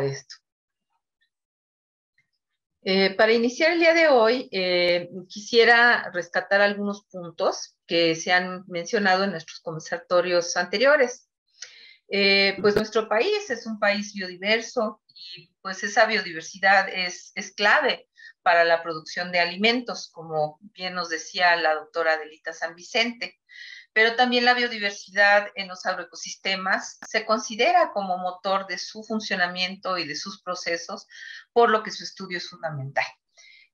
de esto. Eh, para iniciar el día de hoy, eh, quisiera rescatar algunos puntos que se han mencionado en nuestros conversatorios anteriores. Eh, pues nuestro país es un país biodiverso y pues esa biodiversidad es, es clave para la producción de alimentos, como bien nos decía la doctora Delita San Vicente pero también la biodiversidad en los agroecosistemas se considera como motor de su funcionamiento y de sus procesos, por lo que su estudio es fundamental.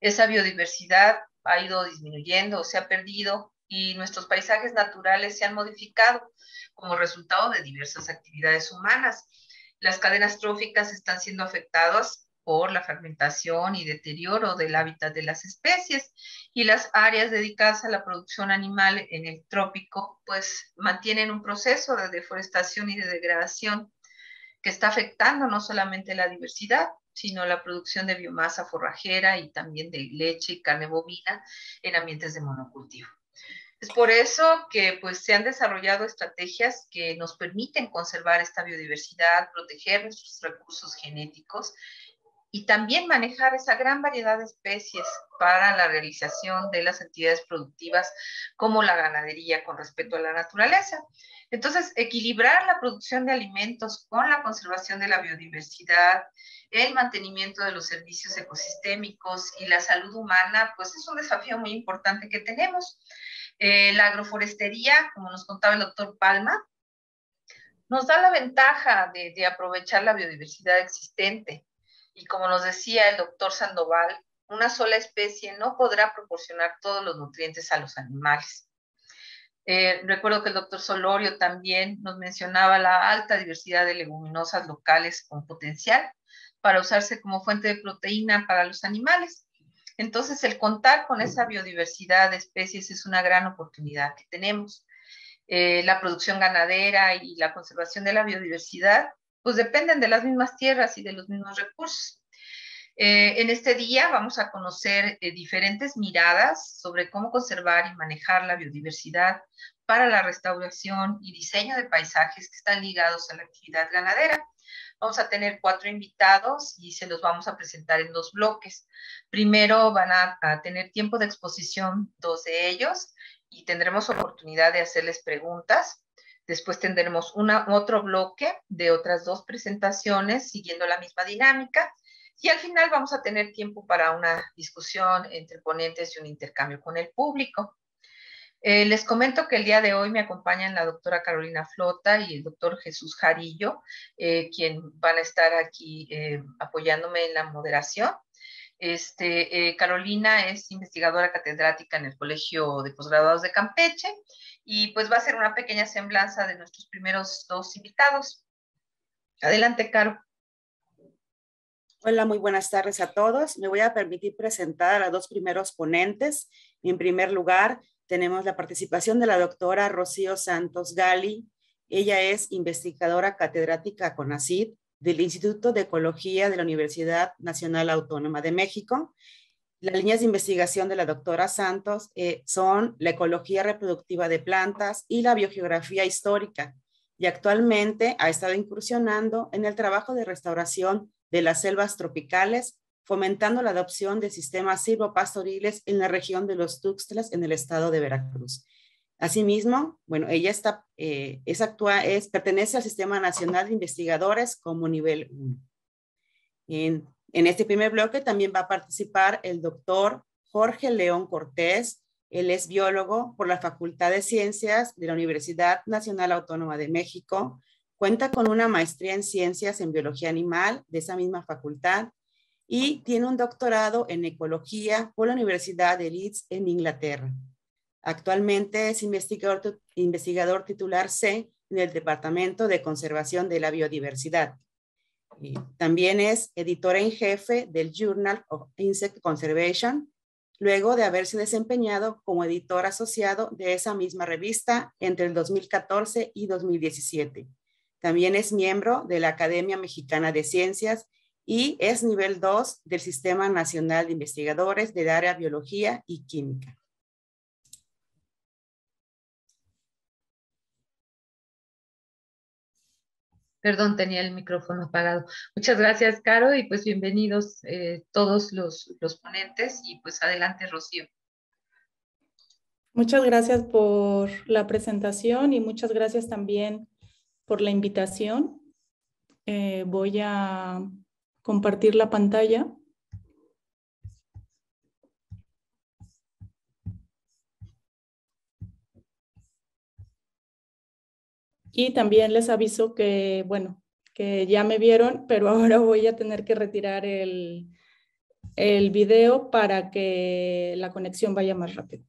Esa biodiversidad ha ido disminuyendo, se ha perdido y nuestros paisajes naturales se han modificado como resultado de diversas actividades humanas. Las cadenas tróficas están siendo afectadas por la fragmentación y deterioro del hábitat de las especies y las áreas dedicadas a la producción animal en el trópico pues mantienen un proceso de deforestación y de degradación que está afectando no solamente la diversidad, sino la producción de biomasa forrajera y también de leche y carne bovina en ambientes de monocultivo. Es por eso que pues, se han desarrollado estrategias que nos permiten conservar esta biodiversidad, proteger nuestros recursos genéticos y también manejar esa gran variedad de especies para la realización de las actividades productivas como la ganadería con respecto a la naturaleza. Entonces, equilibrar la producción de alimentos con la conservación de la biodiversidad, el mantenimiento de los servicios ecosistémicos y la salud humana, pues es un desafío muy importante que tenemos. Eh, la agroforestería, como nos contaba el doctor Palma, nos da la ventaja de aprovechar la biodiversidad existente y como nos decía el doctor Sandoval, una sola especie no podrá proporcionar todos los nutrientes a los animales. Eh, recuerdo que el doctor Solorio también nos mencionaba la alta diversidad de leguminosas locales con potencial para usarse como fuente de proteína para los animales. Entonces, el contar con esa biodiversidad de especies es una gran oportunidad que tenemos. Eh, la producción ganadera y la conservación de la biodiversidad pues dependen de las mismas tierras y de los mismos recursos. Eh, en este día vamos a conocer eh, diferentes miradas sobre cómo conservar y manejar la biodiversidad para la restauración y diseño de paisajes que están ligados a la actividad ganadera. Vamos a tener cuatro invitados y se los vamos a presentar en dos bloques. Primero van a tener tiempo de exposición dos de ellos y tendremos oportunidad de hacerles preguntas. Después tendremos otro bloque de otras dos presentaciones siguiendo la misma dinámica. Y al final vamos a tener tiempo para una discusión entre ponentes y un intercambio con el público. Eh, les comento que el día de hoy me acompañan la doctora Carolina Flota y el doctor Jesús Jarillo, eh, quien van a estar aquí eh, apoyándome en la moderación. Este, eh, Carolina es investigadora catedrática en el Colegio de Posgraduados de Campeche y pues va a ser una pequeña semblanza de nuestros primeros dos invitados. Adelante, Caro. Hola, muy buenas tardes a todos. Me voy a permitir presentar a dos primeros ponentes. En primer lugar, tenemos la participación de la doctora Rocío Santos Gali. Ella es investigadora catedrática con ACID del Instituto de Ecología de la Universidad Nacional Autónoma de México las líneas de investigación de la doctora Santos eh, son la ecología reproductiva de plantas y la biogeografía histórica, y actualmente ha estado incursionando en el trabajo de restauración de las selvas tropicales, fomentando la adopción de sistemas silvopastoriles en la región de los Tuxtlas, en el estado de Veracruz. Asimismo, bueno, ella está, eh, es actual, es, pertenece al Sistema Nacional de Investigadores como nivel 1. En este primer bloque también va a participar el doctor Jorge León Cortés. Él es biólogo por la Facultad de Ciencias de la Universidad Nacional Autónoma de México. Cuenta con una maestría en ciencias en biología animal de esa misma facultad y tiene un doctorado en ecología por la Universidad de Leeds en Inglaterra. Actualmente es investigador, investigador titular C en el Departamento de Conservación de la Biodiversidad. También es editora en jefe del Journal of Insect Conservation, luego de haberse desempeñado como editor asociado de esa misma revista entre el 2014 y 2017. También es miembro de la Academia Mexicana de Ciencias y es nivel 2 del Sistema Nacional de Investigadores del área Biología y Química. Perdón, tenía el micrófono apagado. Muchas gracias, Caro, y pues bienvenidos eh, todos los, ponentes y pues adelante, Rocío. Muchas gracias por la presentación y muchas gracias también por la invitación. Eh, voy a compartir la pantalla. Y también les aviso que, bueno, que ya me vieron, pero ahora voy a tener que retirar el, el video para que la conexión vaya más rápido.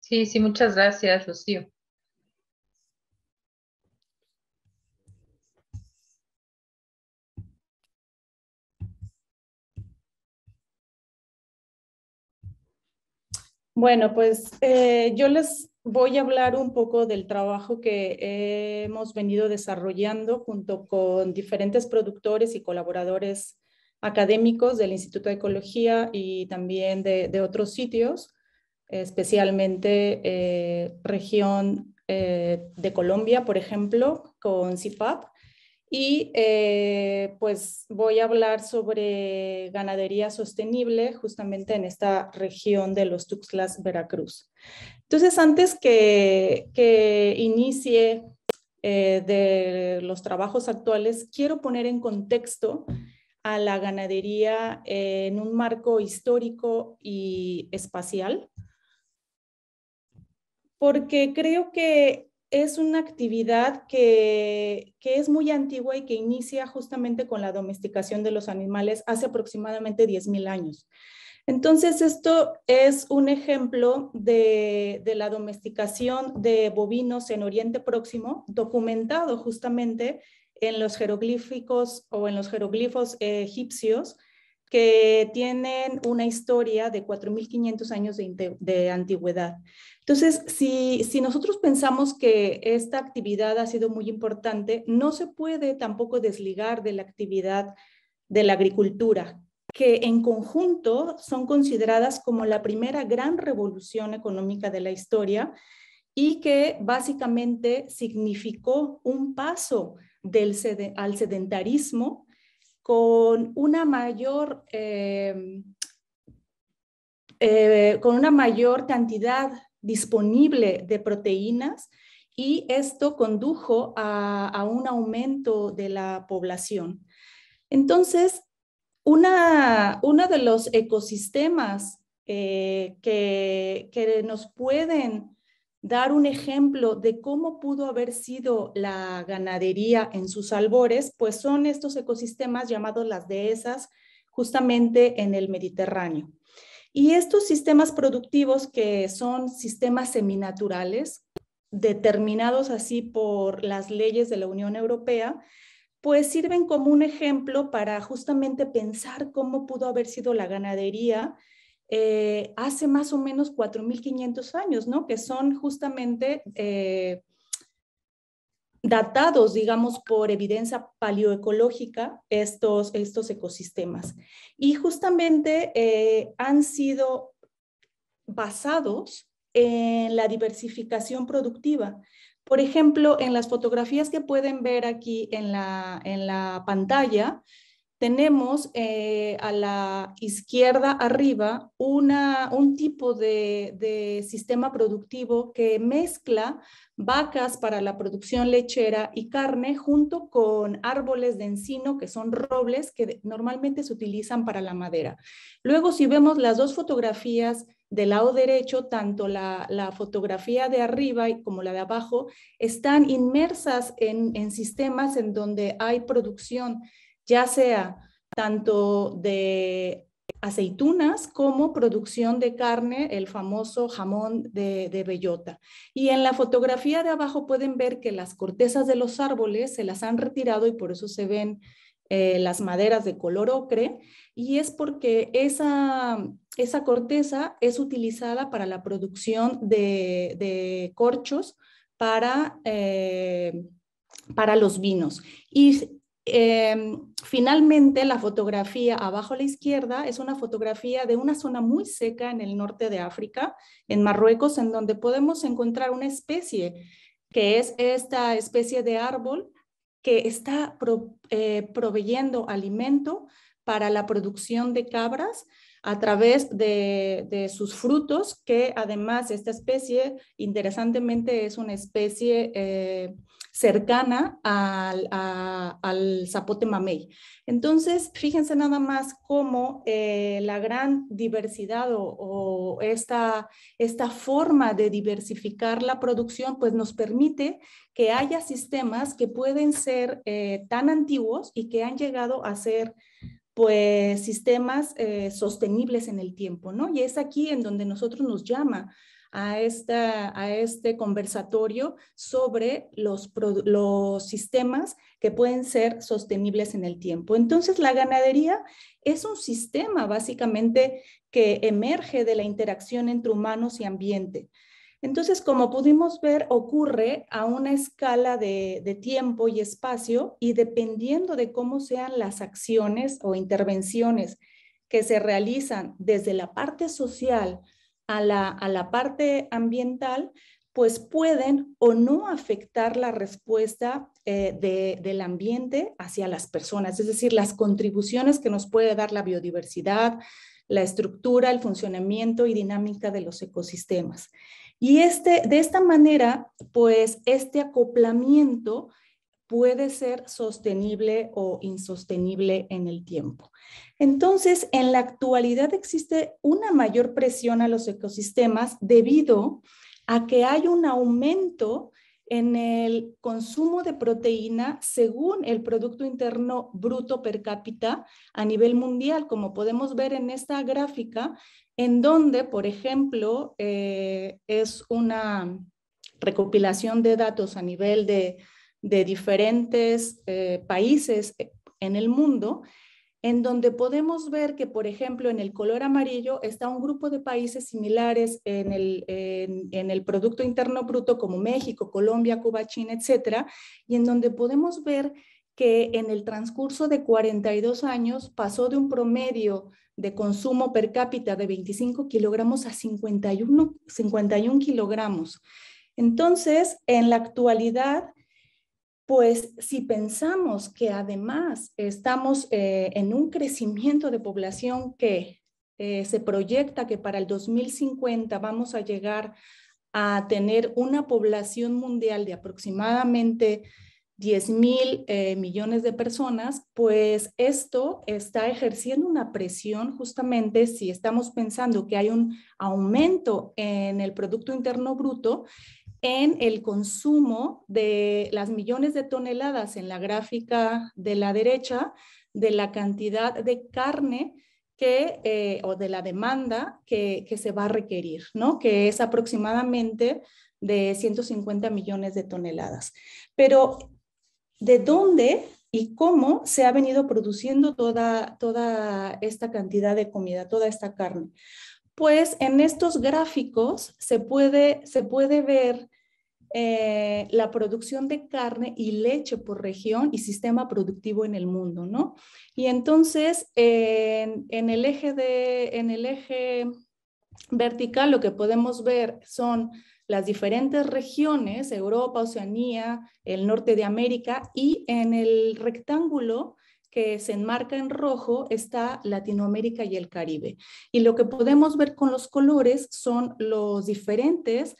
Sí, sí, muchas gracias, Rocío. Bueno, pues eh, yo les voy a hablar un poco del trabajo que hemos venido desarrollando junto con diferentes productores y colaboradores académicos del Instituto de Ecología y también de, otros sitios, especialmente eh, región eh, de Colombia, por ejemplo, con CIPAP, y eh, pues voy a hablar sobre ganadería sostenible justamente en esta región de los Tuxtlas, Veracruz. Entonces, antes que, inicie eh, de los trabajos actuales, quiero poner en contexto a la ganadería en un marco histórico y espacial, porque creo que es una actividad que, es muy antigua y que inicia justamente con la domesticación de los animales hace aproximadamente 10.000 años. Entonces, esto es un ejemplo de, de, la domesticación de bovinos en Oriente Próximo, documentado justamente en los jeroglíficos o en los jeroglifos egipcios, que tienen una historia de 4.500 años de, antigüedad. Entonces, si, nosotros pensamos que esta actividad ha sido muy importante, no se puede tampoco desligar de la actividad de la agricultura, que en conjunto son consideradas como la primera gran revolución económica de la historia y que básicamente significó un paso del al sedentarismo con una mayor, eh, eh, con una mayor cantidad disponible de proteínas y esto condujo a, un aumento de la población. Entonces, uno de los ecosistemas eh, que, que, nos pueden dar un ejemplo de cómo pudo haber sido la ganadería en sus albores, pues son estos ecosistemas llamados las dehesas, justamente en el Mediterráneo. Y estos sistemas productivos que son sistemas seminaturales, determinados así por las leyes de la Unión Europea, pues sirven como un ejemplo para justamente pensar cómo pudo haber sido la ganadería eh, hace más o menos 4.500 años, ¿no? Que son justamente eh, datados, digamos, por evidencia paleoecológica estos, estos ecosistemas. Y justamente eh, han sido basados en la diversificación productiva. Por ejemplo, en las fotografías que pueden ver aquí en la, en la pantalla, tenemos eh, a la izquierda arriba una, un tipo de, sistema productivo que mezcla vacas para la producción lechera y carne junto con árboles de encino que son robles que normalmente se utilizan para la madera. Luego si vemos las dos fotografías del lado derecho, tanto la, fotografía de arriba como la de abajo están inmersas en, en sistemas en donde hay producción ya sea tanto de aceitunas como producción de carne, el famoso jamón de, de, bellota. Y en la fotografía de abajo pueden ver que las cortezas de los árboles se las han retirado y por eso se ven eh, las maderas de color ocre. Y es porque esa, esa corteza es utilizada para la producción de, de corchos para... Eh, para los vinos. Y y em, finalmente, la fotografía abajo a la izquierda es una fotografía de una zona muy seca en el norte de África, en Marruecos, en donde podemos encontrar una especie que es esta especie de árbol que está eh, proveyendo alimento para la producción de cabras a través de, sus frutos, que además esta especie, interesantemente, es una especie eh, cercana al, zapote mamey. Entonces, fíjense nada más cómo eh, la gran diversidad o, esta, forma de diversificar la producción, pues nos permite que haya sistemas que pueden ser eh, tan antiguos y que han llegado a ser pues sistemas eh, sostenibles en el tiempo, ¿no? Y es aquí en donde nosotros nos llama a, este conversatorio sobre los, sistemas que pueden ser sostenibles en el tiempo. Entonces, la ganadería es un sistema básicamente que emerge de la interacción entre humanos y ambiente. Entonces, como pudimos ver, ocurre a una escala de, tiempo y espacio y dependiendo de cómo sean las acciones o intervenciones que se realizan desde la parte social a la, parte ambiental, pues pueden o no afectar la respuesta eh, del ambiente hacia las personas, es decir, las contribuciones que nos puede dar la biodiversidad, la estructura, el funcionamiento y dinámica de los ecosistemas. Y este, de esta manera, pues este acoplamiento puede ser sostenible o insostenible en el tiempo. Entonces, en la actualidad existe una mayor presión a los ecosistemas debido a que hay un aumento en el consumo de proteína según el Producto Interno Bruto per cápita a nivel mundial, como podemos ver en esta gráfica, en donde, por ejemplo, eh, es una recopilación de datos a nivel de de diferentes eh, países eh, en el mundo, en donde podemos ver que, por ejemplo, en el color amarillo está un grupo de países similares en el, Producto Interno Bruto, como México, Colombia, Cuba, China, etcétera, y en donde podemos ver que en el transcurso de 42 años pasó de un promedio de consumo per cápita de 25 kilogramos a 51, 51 kilogramos. Entonces, en la actualidad, pues si pensamos que además estamos eh, en un crecimiento de población que eh, se proyecta que para el 2050 vamos a llegar a tener una población mundial de aproximadamente 10 mil eh, millones de personas, pues esto está ejerciendo una presión justamente si estamos pensando que hay un aumento en el Producto Interno Bruto, en el consumo de las millones de toneladas en la gráfica de la derecha de la cantidad de carne que, eh, o de la demanda que, se va a requerir, que es aproximadamente de 150 millones de toneladas. Pero, ¿de dónde y cómo se ha venido produciendo toda, toda esta cantidad de comida, toda esta carne? Pues en estos gráficos se puede, se puede ver eh, la producción de carne y leche por región y sistema productivo en el mundo, ¿no? Y entonces, en, el eje en el eje vertical lo que podemos ver son las diferentes regiones, Europa, Oceanía, el norte de América, y en el rectángulo que se enmarca en rojo está Latinoamérica y el Caribe. Y lo que podemos ver con los colores son los diferentes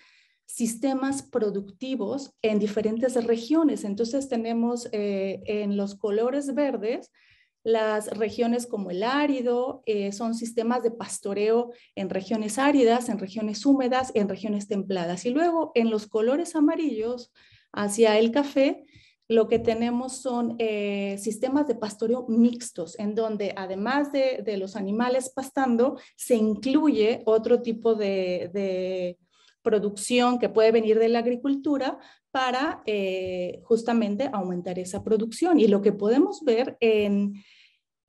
sistemas productivos en diferentes regiones. Entonces tenemos eh, en los colores verdes las regiones como el árido, eh, son sistemas de pastoreo en regiones áridas, en regiones húmedas, en regiones templadas. Y luego en los colores amarillos, hacia el café, lo que tenemos son eh, sistemas de pastoreo mixtos, en donde además de, los animales pastando, se incluye otro tipo de producción que puede venir de la agricultura para eh, justamente aumentar esa producción. Y lo que podemos ver en,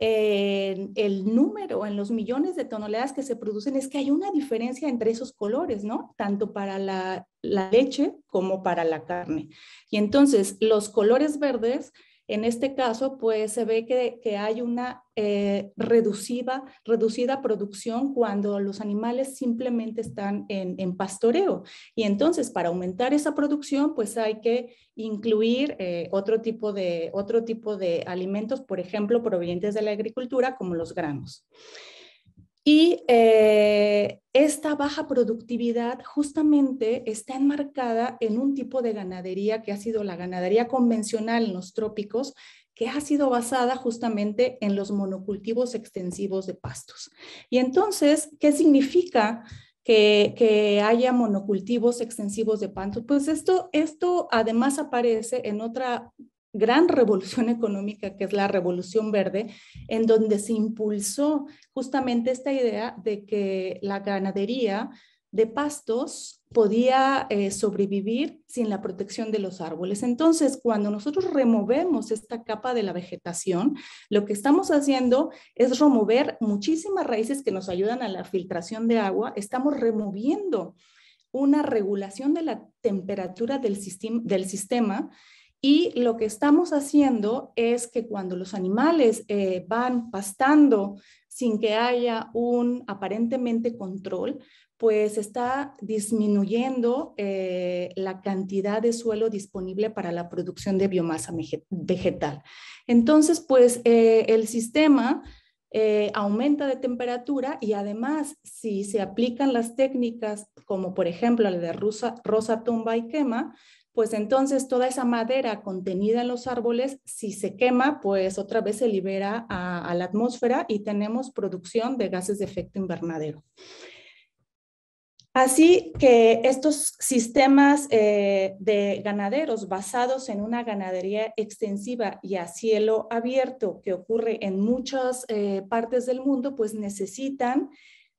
el número, en los millones de toneladas que se producen, es que hay una diferencia entre esos colores, ¿no? Tanto para la, la leche como para la carne. Y entonces, los colores verdes en este caso, pues se ve que, hay una eh, reducida, producción cuando los animales simplemente están en, pastoreo. Y entonces, para aumentar esa producción, pues hay que incluir eh, otro, tipo de, otro tipo de alimentos, por ejemplo, provenientes de la agricultura, como los granos. Y eh, esta baja productividad justamente está enmarcada en un tipo de ganadería que ha sido la ganadería convencional en los trópicos, que ha sido basada justamente en los monocultivos extensivos de pastos. Y entonces, ¿qué significa que, haya monocultivos extensivos de pastos? Pues esto, esto además aparece en otra gran revolución económica que es la revolución verde, en donde se impulsó justamente esta idea de que la ganadería de pastos podía eh, sobrevivir sin la protección de los árboles. Entonces, cuando nosotros removemos esta capa de la vegetación, lo que estamos haciendo es remover muchísimas raíces que nos ayudan a la filtración de agua. Estamos removiendo una regulación de la temperatura del, del sistema y lo que estamos haciendo es que cuando los animales eh, van pastando sin que haya un aparentemente control, pues está disminuyendo eh, la cantidad de suelo disponible para la producción de biomasa vegetal. Entonces, pues eh, el sistema aumenta de temperatura y además si se aplican las técnicas como por ejemplo la de rosa, rosa tumba y quema, pues entonces toda esa madera contenida en los árboles, si se quema, pues otra vez se libera a, la atmósfera y tenemos producción de gases de efecto invernadero. Así que estos sistemas eh, de ganaderos basados en una ganadería extensiva y a cielo abierto que ocurre en muchas eh, partes del mundo, pues necesitan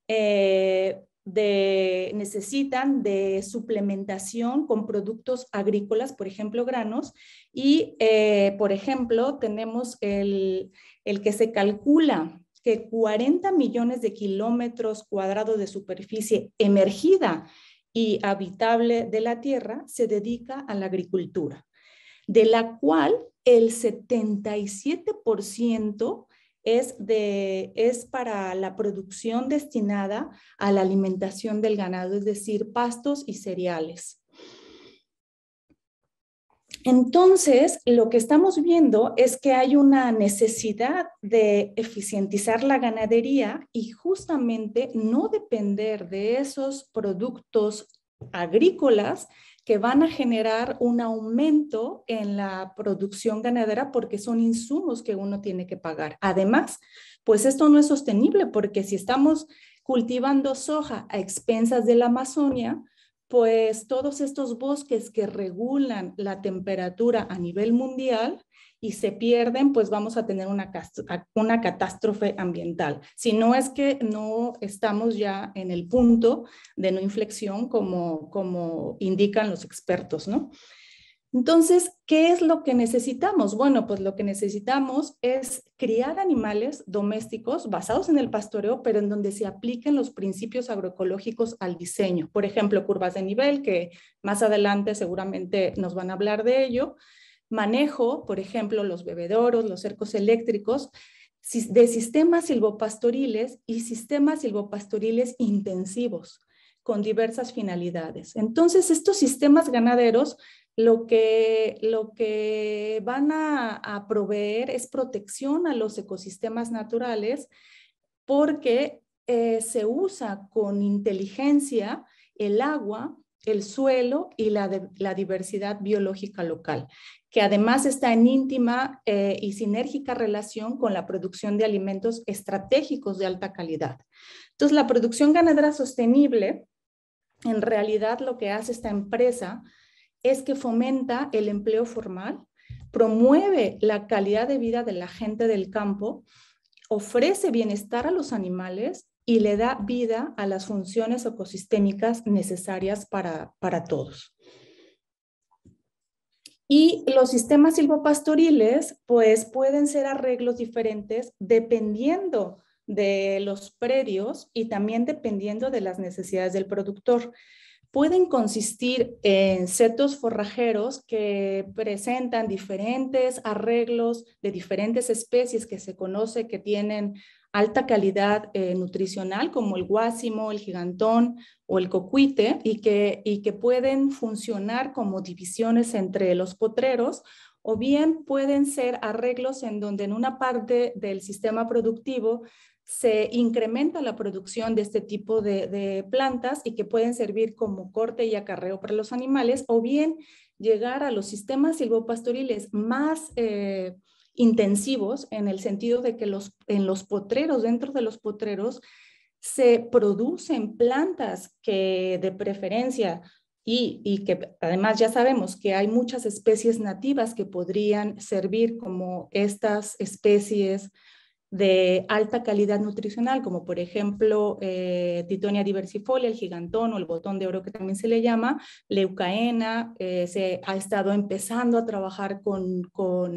eh, de, necesitan de suplementación con productos agrícolas, por ejemplo, granos. Y, eh, por ejemplo, tenemos el, el que se calcula que 40 millones de kilómetros cuadrados de superficie emergida y habitable de la Tierra se dedica a la agricultura, de la cual el 77% es, para la producción destinada a la alimentación del ganado, es decir, pastos y cereales. Entonces, lo que estamos viendo es que hay una necesidad de eficientizar la ganadería y justamente no depender de esos productos agrícolas que van a generar un aumento en la producción ganadera porque son insumos que uno tiene que pagar. Además, pues esto no es sostenible porque si estamos cultivando soja a expensas de la Amazonia, pues todos estos bosques que regulan la temperatura a nivel mundial, y se pierden, pues vamos a tener una, una catástrofe ambiental. Si no es que no estamos ya en el punto de no inflexión como, como indican los expertos, ¿no? Entonces, ¿qué es lo que necesitamos? Bueno, pues lo que necesitamos es criar animales domésticos basados en el pastoreo, pero en donde se apliquen los principios agroecológicos al diseño. Por ejemplo, curvas de nivel, que más adelante seguramente nos van a hablar de ello, manejo, por ejemplo, los bebedoros, los cercos eléctricos, de sistemas silvopastoriles y sistemas silvopastoriles intensivos con diversas finalidades. Entonces, estos sistemas ganaderos lo que, lo que van a, proveer es protección a los ecosistemas naturales porque eh, se usa con inteligencia el agua, el suelo y la diversidad biológica local que además está en íntima eh, y sinérgica relación con la producción de alimentos estratégicos de alta calidad. Entonces, la producción ganadera sostenible, en realidad lo que hace esta empresa es que fomenta el empleo formal, promueve la calidad de vida de la gente del campo, ofrece bienestar a los animales y le da vida a las funciones ecosistémicas necesarias para todos. Y los sistemas silvopastoriles, pues pueden ser arreglos diferentes dependiendo de los predios y también dependiendo de las necesidades del productor. Pueden consistir en setos forrajeros que presentan diferentes arreglos de diferentes especies que se conoce que tienen alta calidad eh, nutricional como el guásimo, el gigantón o el cocuite y que, y que pueden funcionar como divisiones entre los potreros o bien pueden ser arreglos en donde en una parte del sistema productivo se incrementa la producción de este tipo de, plantas y que pueden servir como corte y acarreo para los animales, o bien llegar a los sistemas silvopastoriles más eh, intensivos en el sentido de que los, en los potreros, dentro de los potreros, se producen plantas que de preferencia y, y, que además ya sabemos que hay muchas especies nativas que podrían servir como estas especies de alta calidad nutricional, como por ejemplo eh, Titonia diversifolia, el gigantón o el botón de oro que también se le llama, leucaena, eh, se ha estado empezando a trabajar con,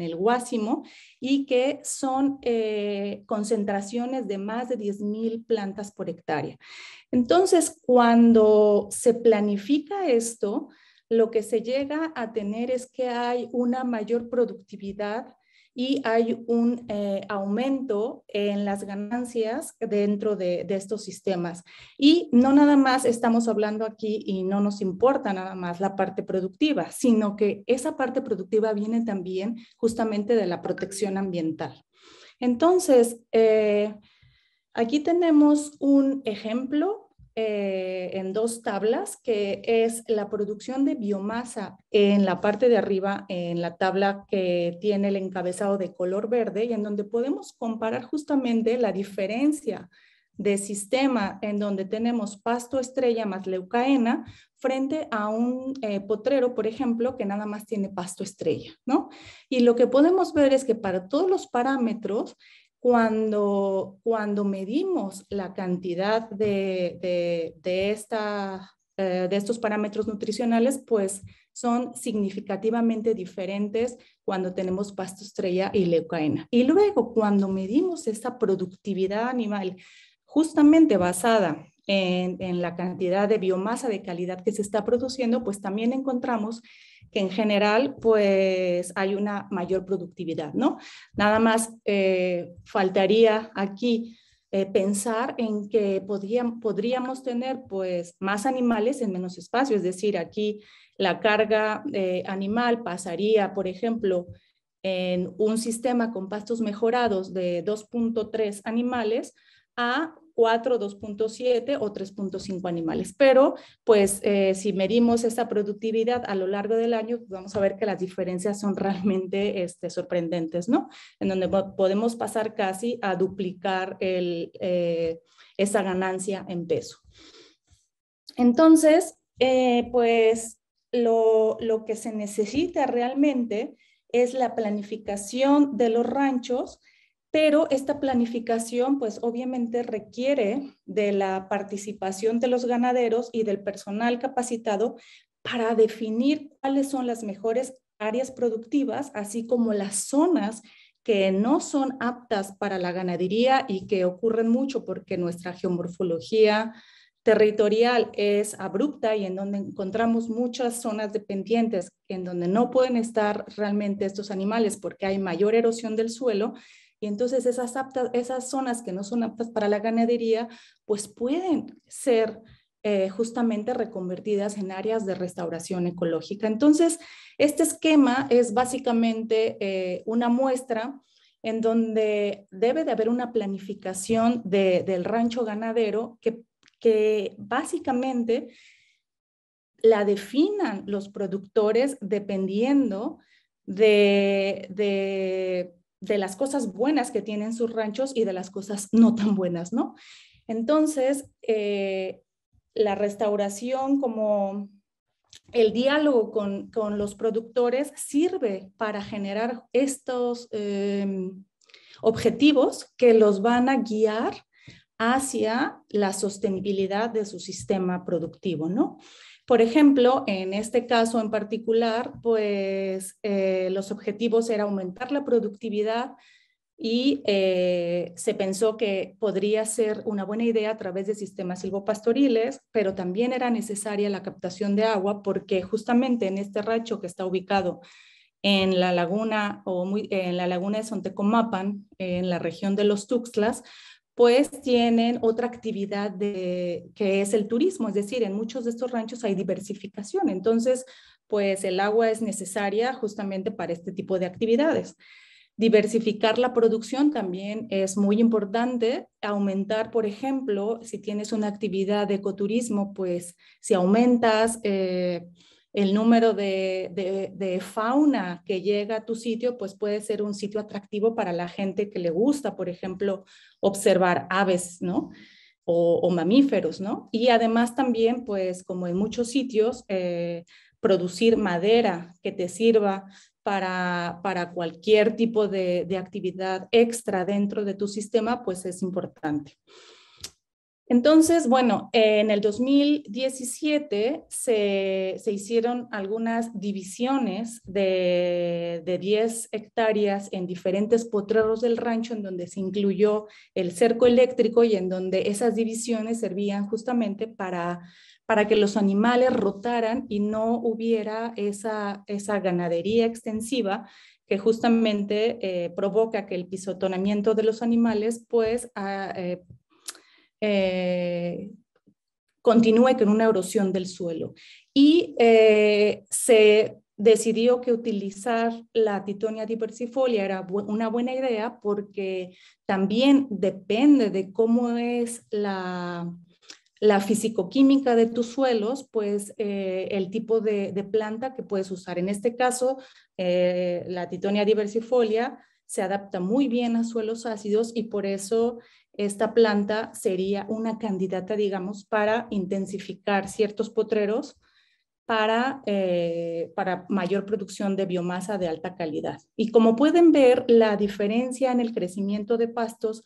el guásimo y que son eh, concentraciones de más de 10.000 plantas por hectárea. Entonces, cuando se planifica esto, lo que se llega a tener es que hay una mayor productividad y hay un eh, aumento en las ganancias dentro de, estos sistemas. Y no nada más estamos hablando aquí y no nos importa nada más la parte productiva, sino que esa parte productiva viene también justamente de la protección ambiental. Entonces, eh, aquí tenemos un ejemplo eh, en dos tablas, que es la producción de biomasa en la parte de arriba, en la tabla que tiene el encabezado de color verde, y en donde podemos comparar justamente la diferencia de sistema en donde tenemos pasto estrella más leucaena frente a un eh, potrero, por ejemplo, que nada más tiene pasto estrella, ¿no? Y lo que podemos ver es que para todos los parámetros, cuando, cuando medimos la cantidad de, eh, de, estos parámetros nutricionales, pues son significativamente diferentes cuando tenemos pasto estrella y leucaena. Y luego, cuando medimos esta productividad animal justamente basada en, en, la cantidad de biomasa de calidad que se está produciendo, pues también encontramos que en general pues hay una mayor productividad, ¿no? Nada más eh, faltaría aquí eh, pensar en que podríamos tener pues más animales en menos espacio, es decir, aquí la carga eh, animal pasaría, por ejemplo, en un sistema con pastos mejorados de 2.3 animales a 4, 2.7 o 3.5 animales. Pero pues eh, si medimos esa productividad a lo largo del año, pues, vamos a ver que las diferencias son realmente este, sorprendentes, ¿no? En donde podemos pasar casi a duplicar el, eh, esa ganancia en peso. Entonces, eh, pues lo que se necesita realmente es la planificación de los ranchos pero esta planificación pues obviamente requiere de la participación de los ganaderos y del personal capacitado para definir cuáles son las mejores áreas productivas, así como las zonas que no son aptas para la ganadería y que ocurren mucho porque nuestra geomorfología territorial es abrupta y en donde encontramos muchas zonas dependientes en donde no pueden estar realmente estos animales porque hay mayor erosión del suelo, y entonces esas, zonas que no son aptas para la ganadería, pues pueden ser eh, justamente reconvertidas en áreas de restauración ecológica. Entonces, este esquema es básicamente eh, una muestra en donde debe de haber una planificación del rancho ganadero que, que básicamente la definan los productores dependiendo de de las cosas buenas que tienen sus ranchos y de las cosas no tan buenas, ¿no? Entonces, eh, la restauración como el diálogo con, los productores sirve para generar estos eh, objetivos que los van a guiar hacia la sostenibilidad de su sistema productivo, ¿no? Por ejemplo, en este caso en particular, pues eh, los objetivos era aumentar la productividad y eh, se pensó que podría ser una buena idea a través de sistemas silvopastoriles, pero también era necesaria la captación de agua porque justamente en este racho que está ubicado en la laguna o en la laguna de Sontecomapan, en la región de los Tuxtlas, pues tienen otra actividad de, que es el turismo, es decir, en muchos de estos ranchos hay diversificación, entonces pues el agua es necesaria justamente para este tipo de actividades. Diversificar la producción también es muy importante. Aumentar, por ejemplo, si tienes una actividad de ecoturismo, pues si aumentas eh, el número de, fauna que llega a tu sitio, pues puede ser un sitio atractivo para la gente que le gusta, por ejemplo, observar aves, ¿no? O, mamíferos, ¿no? Y además también, pues como en muchos sitios, eh, producir madera que te sirva para, cualquier tipo de, de actividad extra dentro de tu sistema, pues es importante. Entonces, bueno, en el 2017 se, hicieron algunas divisiones de, de, 10 hectáreas en diferentes potreros del rancho, en donde se incluyó el cerco eléctrico y en donde esas divisiones servían justamente para, para que los animales rotaran y no hubiera esa, esa ganadería extensiva que justamente eh, provoca que el pisotonamiento de los animales pues ah, eh, eh, continúe con una erosión del suelo. Y eh, se decidió que utilizar la titonia diversifolia era una buena idea porque también depende de cómo es la, fisicoquímica de tus suelos, pues eh, el tipo de, planta que puedes usar. En este caso, la titonia diversifolia se adapta muy bien a suelos ácidos y por eso esta planta sería una candidata, digamos, para intensificar ciertos potreros para, eh, para, mayor producción de biomasa de alta calidad. Y como pueden ver, la diferencia en el crecimiento de pastos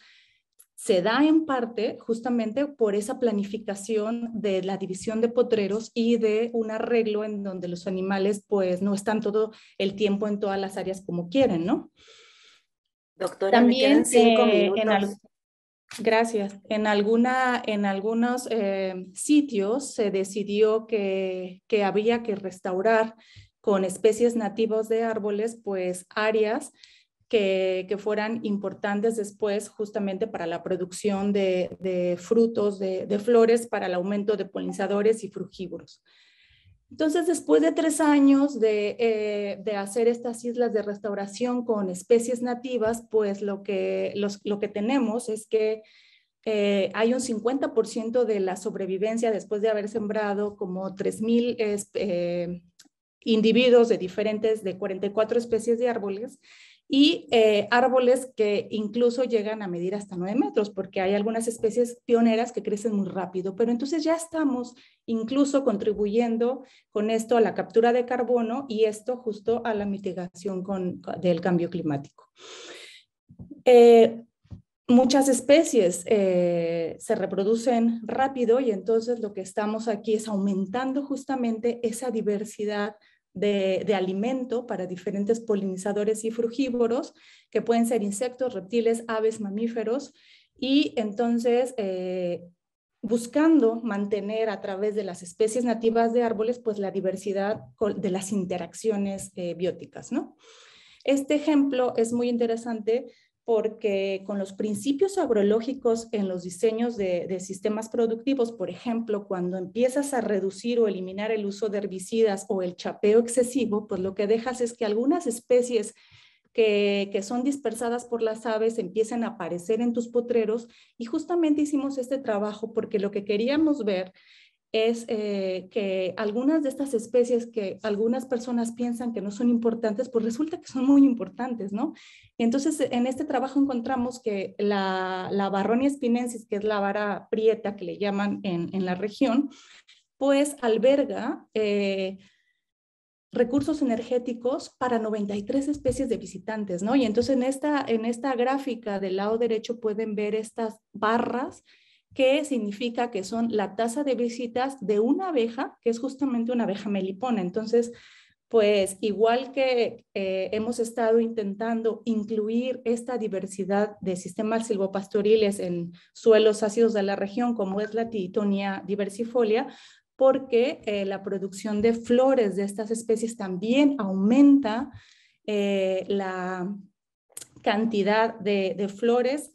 se da en parte justamente por esa planificación de la división de potreros y de un arreglo en donde los animales pues no están todo el tiempo en todas las áreas como quieren, ¿no? Doctora, También, eh, minutos. gracias. En, alguna, en algunos eh, sitios se decidió que, había que restaurar con especies nativas de árboles, pues áreas que, fueran importantes después justamente para la producción de, frutos, de, flores, para el aumento de polinizadores y frugívoros. Entonces, después de tres años eh, de, hacer estas islas de restauración con especies nativas, pues lo que, los, que tenemos es que eh, hay un 50% de la sobrevivencia después de haber sembrado como 3.000 eh, individuos de diferentes, de 44 especies de árboles, y eh, árboles que incluso llegan a medir hasta 9 metros, porque hay algunas especies pioneras que crecen muy rápido, pero entonces ya estamos incluso contribuyendo con esto a la captura de carbono y esto justo a la mitigación con, del cambio climático. Eh, muchas especies eh, se reproducen rápido y entonces lo que estamos aquí es aumentando justamente esa diversidad de, alimento para diferentes polinizadores y frugívoros, que pueden ser insectos, reptiles, aves, mamíferos, y entonces eh, buscando mantener a través de las especies nativas de árboles, pues la diversidad de las interacciones eh, bióticas, ¿no? Este ejemplo es muy interesante porque con los principios agrológicos en los diseños de, sistemas productivos, por ejemplo, cuando empiezas a reducir o eliminar el uso de herbicidas o el chapeo excesivo, pues lo que dejas es que algunas especies que, que son dispersadas por las aves empiecen a aparecer en tus potreros y justamente hicimos este trabajo porque lo que queríamos ver es eh, que algunas de estas especies que algunas personas piensan que no son importantes, pues resulta que son muy importantes, ¿no? Entonces, en este trabajo encontramos que la, la Barronia espinensis, que es la vara prieta que le llaman en, la región, pues alberga eh, recursos energéticos para 93 especies de visitantes, ¿no? Y entonces en esta, en esta gráfica del lado derecho pueden ver estas barras ¿Qué significa que son la tasa de visitas de una abeja, que es justamente una abeja melipona. Entonces, pues igual que eh, hemos estado intentando incluir esta diversidad de sistemas silvopastoriles en suelos ácidos de la región, como es la Titonia diversifolia, porque eh, la producción de flores de estas especies también aumenta eh, la cantidad de flores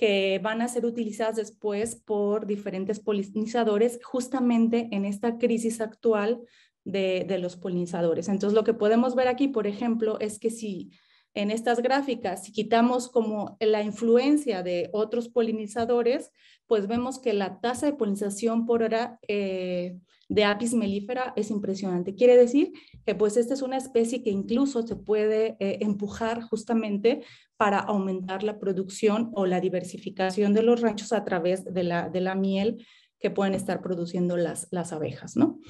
que van a ser utilizadas después por diferentes polinizadores justamente en esta crisis actual de, los polinizadores. Entonces, lo que podemos ver aquí, por ejemplo, es que si en estas gráficas, si quitamos como la influencia de otros polinizadores, pues vemos que la tasa de polinización por hora eh, de apis melífera es impresionante. Quiere decir que pues esta es una especie que incluso se puede eh, empujar justamente para aumentar la producción o la diversificación de los ranchos a través de la, de la miel que pueden estar produciendo las, las abejas, ¿no?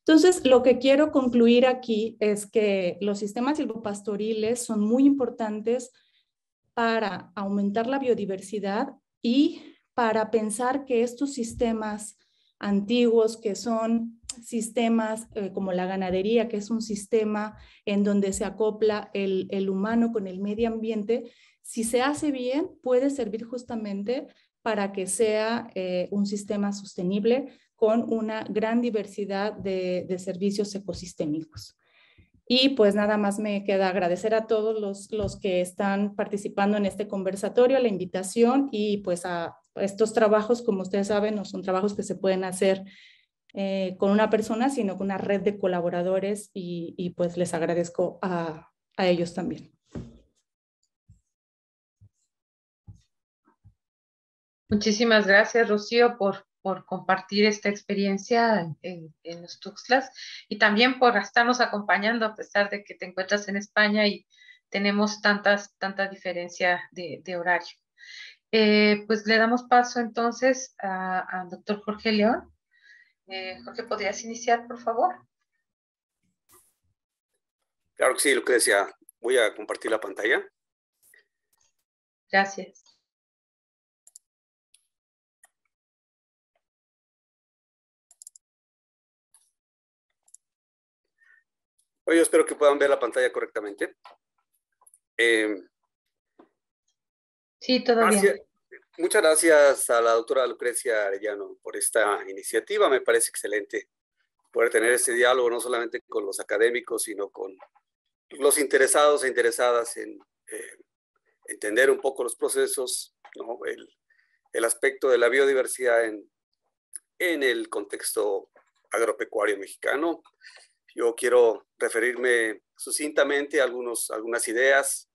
Entonces, lo que quiero concluir aquí es que los sistemas silvopastoriles son muy importantes para aumentar la biodiversidad y para pensar que estos sistemas antiguos que son sistemas eh, como la ganadería, que es un sistema en donde se acopla el, el, humano con el medio ambiente, si se hace bien, puede servir justamente para que sea eh, un sistema sostenible con una gran diversidad de, de, servicios ecosistémicos. Y pues nada más me queda agradecer a todos los, los que están participando en este conversatorio, la invitación y pues a estos trabajos, como ustedes saben, no son trabajos que se pueden hacer eh, con una persona, sino con una red de colaboradores y, pues les agradezco a, ellos también. Muchísimas gracias, Rocío, por, compartir esta experiencia en, los Tuxtlas y también por estarnos acompañando a pesar de que te encuentras en España y tenemos tantas, tanta diferencia de, horario. Eh, pues le damos paso entonces al doctor Jorge León eh, Jorge, ¿podrías iniciar, por favor? Claro que sí, lo que decía. Voy a compartir la pantalla. Gracias. Oye, espero que puedan ver la pantalla correctamente. Eh, sí, todavía. Muchas gracias a la doctora Lucrecia Arellano por esta iniciativa. Me parece excelente poder tener este diálogo no solamente con los académicos, sino con los interesados e interesadas en eh, entender un poco los procesos, el, aspecto de la biodiversidad en, el contexto agropecuario mexicano. Yo quiero referirme sucintamente a algunos, algunas ideas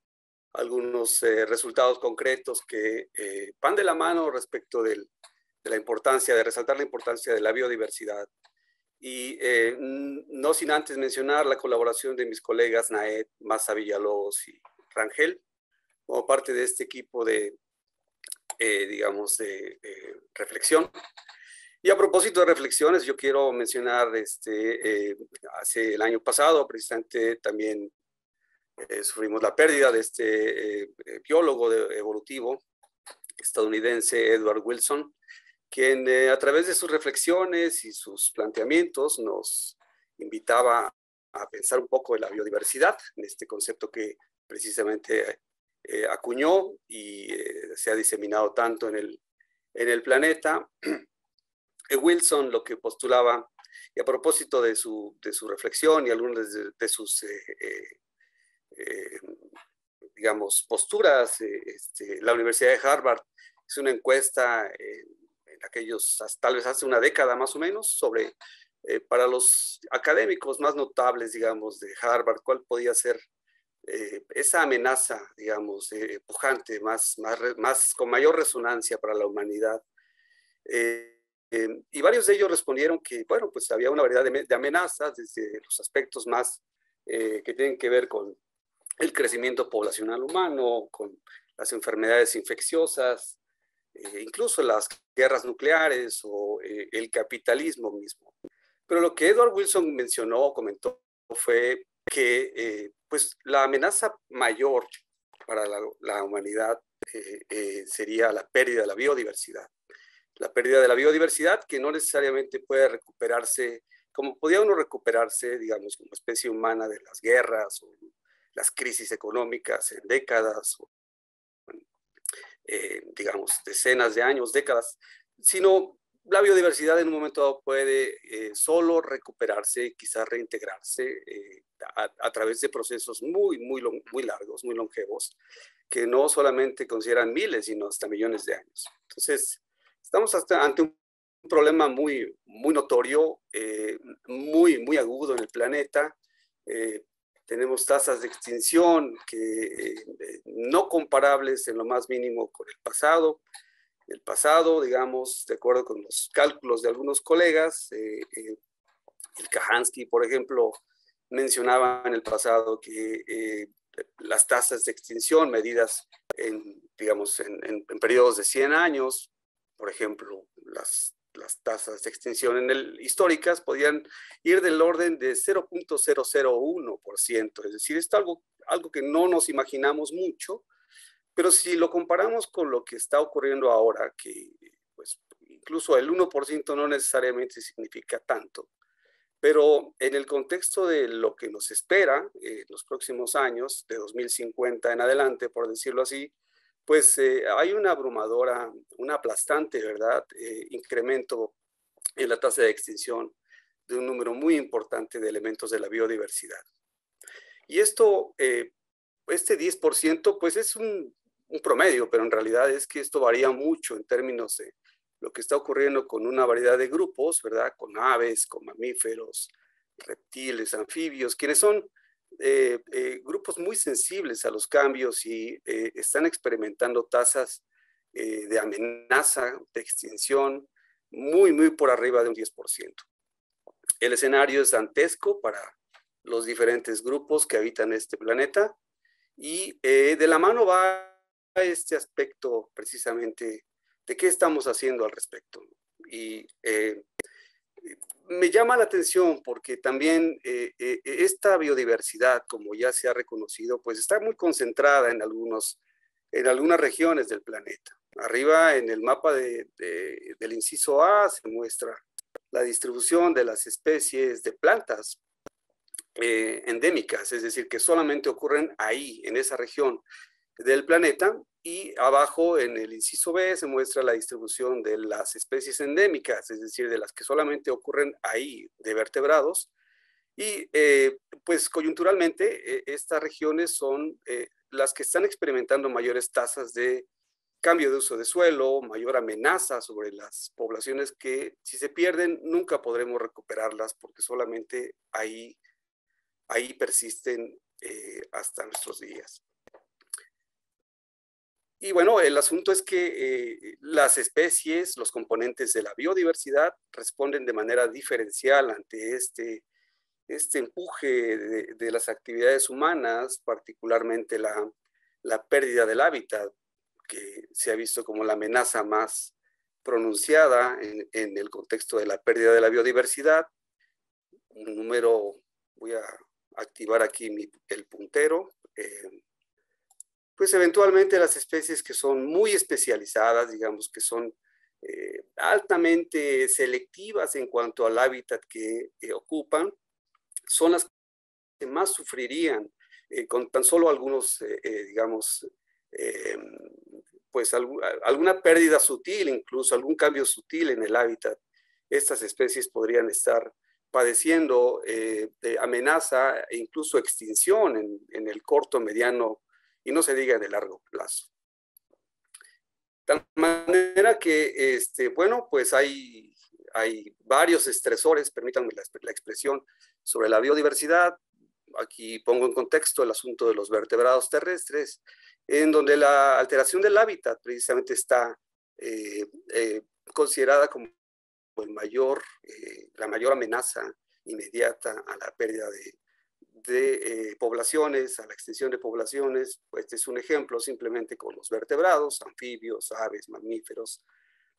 algunos eh, resultados concretos que eh, van de la mano respecto de la importancia, de resaltar la importancia de la biodiversidad. Y eh, no sin antes mencionar la colaboración de mis colegas Naed, Maza Villalobos y Rangel, como parte de este equipo de, digamos, de reflexión. Y a propósito de reflexiones, yo quiero mencionar, este, hace el año pasado, precisamente también eh, sufrimos la pérdida de este eh, eh, biólogo evolutivo estadounidense Edward Wilson, quien a través de sus reflexiones y sus planteamientos nos invitaba a pensar un poco de la biodiversidad, en este concepto que precisamente acuñó y se ha diseminado tanto en el, en el planeta. Wilson lo que postulaba, y a propósito de su, de su reflexión y algunos de, sus eh, digamos, posturas. Eh, este, la Universidad de Harvard hizo una encuesta en aquellos, tal vez hace una década más o menos, sobre eh, para los académicos más notables, digamos, de Harvard, cuál podía ser esa amenaza, digamos, eh, pujante, más, más, más, con mayor resonancia para la humanidad. Em, y varios de ellos respondieron que, bueno, pues había una variedad de amenazas desde los aspectos más que tienen que ver con el crecimiento poblacional humano, con las enfermedades infecciosas, eh, incluso las guerras nucleares o eh, el capitalismo mismo. Pero lo que Edward Wilson mencionó comentó fue que eh, pues la amenaza mayor para la, humanidad sería la pérdida de la biodiversidad. La pérdida de la biodiversidad que no necesariamente puede recuperarse como podía uno recuperarse, digamos, como especie humana de las guerras o las crisis económicas en décadas, eh, digamos, decenas de años, décadas, sino la biodiversidad en un momento dado puede eh, solo recuperarse, quizás reintegrarse eh, a, través de procesos muy, muy, muy largos, muy longevos, que no solamente consideran miles, sino hasta millones de años. Entonces, estamos ante un problema muy, muy notorio, muy, muy agudo en el planeta, tenemos tasas de extinción que eh, no comparables en lo más mínimo con el pasado. El pasado, digamos, de acuerdo con los cálculos de algunos colegas, eh, eh, el Kahansky, por ejemplo, mencionaba en el pasado que las tasas de extinción medidas en, digamos, en, en periodos de 100 años, por ejemplo, las las tasas de extensión históricas podían ir del orden de 0.001%, es decir, es algo, algo que no nos imaginamos mucho, pero si lo comparamos con lo que está ocurriendo ahora, que pues, incluso el 1% no necesariamente significa tanto, pero en el contexto de lo que nos espera en eh, los próximos años, de 2050 en adelante, por decirlo así, pues eh, hay una abrumadora, un aplastante, ¿verdad?, eh, incremento en la tasa de extinción de un número muy importante de elementos de la biodiversidad. Y esto, eh, este 10%, pues es un, un, promedio, pero en realidad es que esto varía mucho en términos de lo que está ocurriendo con una variedad de grupos, ¿verdad?, con aves, con mamíferos, reptiles, anfibios, quienes son eh, eh, grupos muy sensibles a los cambios y eh, están experimentando tasas de amenaza, de extinción, muy, muy por arriba de un 10%. El escenario es dantesco para los diferentes grupos que habitan este planeta y de la mano va este aspecto precisamente de qué estamos haciendo al respecto. Y me llama la atención porque también eh, eh, esta biodiversidad, como ya se ha reconocido, pues está muy concentrada en, algunos, en algunas regiones del planeta. Arriba en el mapa del inciso A se muestra la distribución de las especies de plantas eh, endémicas, es decir, que solamente ocurren ahí, en esa región del planeta y abajo en el inciso B se muestra la distribución de las especies endémicas, es decir, de las que solamente ocurren ahí, de vertebrados. Y eh, pues coyunturalmente e, estas regiones son eh, las que están experimentando mayores tasas de cambio de uso de suelo, mayor amenaza sobre las poblaciones que si se pierden nunca podremos recuperarlas porque solamente ahí, ahí persisten eh, hasta nuestros días. Y bueno, el asunto es que eh, las especies, los componentes de la biodiversidad responden de manera diferencial ante este, este empuje de, las actividades humanas, particularmente la, pérdida del hábitat, que se ha visto como la amenaza más pronunciada en, el contexto de la pérdida de la biodiversidad. Un número, voy a activar aquí el puntero. Eh, pues eventualmente las especies que son muy especializadas, digamos que son eh, altamente selectivas en cuanto al hábitat que eh, ocupan, son las que más sufrirían eh, con tan solo algunos, digamos, pues alguna pérdida sutil, incluso algún cambio sutil en el hábitat. Estas especies podrían estar padeciendo amenaza e incluso extinción en, en el corto, mediano y no se diga en el largo plazo. De Tal manera que, este, bueno, pues hay, hay varios estresores, permítanme la, expresión, sobre la biodiversidad. Aquí pongo en contexto el asunto de los vertebrados terrestres, en donde la alteración del hábitat precisamente está eh, eh, considerada como el mayor, eh, la mayor amenaza inmediata a la pérdida de, de eh, poblaciones, a la extensión de poblaciones. Este es un ejemplo simplemente con los vertebrados, anfibios, aves, mamíferos,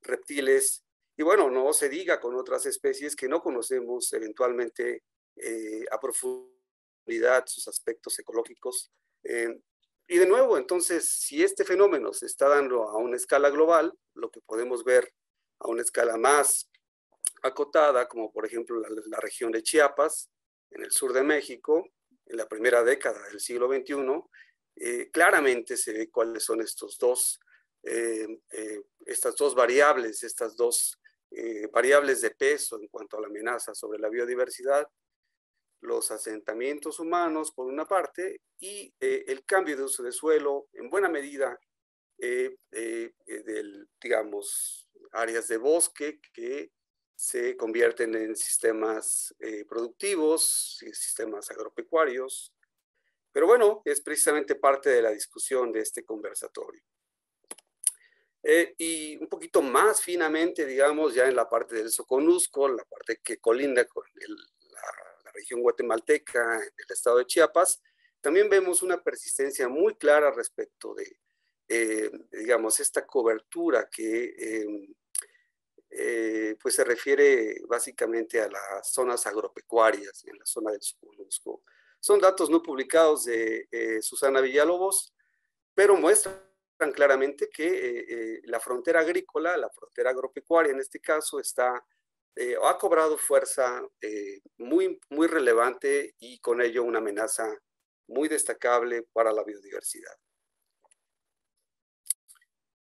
reptiles. Y bueno, no se diga con otras especies que no conocemos eventualmente eh, a profundidad sus aspectos ecológicos. Eh, y de nuevo, entonces, si este fenómeno se está dando a una escala global, lo que podemos ver a una escala más acotada, como por ejemplo la región de Chiapas, en el sur de México, en la primera década del siglo XXI, eh, claramente se ve cuáles son estos dos, eh, eh, estas dos variables, estas dos variables de peso en cuanto a la amenaza sobre la biodiversidad, los asentamientos humanos por una parte y el cambio de uso de suelo en buena medida del, digamos, áreas de bosque que se convierten en sistemas eh, productivos, sistemas agropecuarios. Pero bueno, es precisamente parte de la discusión de este conversatorio. Eh, y un poquito más finamente, digamos, ya en la parte del Soconusco, la parte que colinda con la, región guatemalteca, en el estado de Chiapas, también vemos una persistencia muy clara respecto de, eh, digamos, esta cobertura que em, eh, pues se refiere básicamente a las zonas agropecuarias en la zona del Soconusco. Son datos no publicados de eh, Susana Villalobos, pero muestran claramente que eh, la frontera agrícola, la frontera agropecuaria en este caso, está, ha cobrado fuerza muy, muy relevante y con ello una amenaza muy destacable para la biodiversidad.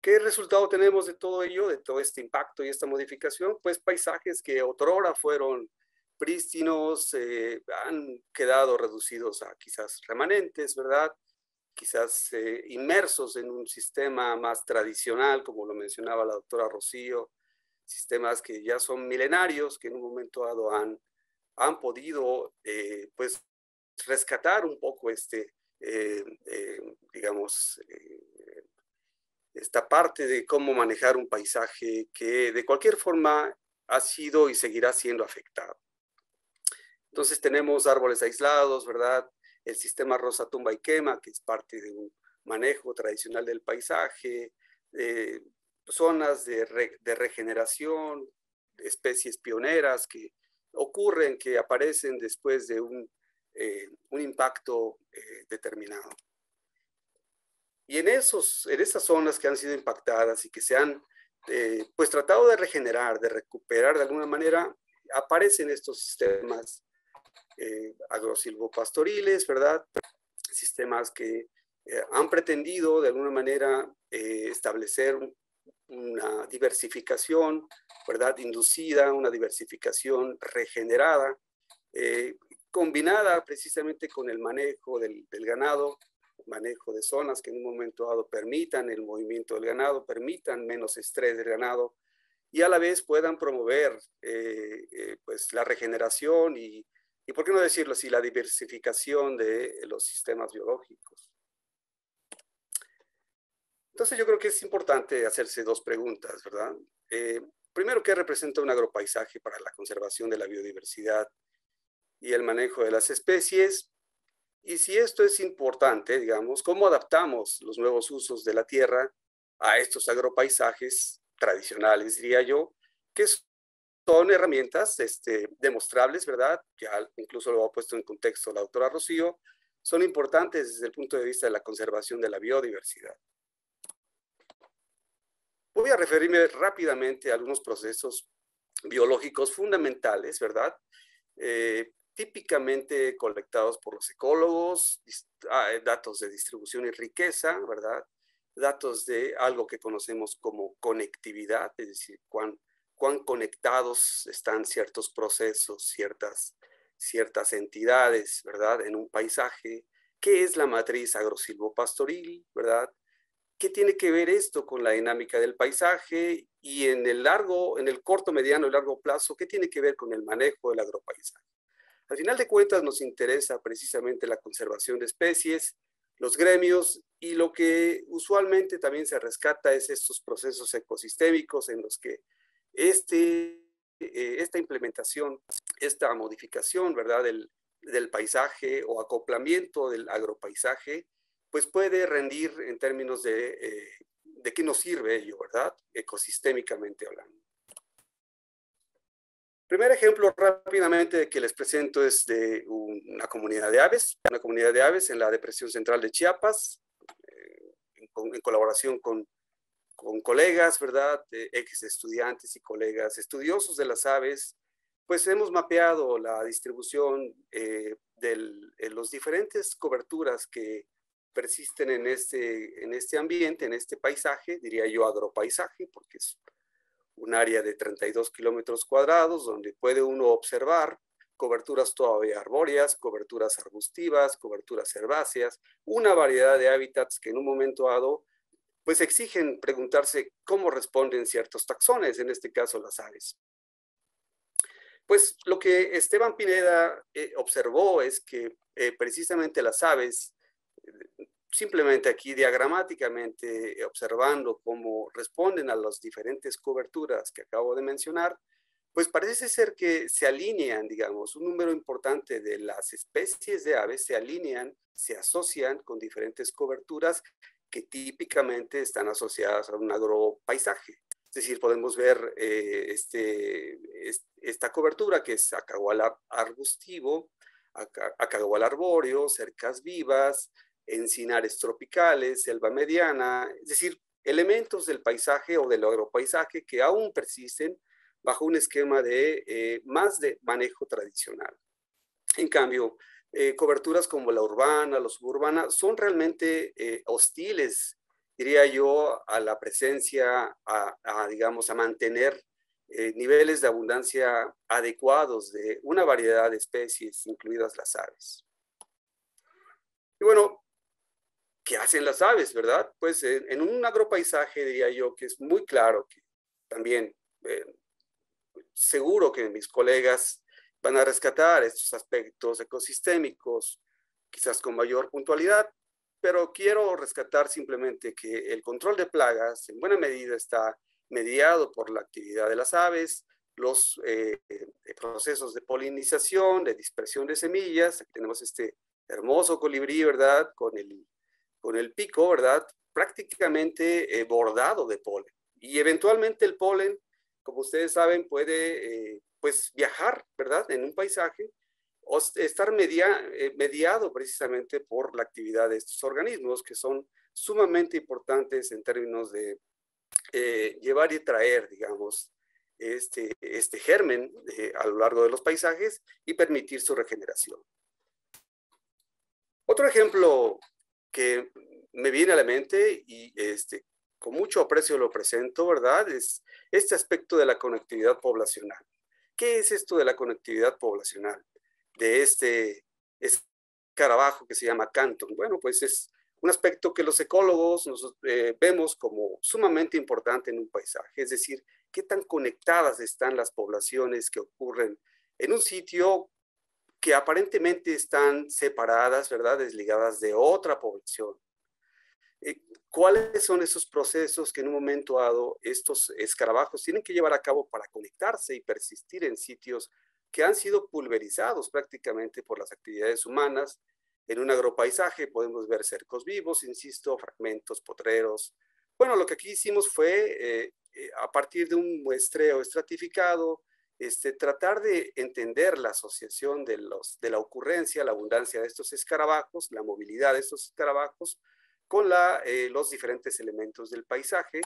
¿Qué resultado tenemos de todo ello, de todo este impacto y esta modificación? Pues paisajes que otrora fueron prístinos eh, han quedado reducidos a quizás remanentes, ¿verdad? Quizás eh, inmersos en un sistema más tradicional, como lo mencionaba la doctora Rocío, sistemas que ya son milenarios, que en un momento dado han, han podido eh, pues rescatar un poco este, digamos, esta parte de cómo manejar un paisaje que de cualquier forma ha sido y seguirá siendo afectado. Entonces tenemos árboles aislados, ¿verdad? El sistema rosa tumba y quema, que es parte de un manejo tradicional del paisaje, eh, zonas de, regeneración, especies pioneras que ocurren, que aparecen después de un, eh, impacto eh, determinado. Y en, esos, en esas zonas que han sido impactadas y que se han eh, pues tratado de regenerar, de recuperar de alguna manera, aparecen estos sistemas eh, agrosilvopastoriles, ¿verdad? Sistemas que eh, han pretendido de alguna manera eh, establecer una diversificación, ¿verdad? Inducida, una diversificación regenerada, combinada precisamente con el manejo del, del ganado manejo de zonas que en un momento dado permitan el movimiento del ganado, permitan menos estrés del ganado y a la vez puedan promover eh, eh, pues la regeneración y, ¿por qué no decirlo así?, la diversificación de los sistemas biológicos. Entonces yo creo que es importante hacerse dos preguntas, ¿verdad? Eh, primero, ¿qué representa un agropaisaje para la conservación de la biodiversidad y el manejo de las especies? Y si esto es importante, digamos, ¿cómo adaptamos los nuevos usos de la tierra a estos agropaisajes tradicionales, diría yo, que son herramientas este, demostrables, ¿verdad? Ya incluso lo ha puesto en contexto la doctora Rocío, son importantes desde el punto de vista de la conservación de la biodiversidad. Voy a referirme rápidamente a algunos procesos biológicos fundamentales, ¿verdad? Eh, típicamente colectados por los ecólogos, ah, eh, datos de distribución y riqueza, ¿verdad? Datos de algo que conocemos como conectividad, es decir, cuán, conectados están ciertos procesos, ciertas, ciertas entidades, ¿verdad? En un paisaje. ¿Qué es la matriz agrosilvopastoril, verdad? ¿Qué tiene que ver esto con la dinámica del paisaje y en el largo, en el corto, mediano y largo plazo, qué tiene que ver con el manejo del agropaisaje? Al final de cuentas nos interesa precisamente la conservación de especies, los gremios y lo que usualmente también se rescata es estos procesos ecosistémicos en los que este, eh, esta implementación, esta modificación ¿verdad? Del, paisaje o acoplamiento del agropaisaje, pues puede rendir en términos de, eh, de qué nos sirve ello, ¿verdad? Ecosistémicamente hablando. Primer ejemplo rápidamente que les presento es de una comunidad de aves, una comunidad de aves en la Depresión Central de Chiapas, eh, en, colaboración con, con colegas, ¿verdad? ex estudiantes y colegas estudiosos de las aves, pues hemos mapeado la distribución eh, de eh, los diferentes coberturas que persisten en este, en este ambiente, en este paisaje, diría yo agropaisaje, porque es un área de 32 kilómetros cuadrados donde puede uno observar coberturas todavía arbóreas, coberturas arbustivas, coberturas herbáceas, una variedad de hábitats que en un momento dado pues exigen preguntarse cómo responden ciertos taxones, en este caso las aves. Pues lo que Esteban Pineda eh, observó es que eh, precisamente las aves simplemente aquí diagramáticamente eh, observando cómo responden a las diferentes coberturas que acabo de mencionar, pues parece ser que se alinean, digamos, un número importante de las especies de aves se alinean, se asocian con diferentes coberturas que típicamente están asociadas a un agropaisaje. Es decir, podemos ver eh, este, esta cobertura que es al arbustivo, aca al arbóreo, cercas vivas, encinares tropicales, selva mediana, es decir, elementos del paisaje o del agropaisaje que aún persisten bajo un esquema de eh, más de manejo tradicional. En cambio, eh, coberturas como la urbana, la suburbana, son realmente eh, hostiles, diría yo, a la presencia, a, digamos, a mantener niveles de abundancia adecuados de una variedad de especies, incluidas las aves. Y bueno, ¿qué hacen las aves, verdad? Pues eh, en, un agropaisaje diría yo que es muy claro que también eh, seguro que mis colegas van a rescatar estos aspectos ecosistémicos, quizás con mayor puntualidad, pero quiero rescatar simplemente que el control de plagas en buena medida está mediado por la actividad de las aves, los eh, procesos de polinización, de dispersión de semillas. Aquí tenemos este hermoso colibrí, ¿verdad? Con el con el pico, ¿verdad? Prácticamente eh, bordado de polen. Y eventualmente el polen, como ustedes saben, puede eh, pues viajar, ¿verdad? En un paisaje o estar media, eh, mediado precisamente por la actividad de estos organismos que son sumamente importantes en términos de llevar y traer, digamos, este, este germen a lo largo de los paisajes y permitir su regeneración. Otro ejemplo que me viene a la mente y este, con mucho aprecio lo presento, ¿verdad? Es este aspecto de la conectividad poblacional. ¿Qué es esto de la conectividad poblacional? De este escarabajo que se llama Canton. Bueno, pues es un aspecto que los ecólogos nos, eh, vemos como sumamente importante en un paisaje, es decir, qué tan conectadas están las poblaciones que ocurren en un sitio que aparentemente están separadas, ¿verdad? Desligadas de otra población. Eh, ¿Cuáles son esos procesos que en un momento dado estos escarabajos tienen que llevar a cabo para conectarse y persistir en sitios que han sido pulverizados prácticamente por las actividades humanas? En un agropaisaje podemos ver cercos vivos, insisto, fragmentos potreros. Bueno, lo que aquí hicimos fue, eh, eh, a partir de un muestreo estratificado, este, tratar de entender la asociación de, la ocurrencia, la abundancia de estos escarabajos, la movilidad de estos escarabajos con eh, los diferentes elementos del paisaje.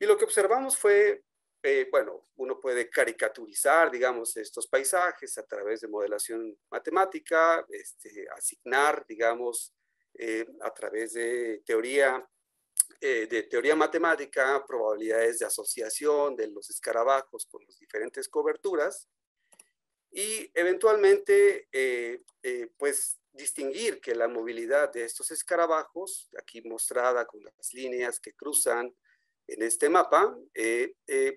Y lo que observamos fue, eh, bueno, uno puede caricaturizar, digamos, estos paisajes a través de modelación matemática, este, asignar, digamos, eh, a través de teoría eh, de teoría matemática, probabilidades de asociación de los escarabajos con las diferentes coberturas y eventualmente eh, eh, pues distinguir que la movilidad de estos escarabajos, aquí mostrada con las líneas que cruzan en este mapa,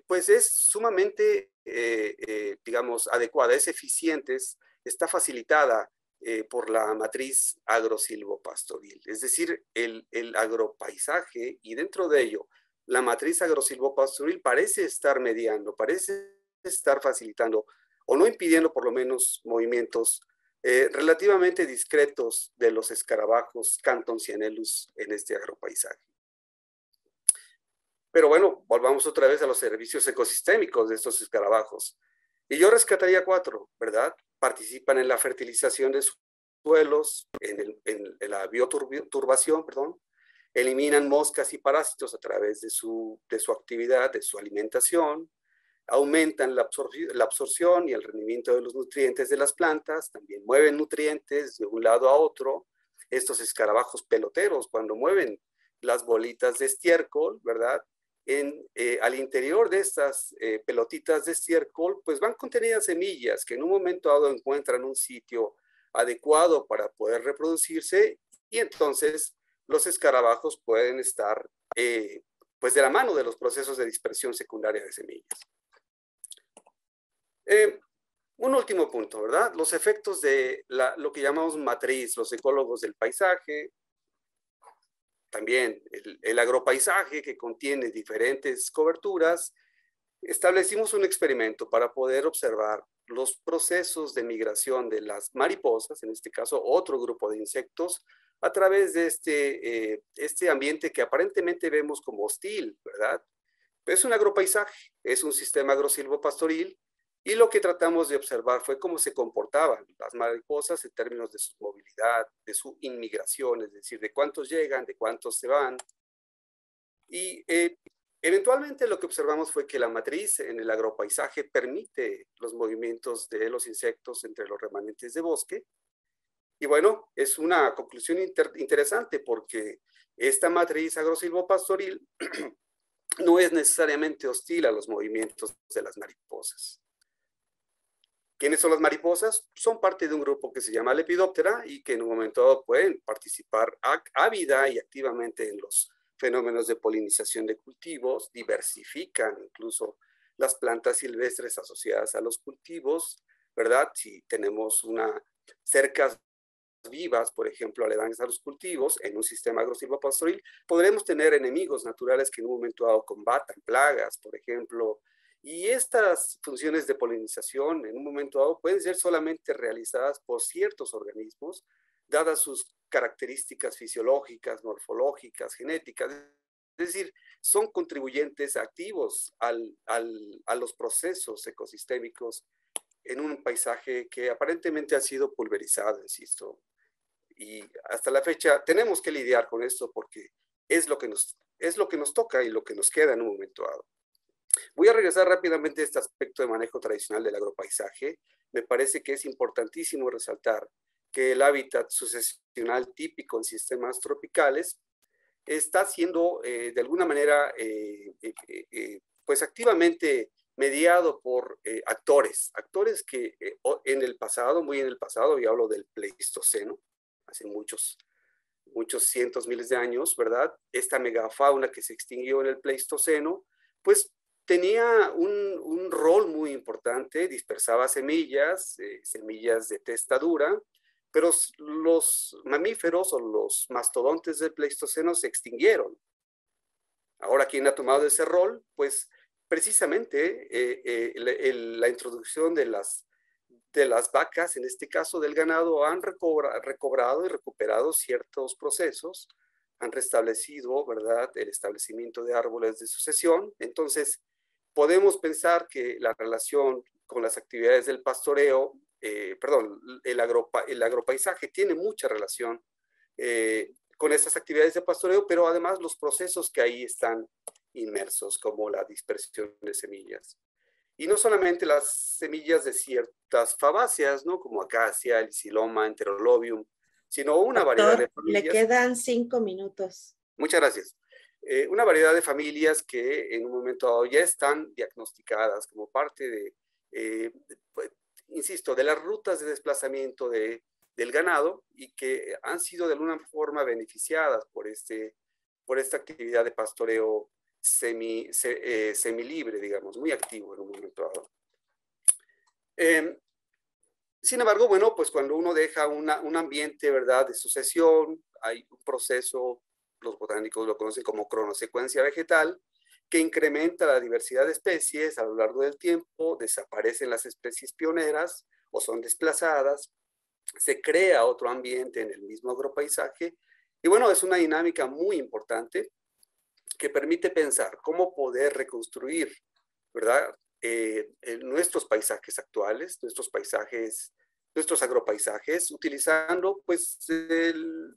pues es sumamente, digamos, adecuada, es eficiente, está facilitada eh, por la matriz agrosilvopastoril, es decir, el, el, agropaisaje y dentro de ello la matriz agrosilvopastoril parece estar mediando, parece estar facilitando o no impidiendo por lo menos movimientos eh, relativamente discretos de los escarabajos cantoncianelus en este agropaisaje. Pero bueno, volvamos otra vez a los servicios ecosistémicos de estos escarabajos. Y yo rescataría cuatro, ¿verdad? participan en la fertilización de suelos, en, la bioturbación, perdón, eliminan moscas y parásitos a través de su, de su actividad, de su alimentación, aumentan la, absorción y el rendimiento de los nutrientes de las plantas, también mueven nutrientes de un lado a otro, estos escarabajos peloteros cuando mueven las bolitas de estiércol, ¿verdad? Eh, al interior de estas eh, pelotitas de estiércol, pues van contenidas semillas que en un momento dado encuentran un sitio adecuado para poder reproducirse y entonces los escarabajos pueden estar eh, pues de la mano de los procesos de dispersión secundaria de semillas. un último punto, ¿verdad? Los efectos de lo que llamamos matriz, los ecólogos del paisaje, también el, agropaisaje que contiene diferentes coberturas, establecimos un experimento para poder observar los procesos de migración de las mariposas, en este caso otro grupo de insectos, a través de este, eh, este ambiente que aparentemente vemos como hostil, ¿verdad? Es un agropaisaje, es un sistema agrosilvopastoril y lo que tratamos de observar fue cómo se comportaban las mariposas en términos de su movilidad, de su inmigración, es decir, de cuántos llegan, de cuántos se van. Y eh, eventualmente lo que observamos fue que la matriz en el agropaisaje permite los movimientos de los insectos entre los remanentes de bosque. Y bueno, es una conclusión interesante porque esta matriz agrosilvopastoril no es necesariamente hostil a los movimientos de las mariposas. ¿Quiénes son las mariposas? Son parte de un grupo que se llama lepidóptera y que en un momento dado pueden participar ávida y activamente en los fenómenos de polinización de cultivos, diversifican incluso las plantas silvestres asociadas a los cultivos, ¿verdad? Si tenemos una cercas vivas, por ejemplo, aledañas a los cultivos, en un sistema agrosilvopastoril, podremos tener enemigos naturales que en un momento dado combatan, plagas, por ejemplo, y estas funciones de polinización en un momento dado pueden ser solamente realizadas por ciertos organismos, dadas sus características fisiológicas, morfológicas, genéticas. Es decir, son contribuyentes activos a los procesos ecosistémicos en un paisaje que aparentemente ha sido pulverizado, insisto. Y hasta la fecha tenemos que lidiar con esto porque es lo que nos, es lo que nos toca y lo que nos queda en un momento dado. Voy a regresar rápidamente a este aspecto de manejo tradicional del agropaisaje. Me parece que es importantísimo resaltar que el hábitat sucesional típico en sistemas tropicales está siendo eh, de alguna manera eh, eh, pues activamente mediado por actores, actores que en el pasado, muy en el pasado, y hablo del Pleistoceno, hace muchos, muchos cientos, miles de años, ¿verdad? Esta megafauna que se extinguió en el Pleistoceno, pues tenía un, rol muy importante, dispersaba semillas, eh, semillas de testa dura pero los mamíferos o los mastodontes del Pleistoceno se extinguieron. Ahora, ¿quién ha tomado ese rol? Pues precisamente eh, eh, la introducción de las, de las vacas, en este caso del ganado, han recobrado y recuperado ciertos procesos, han restablecido, ¿verdad?, el establecimiento de árboles de sucesión. Entonces, podemos pensar que la relación con las actividades del pastoreo, eh, perdón, el, el, agropaisaje tiene mucha relación eh, con estas actividades de pastoreo, pero además los procesos que ahí están inmersos, como la dispersión de semillas. Y no solamente las semillas de ciertas fabáceas, ¿no? Como acacia, el siloma, enterolobium, sino una variedad de familias. Le quedan cinco minutos. Muchas gracias. Eh, una variedad de familias que en un momento dado ya están diagnosticadas como parte de, eh, pues, insisto, de las rutas de desplazamiento de, del ganado y que han sido de alguna forma beneficiadas por, este, por esta actividad de pastoreo semi, semi libre eh, semilibre, digamos, muy activo en un momento dado. Em, sin embargo, bueno, pues cuando uno deja un ambiente, ¿verdad?, de sucesión, hay un proceso los botánicos lo conocen como cronosecuencia vegetal, que incrementa la diversidad de especies a lo largo del tiempo, desaparecen las especies pioneras o son desplazadas, se crea otro ambiente en el mismo agropaisaje. Y bueno, es una dinámica muy importante que permite pensar cómo poder reconstruir, ¿verdad? Eh, eh, nuestros paisajes actuales, nuestros paisajes, nuestros agropaisajes, utilizando pues el,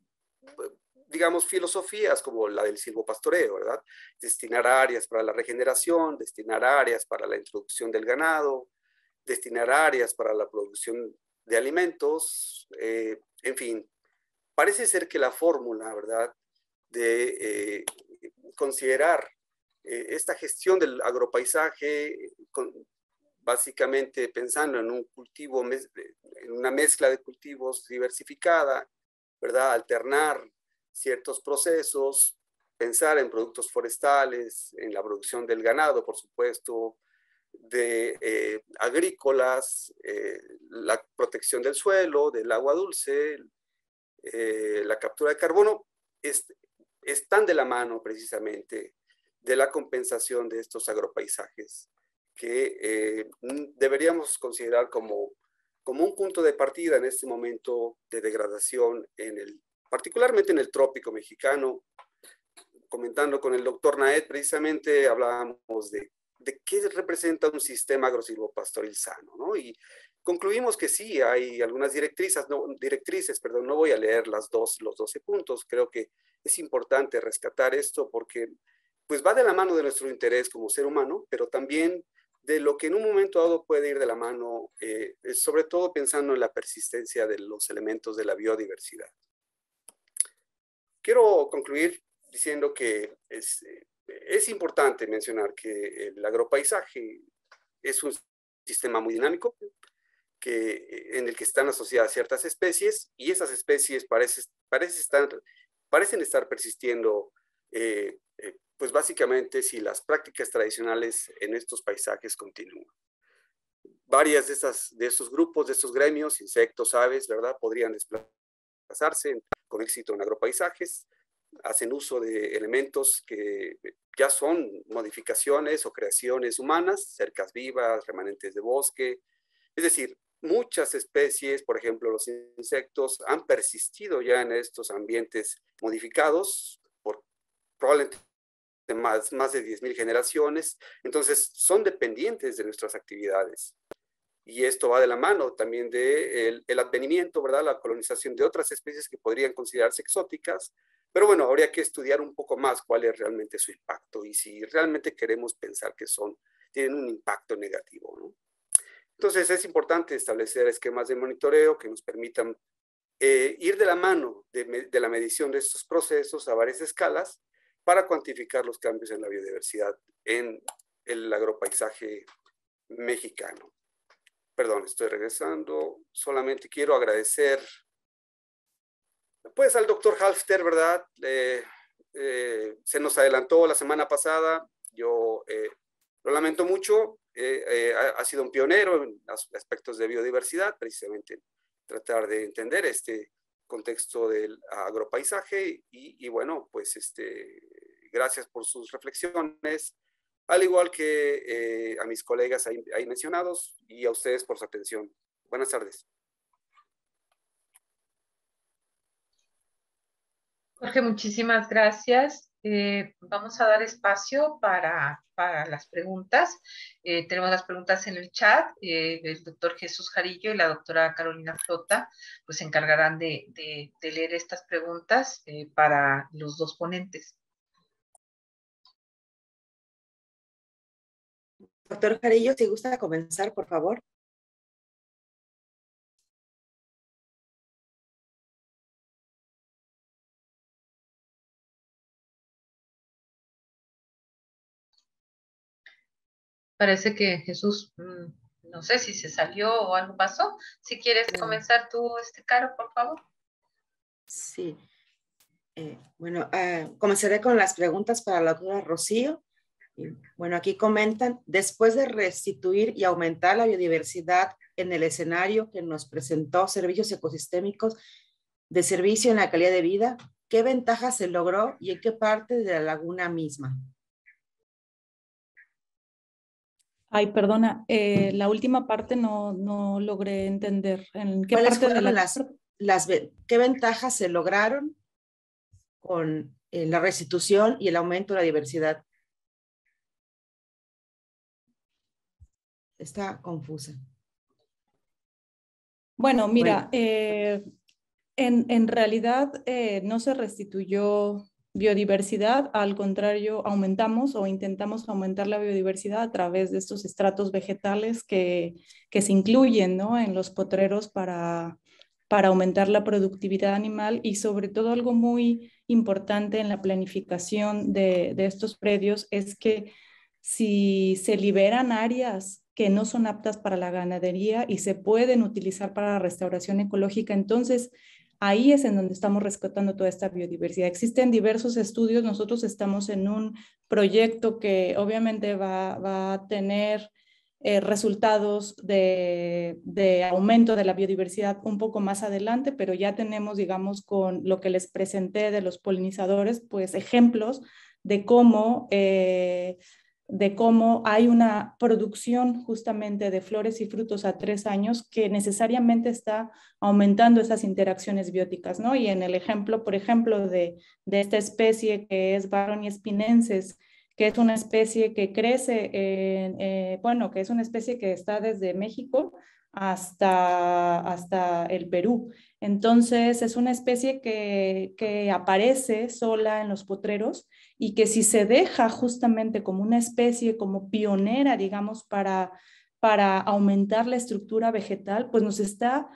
digamos, filosofías como la del silvopastoreo, ¿verdad? Destinar áreas para la regeneración, destinar áreas para la introducción del ganado, destinar áreas para la producción de alimentos, eh, en fin, parece ser que la fórmula, ¿verdad?, de eh, considerar eh, esta gestión del agropaisaje, con, básicamente pensando en un cultivo, en una mezcla de cultivos diversificada, ¿verdad?, alternar ciertos procesos, pensar en productos forestales, en la producción del ganado, por supuesto, de eh, agrícolas, eh, la protección del suelo, del agua dulce, eh, la captura de carbono, están de la mano precisamente de la compensación de estos agropaisajes que mm, deberíamos considerar como, como un punto de partida en este momento de degradación en el particularmente en el trópico mexicano. Comentando con el doctor Naed, precisamente hablábamos de, qué representa un sistema agrosilvopastoril sano, ¿no? Y concluimos que sí, hay algunas directrices, directrices, perdón, no voy a leer las dos, los 12 puntos, creo que es importante rescatar esto porque pues va de la mano de nuestro interés como ser humano, pero también de lo que en un momento dado puede ir de la mano, eh, sobre todo pensando en la persistencia de los elementos de la biodiversidad. Quiero concluir diciendo que es, importante mencionar que el agropaisaje es un sistema muy dinámico que, en el que están asociadas ciertas especies y esas especies parece, parece parecen estar persistiendo, eh, eh, pues básicamente si las prácticas tradicionales en estos paisajes continúan. Varias de, de estos grupos, de estos gremios, insectos, aves, ¿verdad? Podrían desplazarse con éxito en agropaisajes, hacen uso de elementos que ya son modificaciones o creaciones humanas, cercas vivas, remanentes de bosque. Es decir, muchas especies, por ejemplo los insectos, han persistido ya en estos ambientes modificados por probablemente más, más de 10.000 generaciones. Entonces, son dependientes de nuestras actividades y esto va de la mano también de el, advenimiento, ¿verdad? La colonización de otras especies que podrían considerarse exóticas, pero bueno, habría que estudiar un poco más cuál es realmente su impacto y si realmente queremos pensar que son, tienen un impacto negativo, Entonces es importante establecer esquemas de monitoreo que nos permitan eh, ir de la mano de, de la medición de estos procesos a varias escalas para cuantificar los cambios en la biodiversidad en el agropaisaje mexicano. Perdón, estoy regresando. Solamente quiero agradecer, pues, al doctor Halfter, ¿verdad? Eh, eh, se nos adelantó la semana pasada. Yo eh, lo lamento mucho. Ha, sido un pionero en aspectos de biodiversidad, precisamente tratar de entender este contexto del agropaisaje y, y bueno, pues este, gracias por sus reflexiones, al igual que eh, a mis colegas ahí, mencionados y a ustedes por su atención. Buenas tardes. Jorge, muchísimas gracias. Eh, vamos a dar espacio para, las preguntas. Eh, tenemos las preguntas en el chat. el doctor Jesús Jarillo y la doctora Carolina Flota pues, se encargarán de leer estas preguntas para los dos ponentes. Doctor Jarillo, si gusta comenzar, por favor. Parece que Jesús, mm, no sé si se salió o algo pasó. Si quieres mm. comenzar tú, este caro, por favor. Sí. Eh, bueno, ah, comenzaré con las preguntas para la doctora Rocío. Bueno, aquí comentan, después de restituir y aumentar la biodiversidad en el escenario que nos presentó servicios ecosistémicos de servicio en la calidad de vida, ¿qué ventajas se logró y en qué parte de la laguna misma? Ay, perdona, eh, la última parte no, logré entender. ¿En qué las, qué ventajas se lograron con eh, la restitución y el aumento de la diversidad está confusa. Bueno, mira, eh, en, realidad eh, no se restituyó biodiversidad, al contrario, aumentamos o intentamos aumentar la biodiversidad a través de estos estratos vegetales que, que se incluyen ¿no? en los potreros para, para aumentar la productividad animal y sobre todo algo muy importante en la planificación de, de estos predios es que si se liberan áreas que no son aptas para la ganadería y se pueden utilizar para la restauración ecológica. Entonces, ahí es en donde estamos rescatando toda esta biodiversidad. Existen diversos estudios, nosotros estamos en un proyecto que obviamente va, va a tener eh, resultados de, de, aumento de la biodiversidad un poco más adelante, pero ya tenemos, digamos, con lo que les presenté de los polinizadores, pues ejemplos de cómo... Eh, de cómo hay una producción justamente de flores y frutos a tres años que necesariamente está aumentando esas interacciones bióticas, ¿no? Y en el ejemplo, por ejemplo, de, esta especie que es Baronia spinenses que es una especie que crece, eh, bueno, que es una especie que está desde México hasta, hasta el Perú. Entonces, es una especie que aparece sola en los potreros y que si se deja justamente como una especie, como pionera, digamos, para, para aumentar la estructura vegetal, pues nos está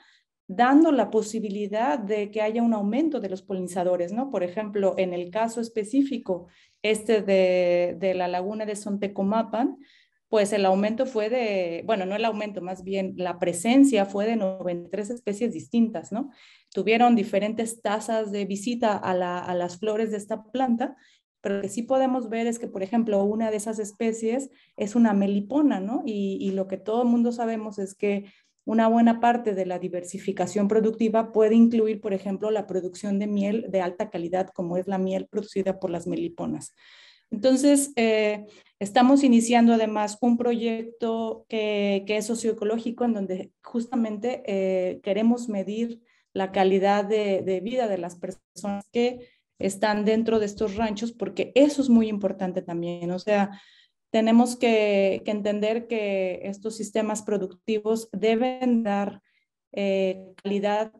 dando la posibilidad de que haya un aumento de los polinizadores, ¿no? Por ejemplo, en el caso específico, este de, la laguna de Sontecomapan, pues el aumento fue de, bueno, no el aumento, más bien la presencia fue de 93 especies distintas, ¿no? Tuvieron diferentes tasas de visita a, a las flores de esta planta pero lo que sí podemos ver es que, por ejemplo, una de esas especies es una melipona, ¿no? Y, lo que todo el mundo sabemos es que una buena parte de la diversificación productiva puede incluir, por ejemplo, la producción de miel de alta calidad, como es la miel producida por las meliponas. Entonces, eh, estamos iniciando además un proyecto que, es socioecológico en donde justamente eh, queremos medir la calidad de, de, vida de las personas que están dentro de estos ranchos, porque eso es muy importante también. O sea, tenemos que, entender que estos sistemas productivos deben dar eh, calidad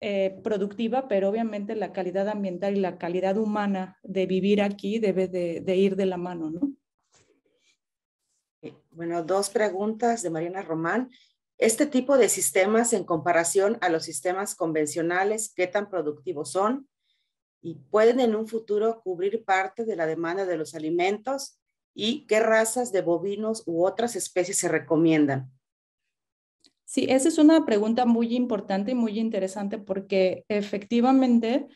eh, productiva, pero obviamente la calidad ambiental y la calidad humana de vivir aquí debe de, de ir de la mano, ¿no? Eh, bueno, dos preguntas de Mariana Román. Este tipo de sistemas en comparación a los sistemas convencionales, ¿qué tan productivos son? y pueden en un futuro cubrir parte de la demanda de los alimentos y qué razas de bovinos u otras especies se recomiendan. Sí, esa es una pregunta muy importante y muy interesante porque efectivamente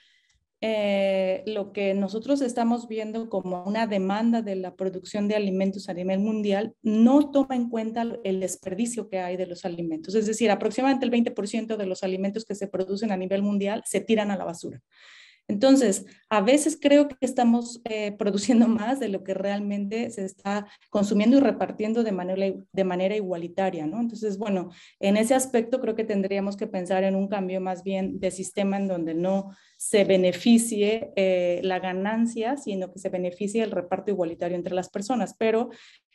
eh, lo que nosotros estamos viendo como una demanda de la producción de alimentos a nivel mundial no toma en cuenta el desperdicio que hay de los alimentos. Es decir, aproximadamente el 20% de los alimentos que se producen a nivel mundial se tiran a la basura. Entonces, a veces creo que estamos eh, produciendo más de lo que realmente se está consumiendo y repartiendo de manera, igualitaria, ¿no? Entonces, bueno, en ese aspecto creo que tendríamos que pensar en un cambio más bien de sistema en donde no se beneficie eh, la ganancia, sino que se beneficie el reparto igualitario entre las personas. Pero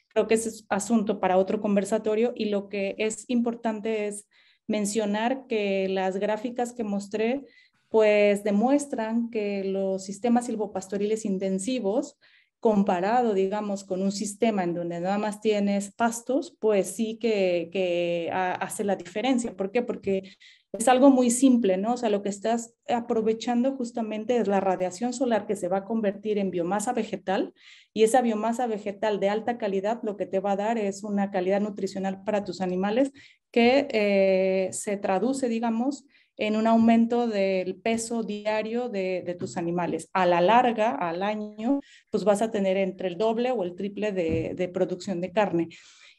creo que ese es asunto para otro conversatorio y lo que es importante es mencionar que las gráficas que mostré pues demuestran que los sistemas silvopastoriles intensivos, comparado, digamos, con un sistema en donde nada más tienes pastos, pues sí que, hace la diferencia. ¿Por qué? Porque es algo muy simple, ¿no? O sea, lo que estás aprovechando justamente es la radiación solar que se va a convertir en biomasa vegetal y esa biomasa vegetal de alta calidad lo que te va a dar es una calidad nutricional para tus animales que eh, se traduce, digamos, en un aumento del peso diario de, tus animales. A la larga, al año, pues vas a tener entre el doble o el triple de, producción de carne.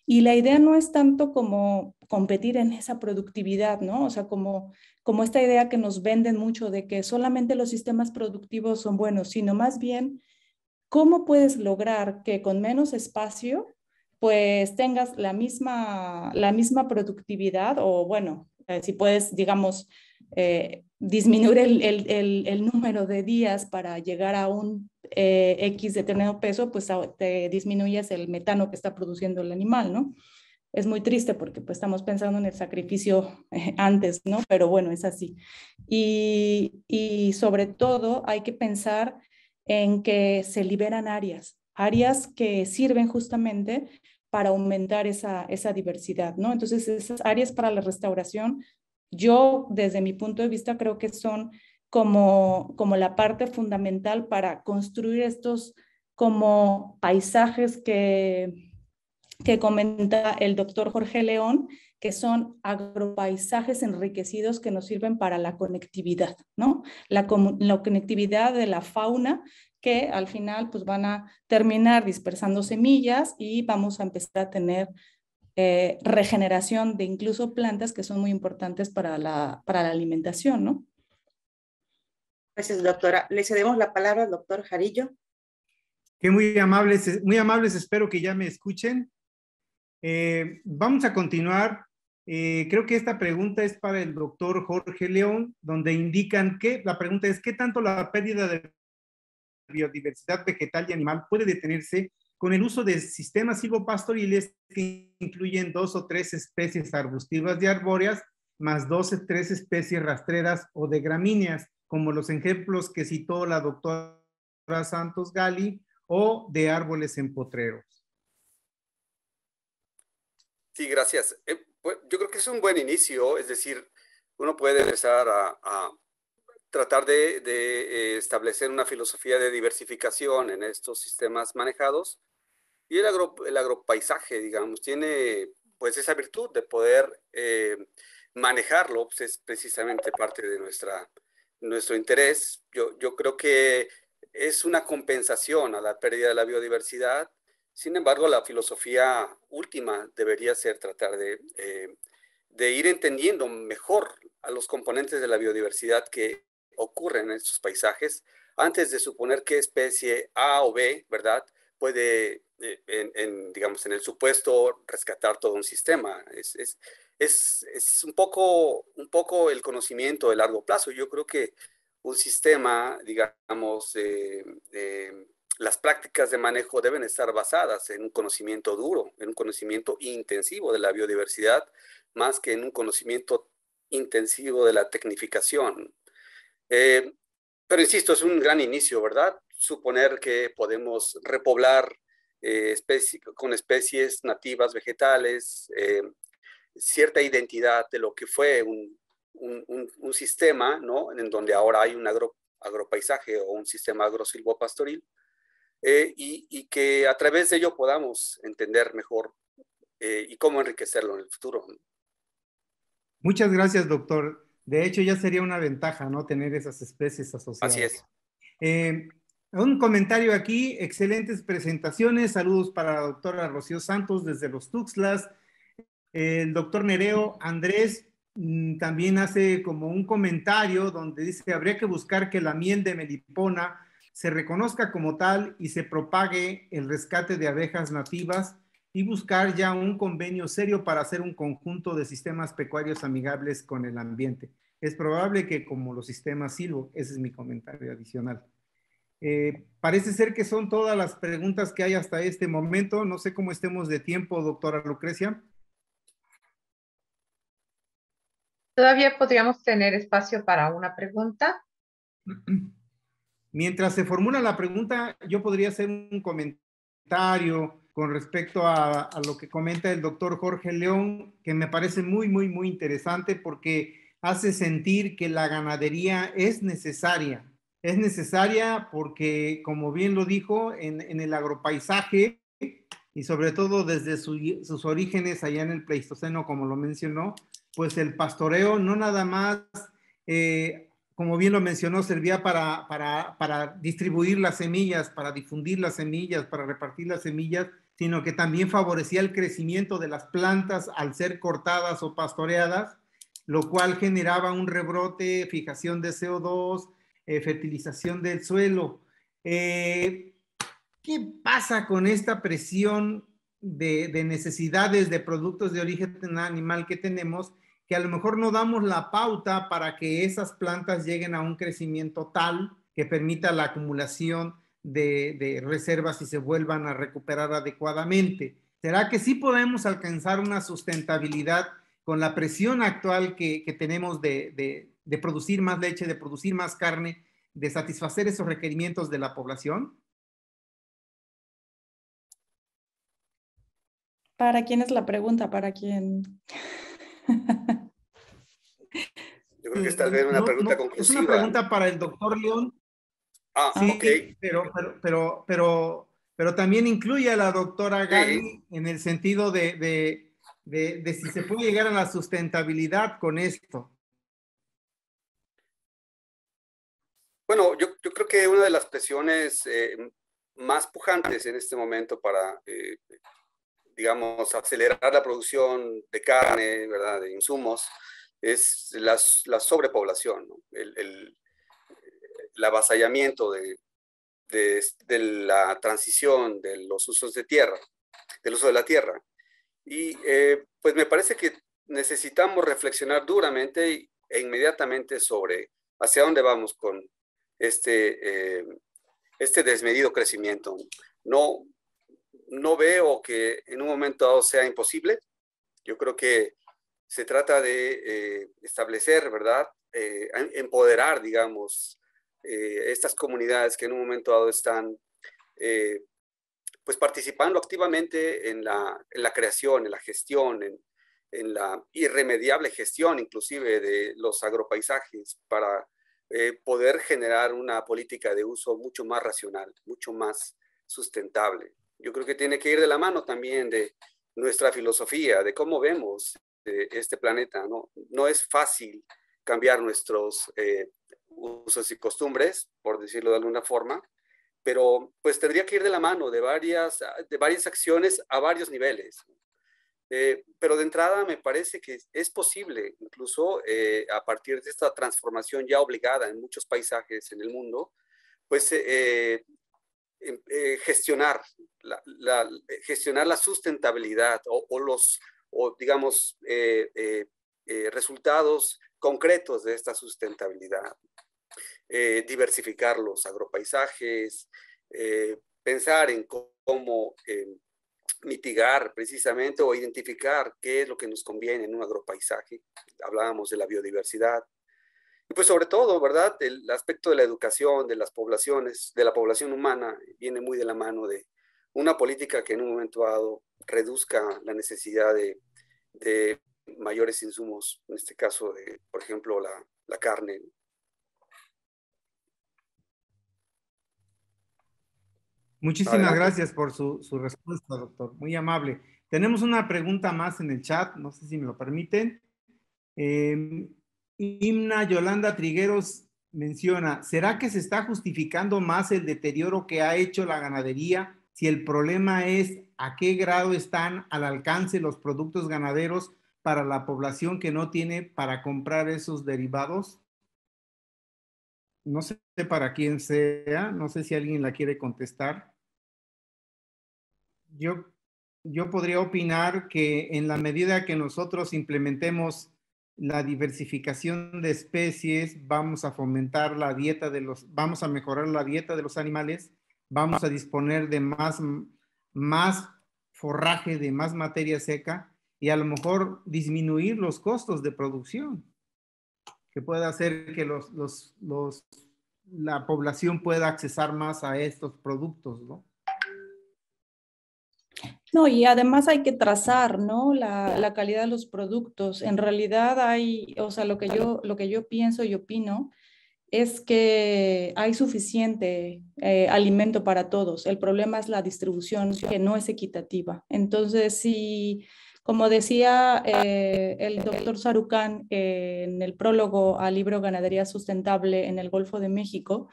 Y la idea no es tanto como competir en esa productividad, ¿no? O sea, como, como esta idea que nos venden mucho de que solamente los sistemas productivos son buenos, sino más bien cómo puedes lograr que con menos espacio pues tengas la misma, la misma productividad o bueno, eh, si puedes, digamos, eh, disminuir el, número de días para llegar a un eh, X determinado peso, pues te disminuyes el metano que está produciendo el animal, ¿no? Es muy triste porque pues estamos pensando en el sacrificio eh, antes, ¿no? Pero bueno, es así. Y, sobre todo hay que pensar en que se liberan áreas, áreas que sirven justamente para aumentar esa, esa diversidad, ¿no? Entonces, esas áreas para la restauración yo, desde mi punto de vista, creo que son como, como la parte fundamental para construir estos como paisajes que, que comenta el doctor Jorge León, que son agropaisajes enriquecidos que nos sirven para la conectividad, ¿no? La, conectividad de la fauna que al final pues van a terminar dispersando semillas y vamos a empezar a tener eh, regeneración de incluso plantas que son muy importantes para la, alimentación, ¿no? Gracias, doctora. Le cedemos la palabra al doctor Jarillo. Qué muy amables, muy amables, espero que ya me escuchen. Eh, vamos a continuar. Eh, creo que esta pregunta es para el doctor Jorge León, donde indican que la pregunta es, ¿qué tanto la pérdida de biodiversidad vegetal y animal puede detenerse con el uso de sistemas silvopastoriles que incluyen dos o tres especies arbustivas de arbóreas, más dos o tres especies rastreras o de gramíneas, como los ejemplos que citó la doctora Santos Gali, o de árboles en potreros. Sí, gracias. Eh, pues, yo creo que es un buen inicio, es decir, uno puede empezar a, tratar de, eh, establecer una filosofía de diversificación en estos sistemas manejados y el, agro, el agropaisaje, digamos, tiene pues esa virtud de poder eh, manejarlo, pues, es precisamente parte de nuestra, nuestro interés. Yo, yo creo que es una compensación a la pérdida de la biodiversidad. Sin embargo, la filosofía última debería ser tratar de, eh, de ir entendiendo mejor a los componentes de la biodiversidad que ocurren en estos paisajes antes de suponer qué especie A o B, ¿verdad?, puede, eh, digamos, en el supuesto, rescatar todo un sistema. Es, un, poco, un poco el conocimiento de largo plazo. Yo creo que un sistema, digamos, eh, eh, las prácticas de manejo deben estar basadas en un conocimiento duro, en un conocimiento intensivo de la biodiversidad, más que en un conocimiento intensivo de la tecnificación. pero insisto, es un gran inicio, ¿verdad? suponer que podemos repoblar eh, con especies nativas, vegetales, eh, cierta identidad de lo que fue un, sistema, ¿no? En donde ahora hay un agro, agropaisaje o un sistema agrosilvopastoril, eh, y, y, que a través de ello podamos entender mejor eh, y cómo enriquecerlo en el futuro. Muchas gracias, doctor. De hecho, ya sería una ventaja, ¿no? Tener esas especies asociadas. Así es. Un comentario aquí, excelentes presentaciones, saludos para la doctora Rocío Santos desde los Tuxtlas. El doctor Nereo Andrés mm, también hace como un comentario donde dice, habría que buscar que la miel de melipona se reconozca como tal y se propague el rescate de abejas nativas y buscar ya un convenio serio para hacer un conjunto de sistemas pecuarios amigables con el ambiente. Es probable que como los sistemas silvo, ese es mi comentario adicional. Eh, parece ser que son todas las preguntas que hay hasta este momento. No sé cómo estemos de tiempo, doctora Lucrecia. Todavía podríamos tener espacio para una pregunta. Mientras se formula la pregunta, yo podría hacer un comentario con respecto a, a, lo que comenta el doctor Jorge León, que me parece muy, muy, muy interesante porque hace sentir que la ganadería es necesaria es necesaria porque, como bien lo dijo, en, el agropaisaje y sobre todo desde sus orígenes allá en el Pleistoceno, como lo mencionó, pues el pastoreo no nada más, eh, como bien lo mencionó, servía para, para, para distribuir las semillas, para difundir las semillas, para repartir las semillas, sino que también favorecía el crecimiento de las plantas al ser cortadas o pastoreadas, lo cual generaba un rebrote, fijación de CO2, eh, fertilización del suelo. Eh, ¿Qué pasa con esta presión de, necesidades de productos de origen animal que tenemos que a lo mejor no damos la pauta para que esas plantas lleguen a un crecimiento tal que permita la acumulación de, reservas y se vuelvan a recuperar adecuadamente? ¿Será que sí podemos alcanzar una sustentabilidad con la presión actual que, tenemos de, de producir más leche, de producir más carne, de satisfacer esos requerimientos de la población? ¿Para quién es la pregunta? ¿Para quién? Yo creo que es tal vez una pregunta conclusiva. Es una pregunta para el doctor León. Ah, ok. Pero, pero, pero, pero, también incluye a la doctora Gary en el sentido de si se puede llegar a la sustentabilidad con esto. Bueno, yo, yo, creo que una de las presiones eh, más pujantes en este momento para, eh, digamos, acelerar la producción de carne, ¿verdad? de insumos, es la, la sobrepoblación, el, el, el, avasallamiento de, de, la transición de los usos de tierra, del uso de la tierra. Y eh, pues me parece que necesitamos reflexionar duramente e inmediatamente sobre hacia dónde vamos con, este, eh, este desmedido crecimiento. No, no veo que en un momento dado sea imposible. Yo creo que se trata de eh, establecer, ¿verdad? Eh, empoderar, digamos, estas comunidades que en un momento dado están pues participando activamente en la, en la creación, en la gestión, en, en la irremediable gestión inclusive de los agropaisajes para eh, poder generar una política de uso mucho más racional, mucho más sustentable. Yo creo que tiene que ir de la mano también de nuestra filosofía, de cómo vemos eh, este planeta. ¿no? no es fácil cambiar nuestros eh, usos y costumbres, por decirlo de alguna forma, pero pues tendría que ir de la mano de varias, de varias acciones a varios niveles. Eh, pero de entrada me parece que es posible, incluso eh, a partir de esta transformación ya obligada en muchos paisajes en el mundo, pues eh, em, gestionar, la, gestionar la sustentabilidad o, los, digamos, resultados concretos de esta sustentabilidad. diversificar los agropaisajes, pensar en cómo em, mitigar precisamente o identificar qué es lo que nos conviene en un agropaisaje. Hablábamos de la biodiversidad. Y pues sobre todo, ¿verdad? El aspecto de la educación de las poblaciones, de la población humana, viene muy de la mano de una política que en un momento dado reduzca la necesidad de, de mayores insumos, en este caso, de, por ejemplo, la, la carne, Muchísimas gracias por su, respuesta, doctor. Muy amable. Tenemos una pregunta más en el chat, no sé si me lo permiten. Himna em, Yolanda Trigueros menciona, ¿será que se está justificando más el deterioro que ha hecho la ganadería si el problema es a qué grado están al alcance los productos ganaderos para la población que no tiene para comprar esos derivados? No sé para quién sea, no sé si alguien la quiere contestar yo, podría opinar que en la medida que nosotros implementemos la diversificación de especies, vamos a fomentar la dieta de los, vamos a mejorar la dieta de los animales, vamos a disponer de más, forraje, de más materia seca y a lo mejor disminuir los costos de producción, que pueda hacer que la población pueda accesar más a estos productos, ¿no? No, y además hay que trazar, ¿no? La, calidad de los productos. En realidad hay, o sea, lo que yo, pienso y opino es que hay suficiente eh, alimento para todos. El problema es la distribución que no es equitativa. Entonces, si, como decía eh, el doctor Sarucán en el prólogo al libro Ganadería Sustentable en el Golfo de México,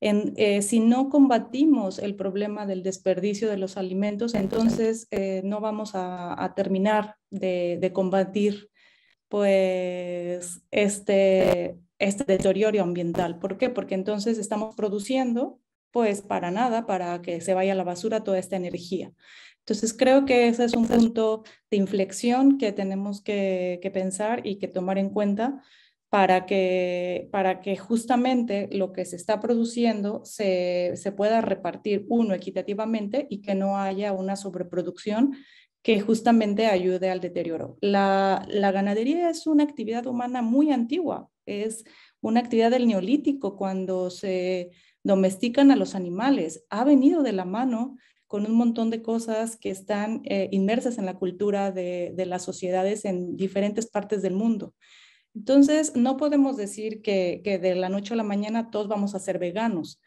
eh, si no combatimos el problema del desperdicio de los alimentos, entonces eh, no vamos a, terminar de, combatir pues este, este deterioro ambiental. ¿Por qué? Porque entonces estamos produciendo pues para nada, para que se vaya a la basura toda esta energía. Entonces creo que ese es un punto de inflexión que tenemos que, que pensar y que tomar en cuenta para que, justamente lo que se está produciendo se, pueda repartir uno equitativamente y que no haya una sobreproducción que justamente ayude al deterioro. La, ganadería es una actividad humana muy antigua, es una actividad del neolítico cuando se domestican a los animales. Ha venido de la mano con un montón de cosas que están eh, inmersas en la cultura de las sociedades en diferentes partes del mundo. Entonces, no podemos decir que, de la noche a la mañana todos vamos a ser veganos.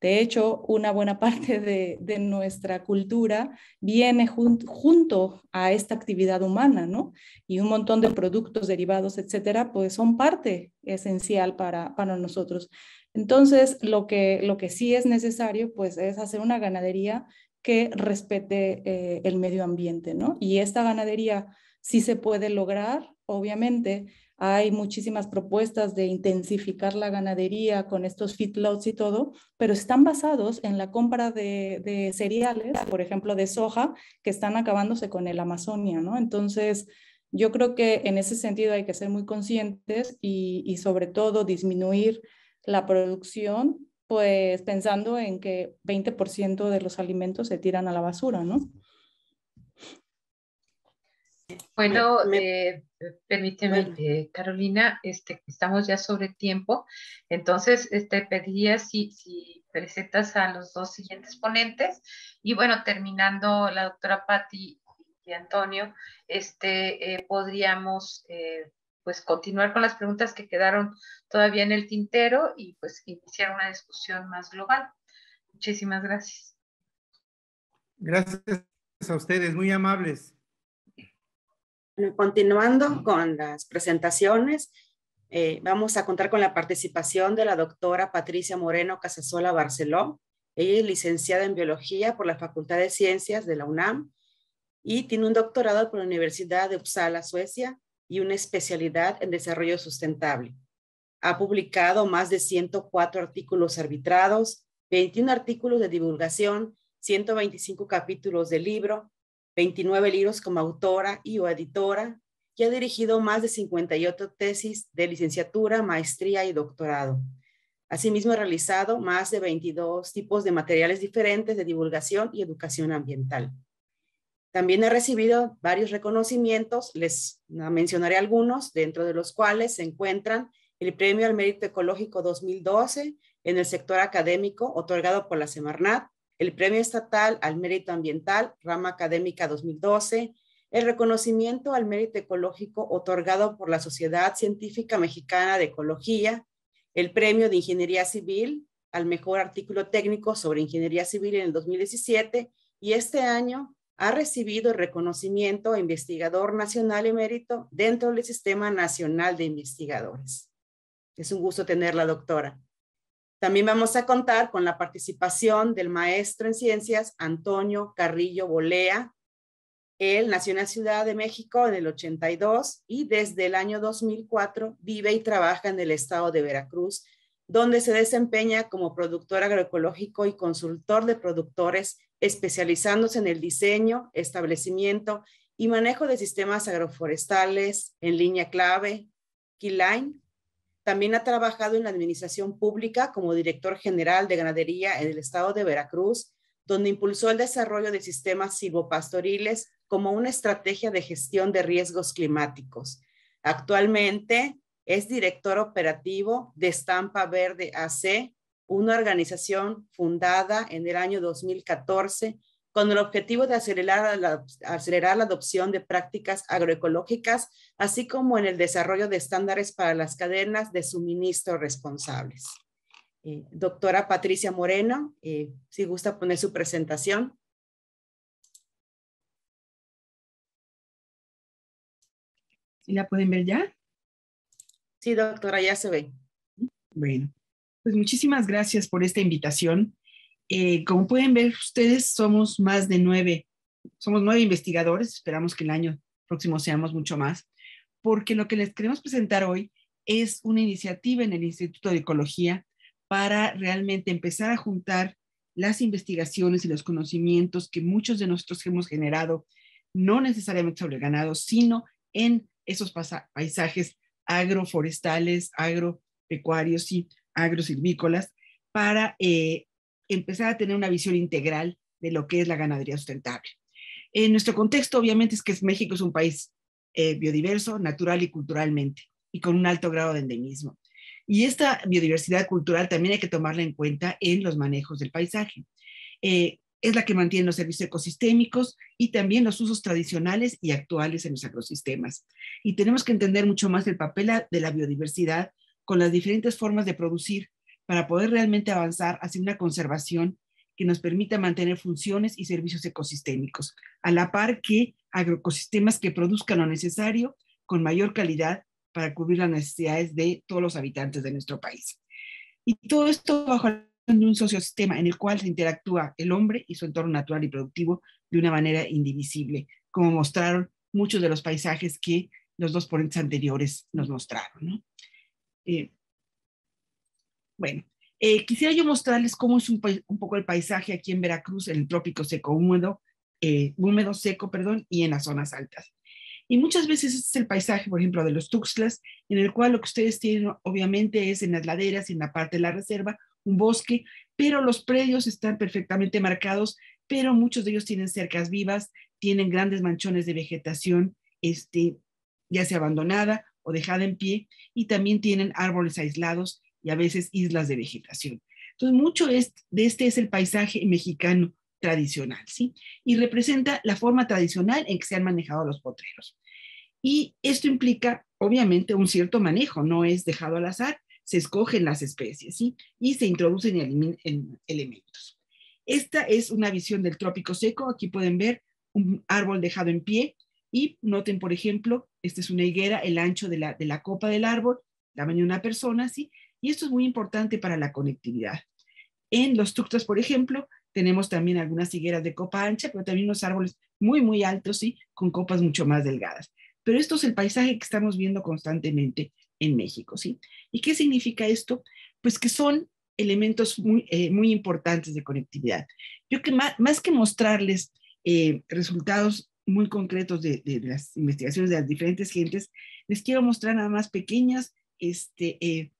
De hecho, una buena parte de, nuestra cultura viene junto a esta actividad humana, ¿no? Y un montón de productos derivados, etcétera, pues son parte esencial para, nosotros. Entonces, lo que, lo que sí es necesario, pues, es hacer una ganadería que respete eh, el medio ambiente, ¿no? Y esta ganadería sí se puede lograr, obviamente, hay muchísimas propuestas de intensificar la ganadería con estos feedlots y todo, pero están basados en la compra de, cereales, por ejemplo, de soja, que están acabándose con el Amazonia, ¿no? Entonces, yo creo que en ese sentido hay que ser muy conscientes y, y sobre todo disminuir la producción, pues pensando en que 20% de los alimentos se tiran a la basura, ¿no? Eh, bueno, eh, permíteme, Carolina, este, estamos ya sobre tiempo, entonces este, pediría si, presentas a los dos siguientes ponentes y bueno, terminando la doctora Patti y Antonio, este, eh, podríamos eh, pues continuar con las preguntas que quedaron todavía en el tintero y pues iniciar una discusión más global. Muchísimas gracias. Gracias a ustedes, muy amables. Continuando con las presentaciones, eh, vamos a contar con la participación de la doctora Patricia Moreno Casasola Barceló. Ella es licenciada en Biología por la Facultad de Ciencias de la UNAM y tiene un doctorado por la Universidad de Uppsala, Suecia, y una especialidad en Desarrollo Sustentable. Ha publicado más de 104 artículos arbitrados, 21 artículos de divulgación, 125 capítulos de libro, 29 libros como autora y o editora y ha dirigido más de 58 tesis de licenciatura, maestría y doctorado. Asimismo, ha realizado más de 22 tipos de materiales diferentes de divulgación y educación ambiental. También ha recibido varios reconocimientos, les mencionaré algunos, dentro de los cuales se encuentran el Premio al Mérito Ecológico 2012 en el sector académico otorgado por la Semarnat, el Premio Estatal al Mérito Ambiental, Rama Académica 2012, el reconocimiento al mérito ecológico otorgado por la Sociedad Científica Mexicana de Ecología, el Premio de Ingeniería Civil al Mejor Artículo Técnico sobre Ingeniería Civil en el 2017 y este año ha recibido el reconocimiento a investigador nacional mérito dentro del Sistema Nacional de Investigadores. Es un gusto tenerla, doctora. También vamos a contar con la participación del maestro en ciencias Antonio Carrillo Bolea. Él nació en la Ciudad de México en el 82 y desde el año 2004 vive y trabaja en el estado de Veracruz, donde se desempeña como productor agroecológico y consultor de productores, especializándose en el diseño, establecimiento y manejo de sistemas agroforestales en línea clave, Keyline, también ha trabajado en la administración pública como director general de ganadería en el estado de Veracruz, donde impulsó el desarrollo de sistemas silvopastoriles como una estrategia de gestión de riesgos climáticos. Actualmente es director operativo de Estampa Verde AC, una organización fundada en el año 2014 con el objetivo de acelerar la, adopción de prácticas agroecológicas, así como en el desarrollo de estándares para las cadenas de suministro responsables. Eh, doctora Patricia Moreno, eh, si gusta poner su presentación. la pueden ver ya? Sí, doctora, ya se ve. Bueno, pues muchísimas gracias por esta invitación eh, como pueden ver ustedes, somos más de nueve, somos nueve investigadores, esperamos que el año próximo seamos mucho más, porque lo que les queremos presentar hoy es una iniciativa en el Instituto de Ecología para realmente empezar a juntar las investigaciones y los conocimientos que muchos de nosotros hemos generado, no necesariamente sobre ganado, sino en esos paisajes agroforestales, agropecuarios y agrosilvícolas, para eh, empezar a tener una visión integral de lo que es la ganadería sustentable. En nuestro contexto, obviamente, es que México es un país eh, biodiverso, natural y culturalmente, y con un alto grado de endemismo. Y esta biodiversidad cultural también hay que tomarla en cuenta en los manejos del paisaje. Eh, es la que mantiene los servicios ecosistémicos y también los usos tradicionales y actuales en los agrosistemas. Y tenemos que entender mucho más el papel de la biodiversidad con las diferentes formas de producir para poder realmente avanzar hacia una conservación que nos permita mantener funciones y servicios ecosistémicos, a la par que agroecosistemas que produzcan lo necesario con mayor calidad para cubrir las necesidades de todos los habitantes de nuestro país. Y todo esto bajo un sociosistema en el cual se interactúa el hombre y su entorno natural y productivo de una manera indivisible, como mostraron muchos de los paisajes que los dos ponentes anteriores nos mostraron. ¿no? Eh, bueno, eh, quisiera yo mostrarles cómo es un, poco el paisaje aquí en Veracruz, en el trópico seco húmedo, eh, húmedo seco, perdón, y en las zonas altas. Y muchas veces este es el paisaje, por ejemplo, de los Tuxtlas, en el cual lo que ustedes tienen obviamente es en las laderas y en la parte de la reserva un bosque, pero los predios están perfectamente marcados, pero muchos de ellos tienen cercas vivas, tienen grandes manchones de vegetación, este, ya sea abandonada o dejada en pie, y también tienen árboles aislados y a veces islas de vegetación. Entonces, mucho de este es el paisaje mexicano tradicional, ¿sí? Y representa la forma tradicional en que se han manejado los potreros. Y esto implica, obviamente, un cierto manejo, no es dejado al azar, se escogen las especies, ¿sí? Y se introducen elementos. Esta es una visión del trópico seco, aquí pueden ver un árbol dejado en pie y noten, por ejemplo, esta es una higuera, el ancho de la, de la copa del árbol, tamaño de una persona, ¿sí? Y esto es muy importante para la conectividad. En los tuctos, por ejemplo, tenemos también algunas higueras de copa ancha, pero también unos árboles muy, muy altos y con copas mucho más delgadas. Pero esto es el paisaje que estamos viendo constantemente en México, ¿sí? ¿Y qué significa esto? Pues que son elementos muy, eh, muy importantes de conectividad. Yo que más, que mostrarles eh, resultados muy concretos de, las investigaciones de las diferentes gentes, les quiero mostrar nada más pequeñas este, eh,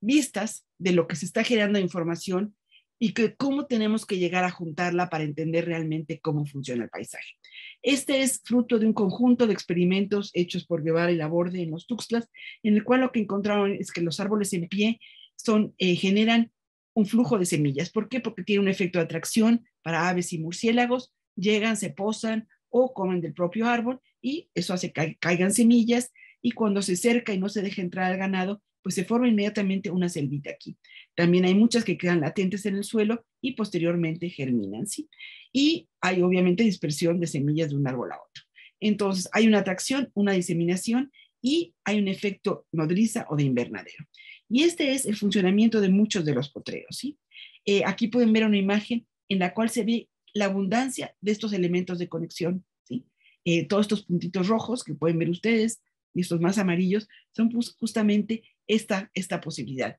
vistas de lo que se está generando de información y que cómo tenemos que llegar a juntarla para entender realmente cómo funciona el paisaje. Este es fruto de un conjunto de experimentos hechos por Guevara y Laborde en los Tuxtlas, en el cual lo que encontraron es que los árboles en pie son, eh, generan un flujo de semillas. ¿Por qué? Porque tiene un efecto de atracción para aves y murciélagos, llegan, se posan o comen del propio árbol y eso hace que caigan semillas y cuando se cerca y no se deja entrar al ganado, pues se forma inmediatamente una selvita aquí. También hay muchas que quedan latentes en el suelo y posteriormente germinan, ¿sí? Y hay obviamente dispersión de semillas de un árbol a otro. Entonces, hay una atracción, una diseminación y hay un efecto nodriza o de invernadero. Y este es el funcionamiento de muchos de los potreros, ¿sí? Eh, aquí pueden ver una imagen en la cual se ve la abundancia de estos elementos de conexión, ¿sí? Eh, todos estos puntitos rojos que pueden ver ustedes y estos más amarillos son justamente esta, esta posibilidad.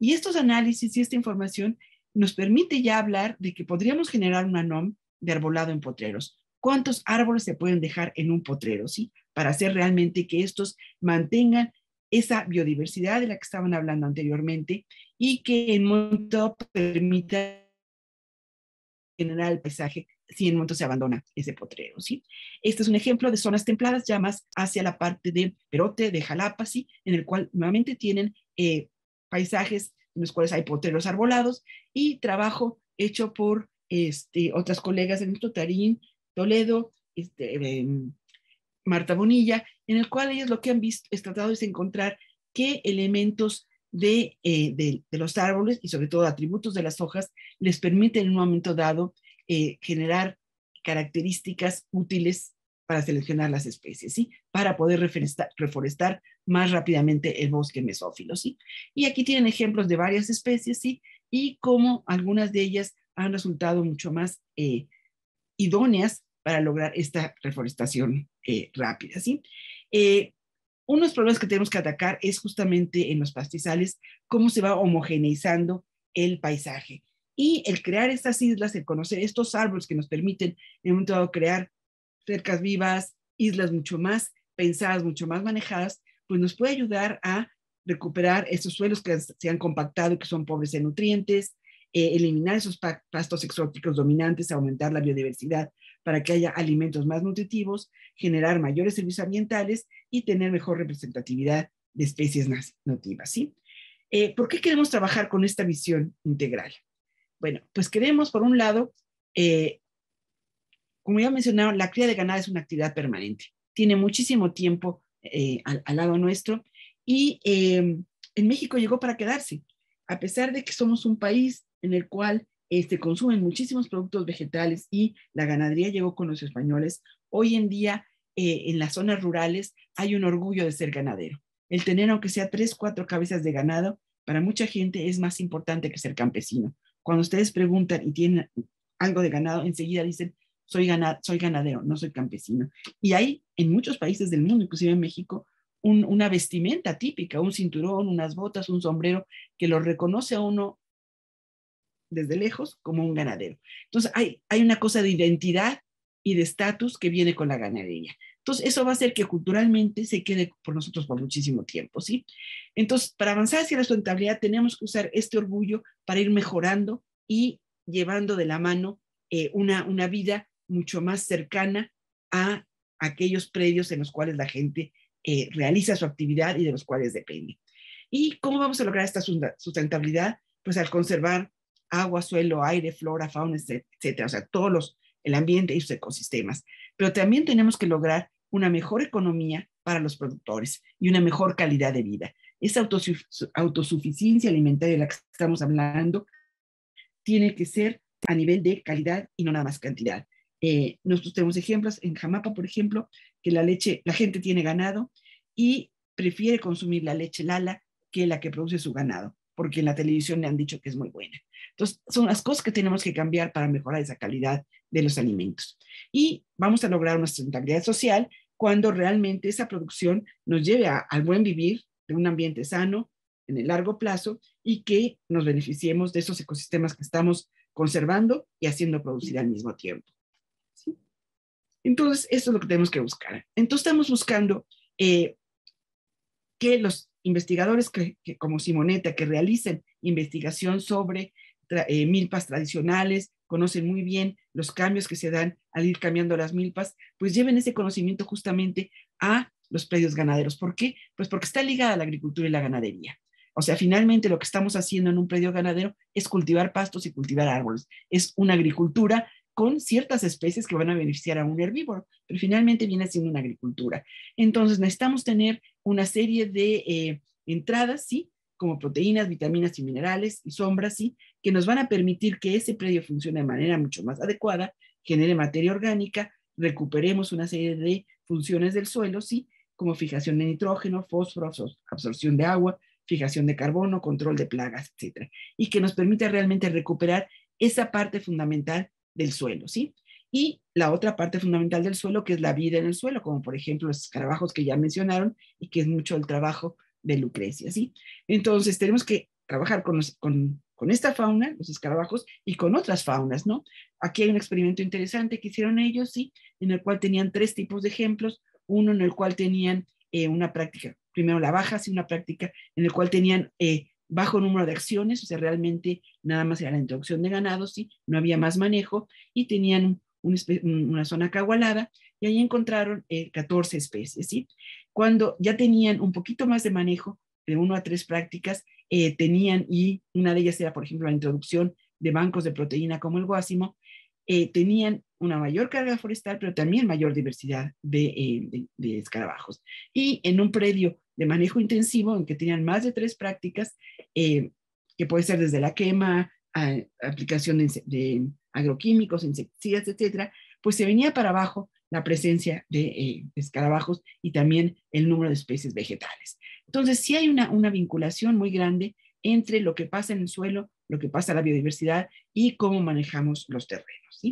Y estos análisis y esta información nos permite ya hablar de que podríamos generar una NOM de arbolado en potreros. ¿Cuántos árboles se pueden dejar en un potrero, sí? Para hacer realmente que estos mantengan esa biodiversidad de la que estaban hablando anteriormente y que en momento permita generar el paisaje si en un momento se abandona ese potrero, ¿sí? Este es un ejemplo de zonas templadas ya más hacia la parte de Perote, de Jalapa, ¿sí? En el cual nuevamente tienen eh, paisajes en los cuales hay potreros arbolados y trabajo hecho por este, otras colegas de nuestro Tarín, Toledo, este, eh, Marta Bonilla, en el cual ellos lo que han visto, es tratado de encontrar qué elementos eh, de, de, los árboles y sobre todo atributos de las hojas les permiten en un momento dado eh, generar características útiles para seleccionar las especies, ¿sí? Para poder reforestar, más rápidamente el bosque mesófilo, ¿sí? Y aquí tienen ejemplos de varias especies, ¿sí? Y cómo algunas de ellas han resultado mucho más eh, idóneas para lograr esta reforestación eh, rápida, ¿sí? unos problemas que tenemos que atacar es justamente en los pastizales, cómo se va homogeneizando el paisaje. Y el crear estas islas, el conocer estos árboles que nos permiten en un todo crear cercas vivas, islas mucho más pensadas, mucho más manejadas, pues nos puede ayudar a recuperar esos suelos que se han compactado, y que son pobres en nutrientes, eh, eliminar esos pastos exóticos dominantes, aumentar la biodiversidad para que haya alimentos más nutritivos, generar mayores servicios ambientales y tener mejor representatividad de especies nativas. ¿sí? Eh, ¿Por qué queremos trabajar con esta visión integral? Bueno, pues queremos, por un lado, eh, como ya mencionaron, la cría de ganado es una actividad permanente. Tiene muchísimo tiempo eh, al, lado nuestro y em, en México llegó para quedarse. A pesar de que somos un país en el cual este, consumen muchísimos productos vegetales y la ganadería llegó con los españoles, hoy en día eh, en las zonas rurales hay un orgullo de ser ganadero. El tener aunque sea tres, cuatro cabezas de ganado, para mucha gente es más importante que ser campesino. Cuando ustedes preguntan y tienen algo de ganado, enseguida dicen, soy, ganadero, no soy campesino. Y hay en muchos países del mundo, inclusive en México, una vestimenta típica, un cinturón, unas botas, un sombrero, que lo reconoce a uno desde lejos como un ganadero. Entonces, hay una cosa de identidad y de estatus que viene con la ganadería. Entonces, eso va a hacer que culturalmente se quede por nosotros por muchísimo tiempo, ¿sí? Entonces, para avanzar hacia la sustentabilidad, tenemos que usar este orgullo para ir mejorando y llevando de la mano eh, una, una vida mucho más cercana a aquellos predios en los cuales la gente eh, realiza su actividad y de los cuales depende. ¿Y cómo vamos a lograr esta sustentabilidad? Pues al conservar agua, suelo, aire, flora, fauna, etcétera, o sea, todos los, el ambiente y sus ecosistemas. Pero también tenemos que lograr una mejor economía para los productores y una mejor calidad de vida. Esa autosuficiencia alimentaria de la que estamos hablando tiene que ser a nivel de calidad y no nada más cantidad. Eh, nosotros tenemos ejemplos en Jamapa, por ejemplo, que la leche, la gente tiene ganado y prefiere consumir la leche Lala que la que produce su ganado, porque en la televisión le han dicho que es muy buena. Entonces, son las cosas que tenemos que cambiar para mejorar esa calidad de los alimentos. Y vamos a lograr una sustentabilidad social cuando realmente esa producción nos lleve al buen vivir de un ambiente sano en el largo plazo y que nos beneficiemos de esos ecosistemas que estamos conservando y haciendo producir al mismo tiempo. Entonces, eso es lo que tenemos que buscar. Entonces, estamos buscando eh, que los investigadores como Simoneta que realicen investigación sobre eh, milpas tradicionales, conocen muy bien los cambios que se dan al ir cambiando las milpas, pues lleven ese conocimiento justamente a los predios ganaderos. ¿Por qué? Pues porque está ligada a la agricultura y la ganadería. O sea, finalmente lo que estamos haciendo en un predio ganadero es cultivar pastos y cultivar árboles. Es una agricultura con ciertas especies que van a beneficiar a un herbívoro, pero finalmente viene siendo una agricultura. Entonces necesitamos tener una serie de eh, entradas, ¿sí? como proteínas, vitaminas y minerales y sombras, sí, que nos van a permitir que ese predio funcione de manera mucho más adecuada, genere materia orgánica, recuperemos una serie de funciones del suelo, sí, como fijación de nitrógeno, fósforo, absorción de agua, fijación de carbono, control de plagas, etcétera, y que nos permita realmente recuperar esa parte fundamental del suelo, ¿sí? Y la otra parte fundamental del suelo, que es la vida en el suelo, como por ejemplo los escarabajos que ya mencionaron y que es mucho el trabajo de Lucrecia, ¿sí? Entonces tenemos que trabajar con, esta fauna, los escarabajos, y con otras faunas, ¿no? Aquí hay un experimento interesante que hicieron ellos, ¿sí? En el cual tenían tres tipos de ejemplos, uno en el cual tenían eh, una práctica, primero la baja, sí, una práctica en el cual tenían eh, bajo número de acciones, o sea, realmente nada más era la introducción de ganado, ¿sí? No había más manejo, y tenían una zona cagualada y ahí encontraron 14 eh, especies. ¿sí? Cuando ya tenían un poquito más de manejo, de uno a tres prácticas, eh, tenían, y una de ellas era, por ejemplo, la introducción de bancos de proteína como el guásimo, eh, tenían una mayor carga forestal, pero también mayor diversidad de, escarabajos. Y en un predio de manejo intensivo, en que tenían más de tres prácticas, que puede ser desde la quema, aplicación de, de agroquímicos, insecticidas, etcétera, pues se venía para abajo la presencia de, eh, escarabajos y también el número de especies vegetales. Entonces, sí hay una, una vinculación muy grande entre lo que pasa en el suelo, lo que pasa en la biodiversidad y cómo manejamos los terrenos.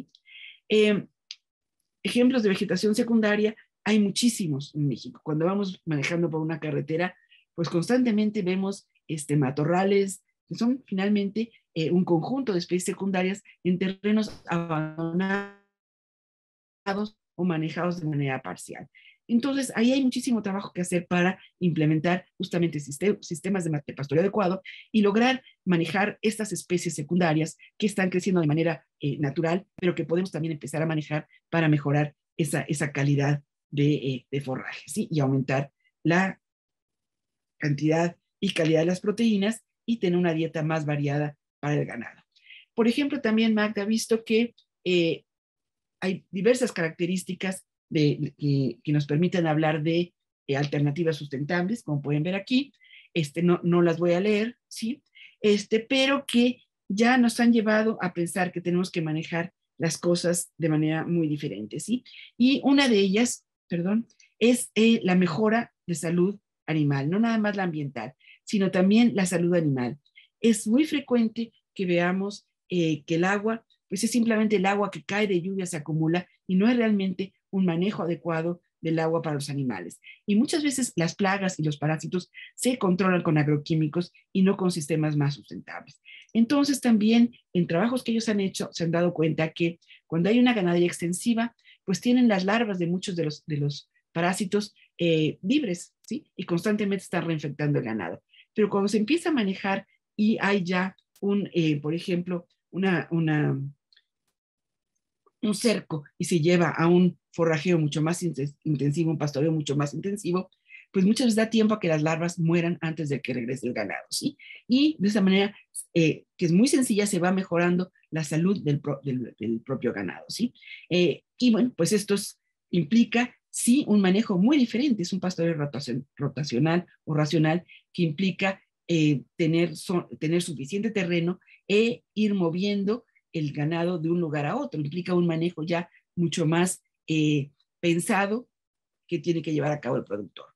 Eh, ejemplos de vegetación secundaria hay muchísimos en México. Cuando vamos manejando por una carretera, pues constantemente vemos este, matorrales, que son finalmente eh, un conjunto de especies secundarias en terrenos abandonados manejados de manera parcial. Entonces, ahí hay muchísimo trabajo que hacer para implementar justamente sistemas de pastoreo adecuado y lograr manejar estas especies secundarias que están creciendo de manera eh, natural, pero que podemos también empezar a manejar para mejorar esa, calidad eh, de, forraje ¿sí? y aumentar la cantidad y calidad de las proteínas y tener una dieta más variada para el ganado. Por ejemplo, también Magda ha visto que eh, hay diversas características que, nos permiten hablar de eh, alternativas sustentables, como pueden ver aquí. Este, no, no las voy a leer, ¿sí? Este, pero que ya nos han llevado a pensar que tenemos que manejar las cosas de manera muy diferente, ¿sí? Y una de ellas, perdón, es eh, la mejora de salud animal, no nada más la ambiental, sino también la salud animal. Es muy frecuente que veamos eh, que el agua pues es simplemente el agua que cae de lluvia se acumula y no es realmente un manejo adecuado del agua para los animales. Y muchas veces las plagas y los parásitos se controlan con agroquímicos y no con sistemas más sustentables. Entonces también en trabajos que ellos han hecho se han dado cuenta que cuando hay una ganadería extensiva, pues tienen las larvas de muchos de los, de los parásitos eh, libres, ¿sí? Y constantemente están reinfectando el ganado. Pero cuando se empieza a manejar y hay ya un, eh, por ejemplo, una un cerco y se lleva a un forrajeo mucho más intensivo, un pastoreo mucho más intensivo, pues muchas veces da tiempo a que las larvas mueran antes de que regrese el ganado, ¿sí? Y de esa manera, eh, que es muy sencilla, se va mejorando la salud del, del, propio ganado, ¿sí? Eh, y bueno, pues esto implica, sí, un manejo muy diferente, es un pastoreo rotacional o racional que implica eh, tener, tener suficiente terreno e ir moviendo el ganado de un lugar a otro, implica un manejo ya mucho más eh, pensado que tiene que llevar a cabo el productor.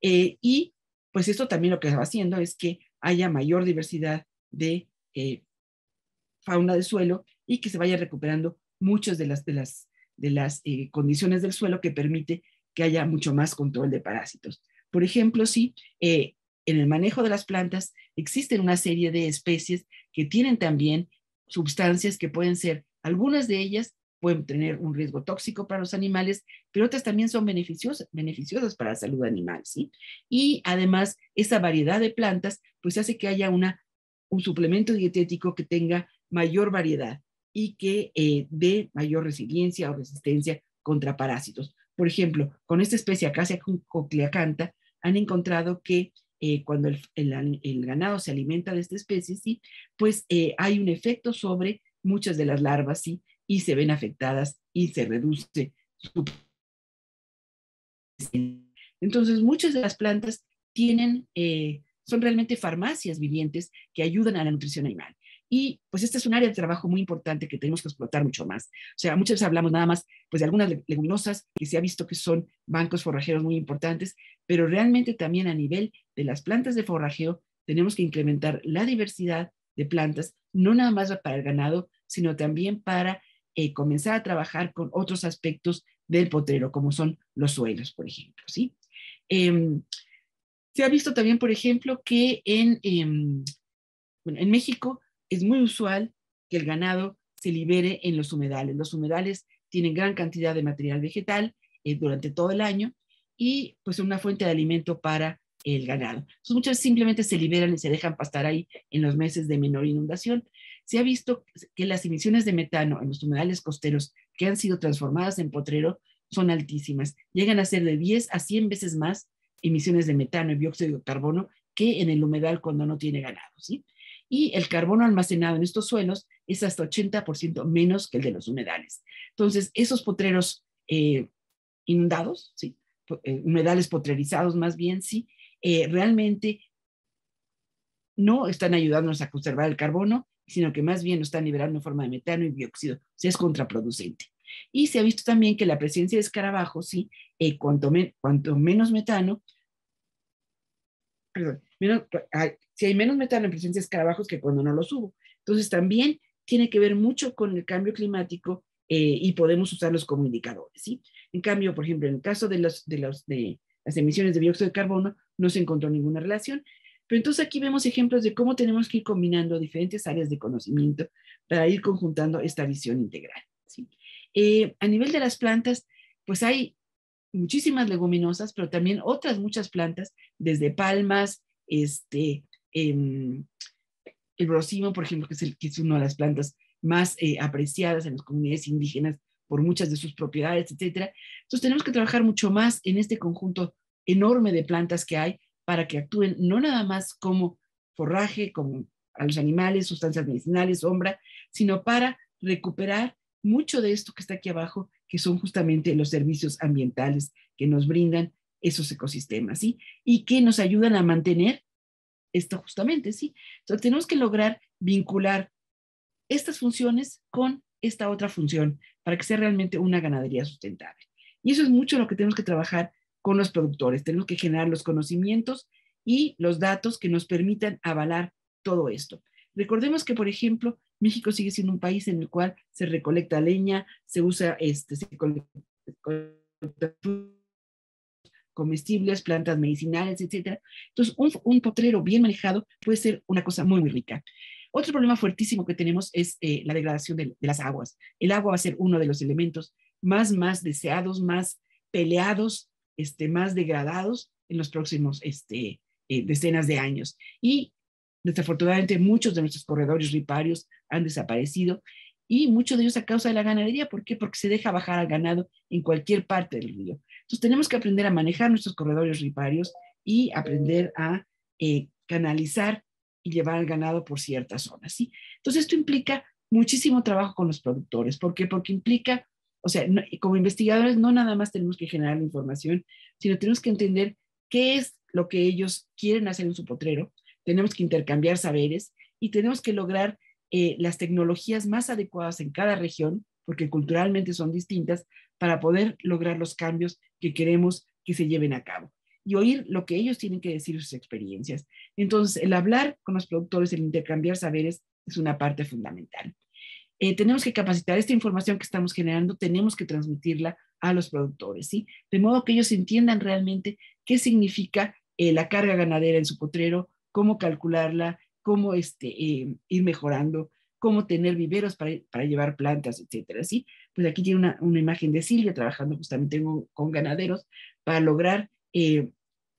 Eh, y pues esto también lo que va haciendo es que haya mayor diversidad de eh, fauna de suelo y que se vaya recuperando muchas de las, de las, de las condiciones del suelo que permite que haya mucho más control de parásitos. Por ejemplo, sí, en el manejo de las plantas existen una serie de especies que tienen también sustancias que pueden ser, algunas de ellas pueden tener un riesgo tóxico para los animales, pero otras también son beneficiosas, beneficiosas para la salud animal, ¿sí? Y además, esa variedad de plantas, pues hace que haya una, un suplemento dietético que tenga mayor variedad y que eh, dé mayor resiliencia o resistencia contra parásitos. Por ejemplo, con esta especie Acacia cocleacanta, han encontrado que eh, cuando el, ganado se alimenta de esta especie, ¿sí? pues eh, hay un efecto sobre muchas de las larvas y se ven afectadas y se reduce su... Entonces, muchas de las plantas tienen, eh, son realmente farmacias vivientes que ayudan a la nutrición animal. Y pues este es un área de trabajo muy importante que tenemos que explotar mucho más. O sea, muchas veces hablamos nada más pues de algunas leguminosas que se ha visto que son bancos forrajeros muy importantes, pero realmente también a nivel de las plantas de forrajeo tenemos que incrementar la diversidad de plantas, no nada más para el ganado, sino también para eh, comenzar a trabajar con otros aspectos del potrero, como son los suelos, por ejemplo, ¿sí? Em, se ha visto también, por ejemplo, que en, em, bueno, en México es muy usual que el ganado se libere en los humedales. Los humedales tienen gran cantidad de material vegetal eh, durante todo el año y pues son una fuente de alimento para el ganado. muchas simplemente se liberan y se dejan pastar ahí en los meses de menor inundación. Se ha visto que las emisiones de metano en los humedales costeros que han sido transformadas en potrero son altísimas. Llegan a ser de 10 a 100 veces más emisiones de metano y dióxido de carbono que en el humedal cuando no tiene ganado. ¿sí? y el carbono almacenado en estos suelos es hasta 80% menos que el de los humedales. Entonces, esos potreros eh, inundados, eh, humedales potrerizados más bien, sí, eh, realmente no están ayudándonos a conservar el carbono, sino que más bien nos están liberando en forma de metano y dióxido, o sea, es contraproducente. Y se ha visto también que la presencia de escarabajos, sí, cuanto, cuanto menos metano, perdón, pues, si hay menos metano en presencia de escarabajos que cuando no los hubo. Entonces también tiene que ver mucho con el cambio climático eh, y podemos usarlos como indicadores. ¿sí? En cambio, por ejemplo, en el caso de, de, las emisiones de dióxido de carbono, no se encontró ninguna relación. Pero entonces aquí vemos ejemplos de cómo tenemos que ir combinando diferentes áreas de conocimiento para ir conjuntando esta visión integral. Eh, a nivel de las plantas, pues hay muchísimas leguminosas, pero también otras muchas plantas, desde palmas, este, em, el rocimo, por ejemplo, que es, el, una de las plantas más eh, apreciadas en las comunidades indígenas por muchas de sus propiedades, etc. Entonces tenemos que trabajar mucho más en este conjunto enorme de plantas que hay para que actúen no nada más como forraje, como a los animales, sustancias medicinales, sombra, sino para recuperar mucho de esto que está aquí abajo, que son justamente los servicios ambientales que nos brindan esos ecosistemas, ¿sí? Y que nos ayudan a mantener esto justamente, ¿sí? Entonces tenemos que lograr vincular estas funciones con esta otra función para que sea realmente una ganadería sustentable. Y eso es mucho lo que tenemos que trabajar con los productores. Tenemos que generar los conocimientos y los datos que nos permitan avalar todo esto. Recordemos que, por ejemplo, México sigue siendo un país en el cual se recolecta leña, se usa, este, se comestibles, plantas medicinales, etc. Entonces, un, potrero bien manejado puede ser una cosa muy, muy rica. Otro problema fuertísimo que tenemos es eh, la degradación de, las aguas. El agua va a ser uno de los elementos más, más deseados, más peleados, este, más degradados en los próximos este, eh, decenas de años. Y desafortunadamente muchos de nuestros corredores riparios han desaparecido y muchos de ellos a causa de la ganadería. ¿Por qué? Porque se deja bajar al ganado en cualquier parte del río. Entonces tenemos que aprender a manejar nuestros corredores riparios y aprender a eh, canalizar y llevar al ganado por ciertas zonas. ¿sí? Entonces esto implica muchísimo trabajo con los productores. ¿Por qué? Porque implica, o sea, como investigadores no nada más tenemos que generar la información, sino tenemos que entender qué es lo que ellos quieren hacer en su potrero, tenemos que intercambiar saberes y tenemos que lograr eh, las tecnologías más adecuadas en cada región, porque culturalmente son distintas, para poder lograr los cambios que queremos que se lleven a cabo y oír lo que ellos tienen que decir sus experiencias. Entonces, el hablar con los productores, el intercambiar saberes es una parte fundamental. Eh, tenemos que capacitar esta información que estamos generando, tenemos que transmitirla a los productores, ¿sí? De modo que ellos entiendan realmente qué significa eh, la carga ganadera en su potrero, cómo calcularla, cómo este, em, ir mejorando, cómo tener viveros para, llevar plantas, etcétera. ¿sí? Pues aquí tiene una, imagen de Silvia trabajando justamente con, ganaderos para lograr eh,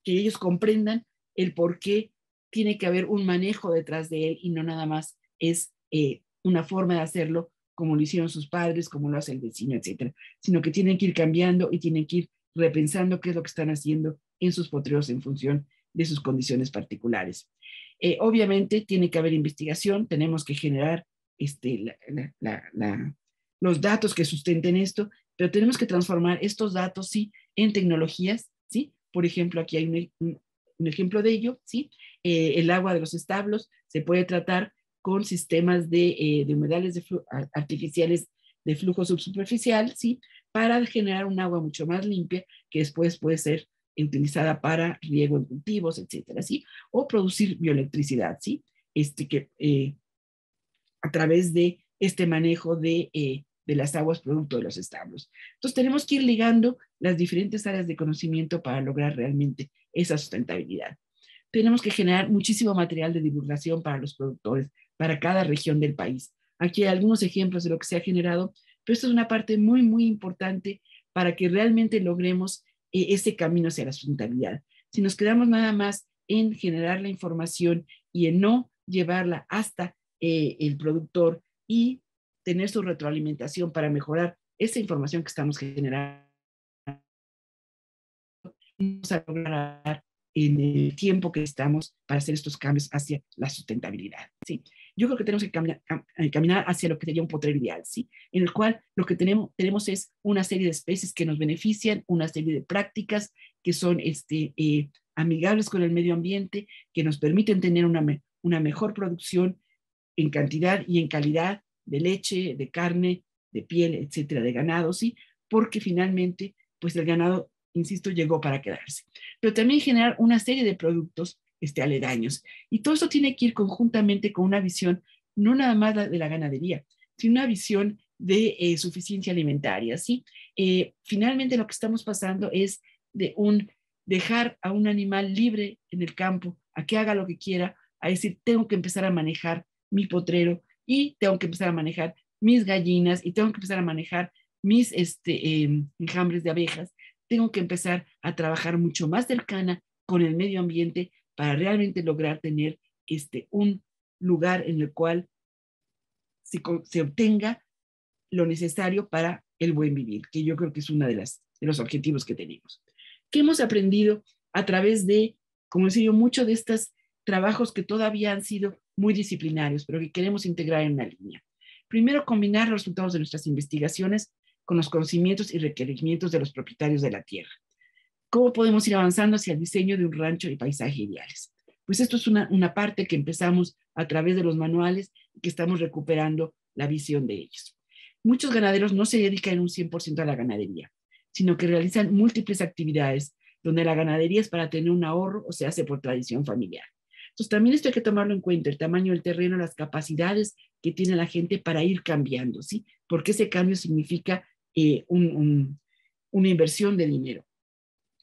que ellos comprendan el por qué tiene que haber un manejo detrás de él y no nada más es eh, una forma de hacerlo como lo hicieron sus padres, como lo hace el vecino, etcétera, sino que tienen que ir cambiando y tienen que ir repensando qué es lo que están haciendo en sus potreros en función de sus condiciones particulares. Eh, obviamente tiene que haber investigación, tenemos que generar este, los datos que sustenten esto, pero tenemos que transformar estos datos, sí, en tecnologías, ¿sí? Por ejemplo, aquí hay un, ejemplo de ello, ¿sí? Eh, el agua de los establos se puede tratar con sistemas de, eh, humedales artificiales de flujo subsuperficial, ¿sí? Para generar un agua mucho más limpia que después puede ser utilizada para riego en cultivos, etcétera, ¿sí? O producir bioelectricidad, ¿sí? Este que eh, a través de este manejo eh, de, las aguas producto de los establos. Entonces tenemos que ir ligando las diferentes áreas de conocimiento para lograr realmente esa sustentabilidad. Tenemos que generar muchísimo material de divulgación para los productores, para cada región del país. Aquí hay algunos ejemplos de lo que se ha generado, pero esto es una parte muy, muy importante para que realmente logremos e-, ese camino hacia la sustentabilidad. Si nos quedamos nada más en generar la información y en no llevarla hasta eh, el productor y tener su retroalimentación para mejorar esa información que estamos generando, vamos a lograr en el tiempo que estamos para hacer estos cambios hacia la sustentabilidad. ¿sí? yo creo que tenemos que caminar, eh, caminar hacia lo que sería un potrero ideal, ¿sí? En el cual lo que tenemos, tenemos es una serie de especies que nos benefician, una serie de prácticas que son este, eh, amigables con el medio ambiente, que nos permiten tener una, una mejor producción en cantidad y en calidad de leche, de carne, de piel, etcétera, de ganado, ¿sí? Porque finalmente, pues el ganado, insisto, llegó para quedarse. Pero también generar una serie de productos este, aledaños. Y todo eso tiene que ir conjuntamente con una visión, no nada más de la ganadería, sino una visión de eh, suficiencia alimentaria. ¿sí? Eh, finalmente lo que estamos pasando es de un dejar a un animal libre en el campo, a que haga lo que quiera, a decir, tengo que empezar a manejar mi potrero y tengo que empezar a manejar mis gallinas y tengo que empezar a manejar mis este, em, enjambres de abejas, tengo que empezar a trabajar mucho más cercana con el medio ambiente para realmente lograr tener este, un lugar en el cual se, obtenga lo necesario para el buen vivir, que yo creo que es uno de, las, de los objetivos que tenemos. ¿Qué hemos aprendido a través de, como decía yo, muchos de estos trabajos que todavía han sido muy disciplinarios, pero que queremos integrar en una línea? Primero, combinar los resultados de nuestras investigaciones con los conocimientos y requerimientos de los propietarios de la tierra. ¿Cómo podemos ir avanzando hacia el diseño de un rancho y paisaje ideales? Pues esto es una, parte que empezamos a través de los manuales y que estamos recuperando la visión de ellos. Muchos ganaderos no se dedican un 100% a la ganadería, sino que realizan múltiples actividades donde la ganadería es para tener un ahorro o se hace por tradición familiar. Entonces también esto hay que tomarlo en cuenta, el tamaño del terreno, las capacidades que tiene la gente para ir cambiando, ¿sí? Porque ese cambio significa eh, una inversión de dinero.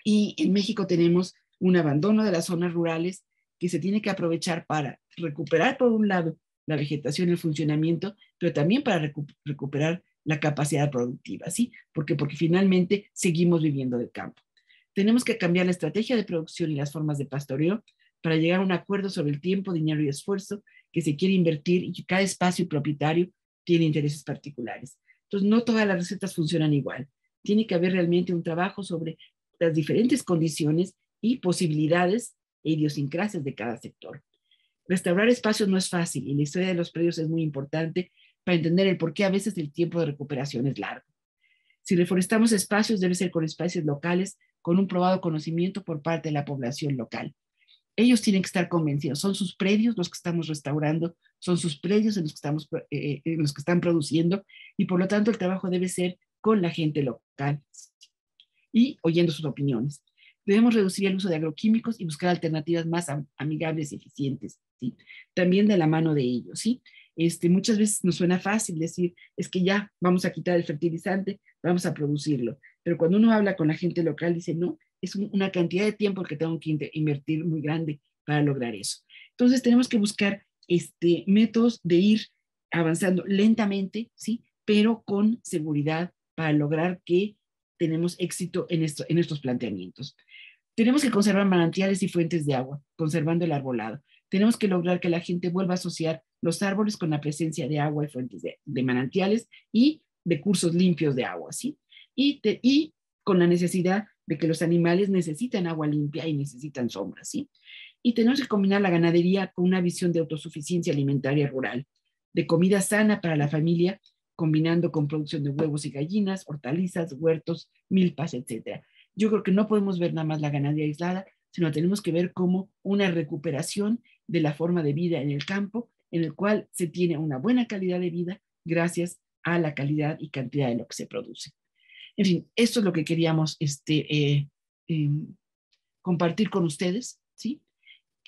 Y en México tenemos un abandono de las zonas rurales que se tiene que aprovechar para recuperar, por un lado, la vegetación, el funcionamiento, pero también para recuperar la capacidad productiva, ¿sí? Porque, porque finalmente seguimos viviendo del campo. Tenemos que cambiar la estrategia de producción y las formas de pastoreo para llegar a un acuerdo sobre el tiempo, dinero y esfuerzo que se quiere invertir y que cada espacio y propietario tiene intereses particulares. Entonces, no todas las recetas funcionan igual. Tiene que haber realmente un trabajo sobre las diferentes condiciones y posibilidades e idiosincrasias de cada sector. Restaurar espacios no es fácil y la historia de los predios es muy importante para entender el por qué a veces el tiempo de recuperación es largo. Si reforestamos espacios, debe ser con espacios locales, con un probado conocimiento por parte de la población local. Ellos tienen que estar convencidos, son sus predios los que estamos restaurando, son sus predios en los que, estamos, eh, eh, en los que están produciendo y por lo tanto el trabajo debe ser con la gente local, y oyendo sus opiniones. Debemos reducir el uso de agroquímicos y buscar alternativas más amigables y eficientes, ¿sí? También de la mano de ellos, ¿sí? Este, muchas veces nos suena fácil decir, es que ya vamos a quitar el fertilizante, vamos a producirlo. Pero cuando uno habla con la gente local, dice, no, es una cantidad de tiempo que tengo que invertir muy grande para lograr eso. Entonces tenemos que buscar este, métodos de ir avanzando lentamente, ¿sí? Pero con seguridad para lograr que tenemos éxito en, en estos planteamientos. Tenemos que conservar manantiales y fuentes de agua, conservando el arbolado. Tenemos que lograr que la gente vuelva a asociar los árboles con la presencia de agua y fuentes de, manantiales y de cursos limpios de agua, ¿sí? Y, y con la necesidad de que los animales necesitan agua limpia y necesitan sombra, ¿sí? Y tenemos que combinar la ganadería con una visión de autosuficiencia alimentaria rural, de comida sana para la familia combinando con producción de huevos y gallinas, hortalizas, huertos, milpas, etcétera. Yo creo que no podemos ver nada más la ganadería aislada, sino tenemos que ver como una recuperación de la forma de vida en el campo, en el cual se tiene una buena calidad de vida gracias a la calidad y cantidad de lo que se produce. En fin, esto es lo que queríamos este, eh, em, compartir con ustedes, ¿sí?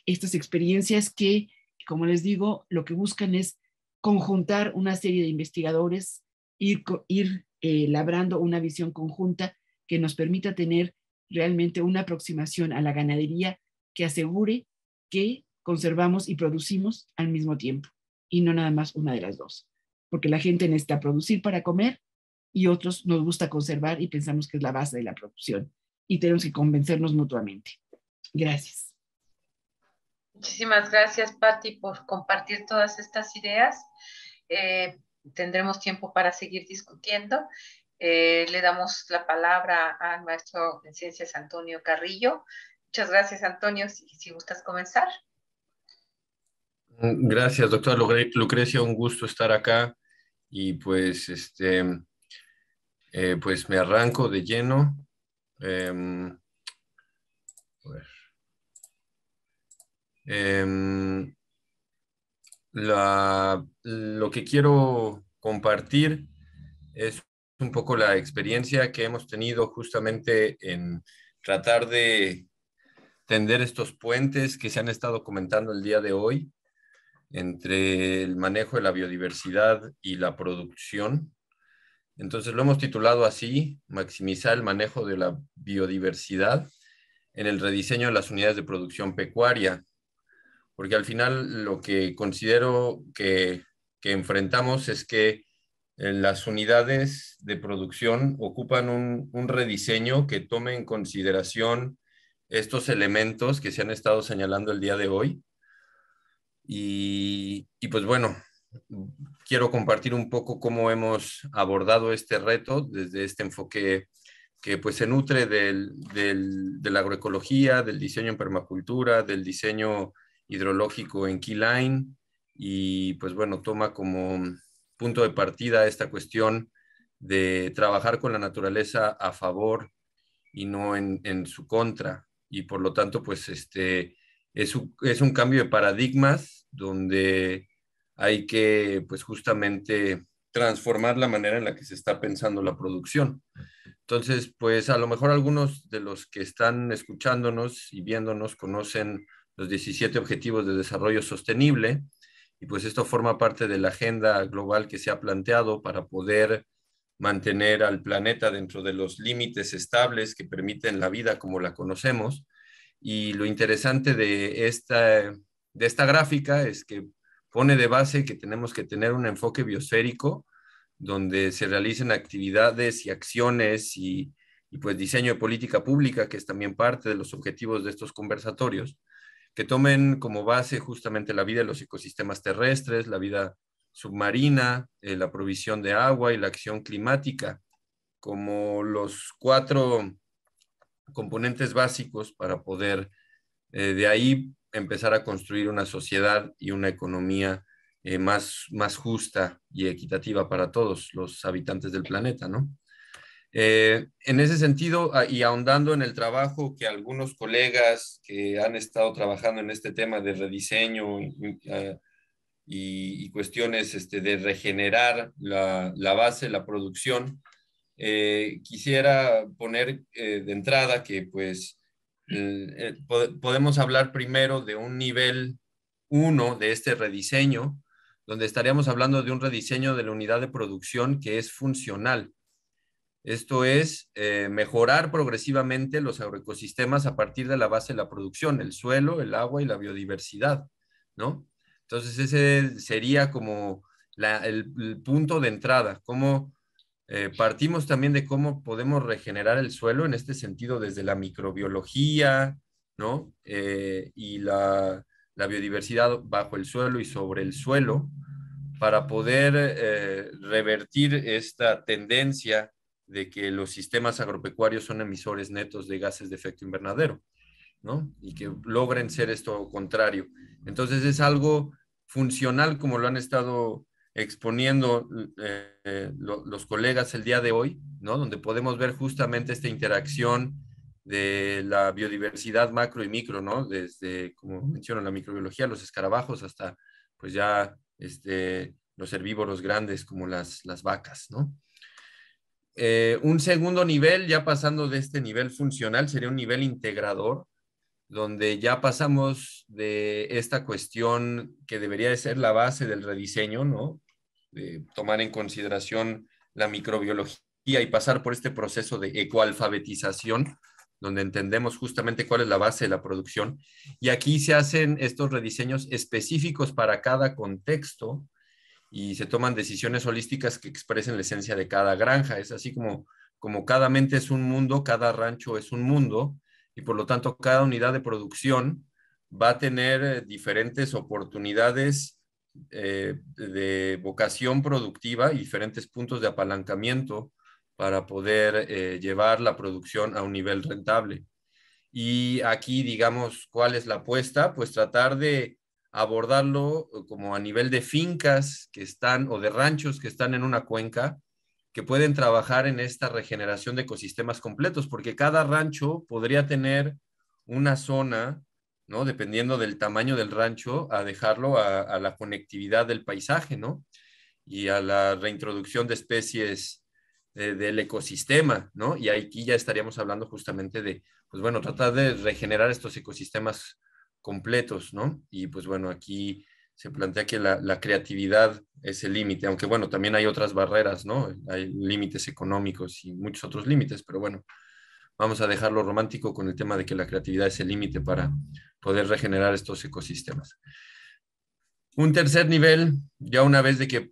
Estas experiencias que, como les digo, lo que buscan es conjuntar una serie de investigadores, ir, ir eh, labrando una visión conjunta que nos permita tener realmente una aproximación a la ganadería que asegure que conservamos y producimos al mismo tiempo y no nada más una de las dos, porque la gente necesita producir para comer y otros nos gusta conservar y pensamos que es la base de la producción y tenemos que convencernos mutuamente. Gracias. Muchísimas gracias, Patti, por compartir todas estas ideas. Eh, tendremos tiempo para seguir discutiendo. Eh, le damos la palabra al maestro en ciencias Antonio Carrillo. Muchas gracias, Antonio. Si, si gustas comenzar. Mm, gracias, doctora Lucrecia. Un gusto estar acá. Y pues, este, eh, pues me arranco de lleno. Em, a ver. Em, lo que quiero compartir es un poco la experiencia que hemos tenido justamente en tratar de tender estos puentes que se han estado comentando el día de hoy entre el manejo de la biodiversidad y la producción. Entonces lo hemos titulado así, maximizar el manejo de la biodiversidad en el rediseño de las unidades de producción pecuaria porque al final lo que considero que, enfrentamos es que eh, las unidades de producción ocupan un, rediseño que tome en consideración estos elementos que se han estado señalando el día de hoy. Y, pues bueno, quiero compartir un poco cómo hemos abordado este reto desde este enfoque que pues se nutre de la agroecología, del diseño en permacultura, del diseño hidrológico en Key Line y pues bueno, toma como punto de partida esta cuestión de trabajar con la naturaleza a favor y no en, en su contra. Y por lo tanto, pues este es un, es un cambio de paradigmas donde hay que pues justamente transformar la manera en la que se está pensando la producción. Entonces, pues a lo mejor algunos de los que están escuchándonos y viéndonos conocen los 17 Objetivos de Desarrollo Sostenible. Y pues esto forma parte de la agenda global que se ha planteado para poder mantener al planeta dentro de los límites estables que permiten la vida como la conocemos. Y lo interesante de esta, de esta gráfica es que pone de base que tenemos que tener un enfoque biosférico donde se realicen actividades y acciones y, y pues diseño de política pública, que es también parte de los objetivos de estos conversatorios, que tomen como base justamente la vida de los ecosistemas terrestres, la vida submarina, eh, la provisión de agua y la acción climática como los cuatro componentes básicos para poder eh, de ahí empezar a construir una sociedad y una economía eh, más, más justa y equitativa para todos los habitantes del planeta, ¿no? Eh, en ese sentido, y ahondando en el trabajo que algunos colegas que han estado trabajando en este tema de rediseño y, eh, cuestiones este, de regenerar la, base, la producción, eh, quisiera poner de entrada que pues podemos hablar primero de un nivel uno de este rediseño, donde estaríamos hablando de un rediseño de la unidad de producción que es funcional esto es eh, mejorar progresivamente los agroecosistemas a partir de la base de la producción, el suelo, el agua y la biodiversidad, ¿no? Entonces ese sería como el, punto de entrada, cómo eh, partimos también de cómo podemos regenerar el suelo en este sentido desde la microbiología, ¿no? Eh, y la, biodiversidad bajo el suelo y sobre el suelo para poder revertir esta tendencia de que los sistemas agropecuarios son emisores netos de gases de efecto invernadero, ¿no? Y que logren ser esto contrario. Entonces es algo funcional como lo han estado exponiendo eh, los colegas el día de hoy, ¿no? Donde podemos ver justamente esta interacción de la biodiversidad macro y micro, ¿no? Desde, como menciono, la microbiología, los escarabajos, hasta pues ya este, los herbívoros grandes como las, las vacas, ¿no? Eh, un segundo nivel, ya pasando de este nivel funcional, sería un nivel integrador, donde ya pasamos de esta cuestión que debería de ser la base del rediseño, ¿no? De tomar en consideración la microbiología y pasar por este proceso de ecoalfabetización, donde entendemos justamente cuál es la base de la producción. Y aquí se hacen estos rediseños específicos para cada contexto, y se toman decisiones holísticas que expresen la esencia de cada granja. Es así como, como cada mente es un mundo, cada rancho es un mundo y por lo tanto cada unidad de producción va a tener eh, diferentes oportunidades eh, de vocación productiva diferentes puntos de apalancamiento para poder eh, llevar la producción a un nivel rentable. Y aquí, digamos, ¿cuál es la apuesta? Pues tratar de abordarlo eh, como a nivel de fincas que están o de ranchos que están en una cuenca que pueden trabajar en esta regeneración de ecosistemas completos, porque cada rancho podría tener una zona, ¿no? Dependiendo del tamaño del rancho, a dejarlo a, la conectividad del paisaje, ¿no? Y a la reintroducción de especies eh, del ecosistema, ¿no? Y aquí ya estaríamos hablando justamente de, pues bueno, tratar de regenerar estos ecosistemas completos, ¿no? Y pues bueno, aquí se plantea que la, creatividad es el límite, aunque bueno, también hay otras barreras, ¿no? Hay límites económicos y muchos otros límites, pero bueno, vamos a dejarlo romántico con el tema de que la creatividad es el límite para poder regenerar estos ecosistemas. Un tercer nivel, ya una vez de que eh,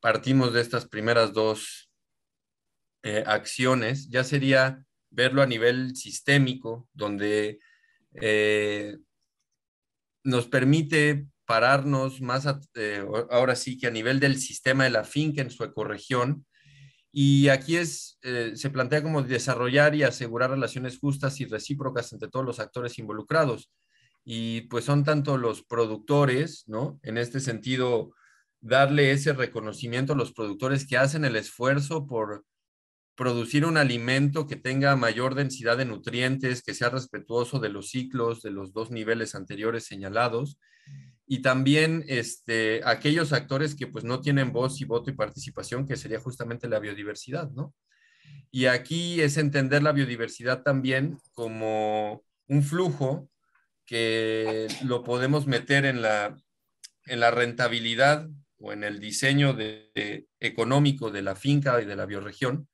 partimos de estas primeras dos eh, acciones, ya sería verlo a nivel sistémico, donde eh, nos permite pararnos más, eh, ahora sí que a nivel del sistema de la finca en su ecorregión. Y aquí es, eh, se plantea como desarrollar y asegurar relaciones justas y recíprocas entre todos los actores involucrados. Y pues son tanto los productores, ¿no? En este sentido, darle ese reconocimiento a los productores que hacen el esfuerzo por producir un alimento que tenga mayor densidad de nutrientes, que sea respetuoso de los ciclos de los dos niveles anteriores señalados. Y también este, aquellos actores que pues no tienen voz y voto y participación, que sería justamente la biodiversidad, Y aquí es entender la biodiversidad también como un flujo que lo podemos meter en la, la rentabilidad o en el diseño económico de la finca y de la bioregión,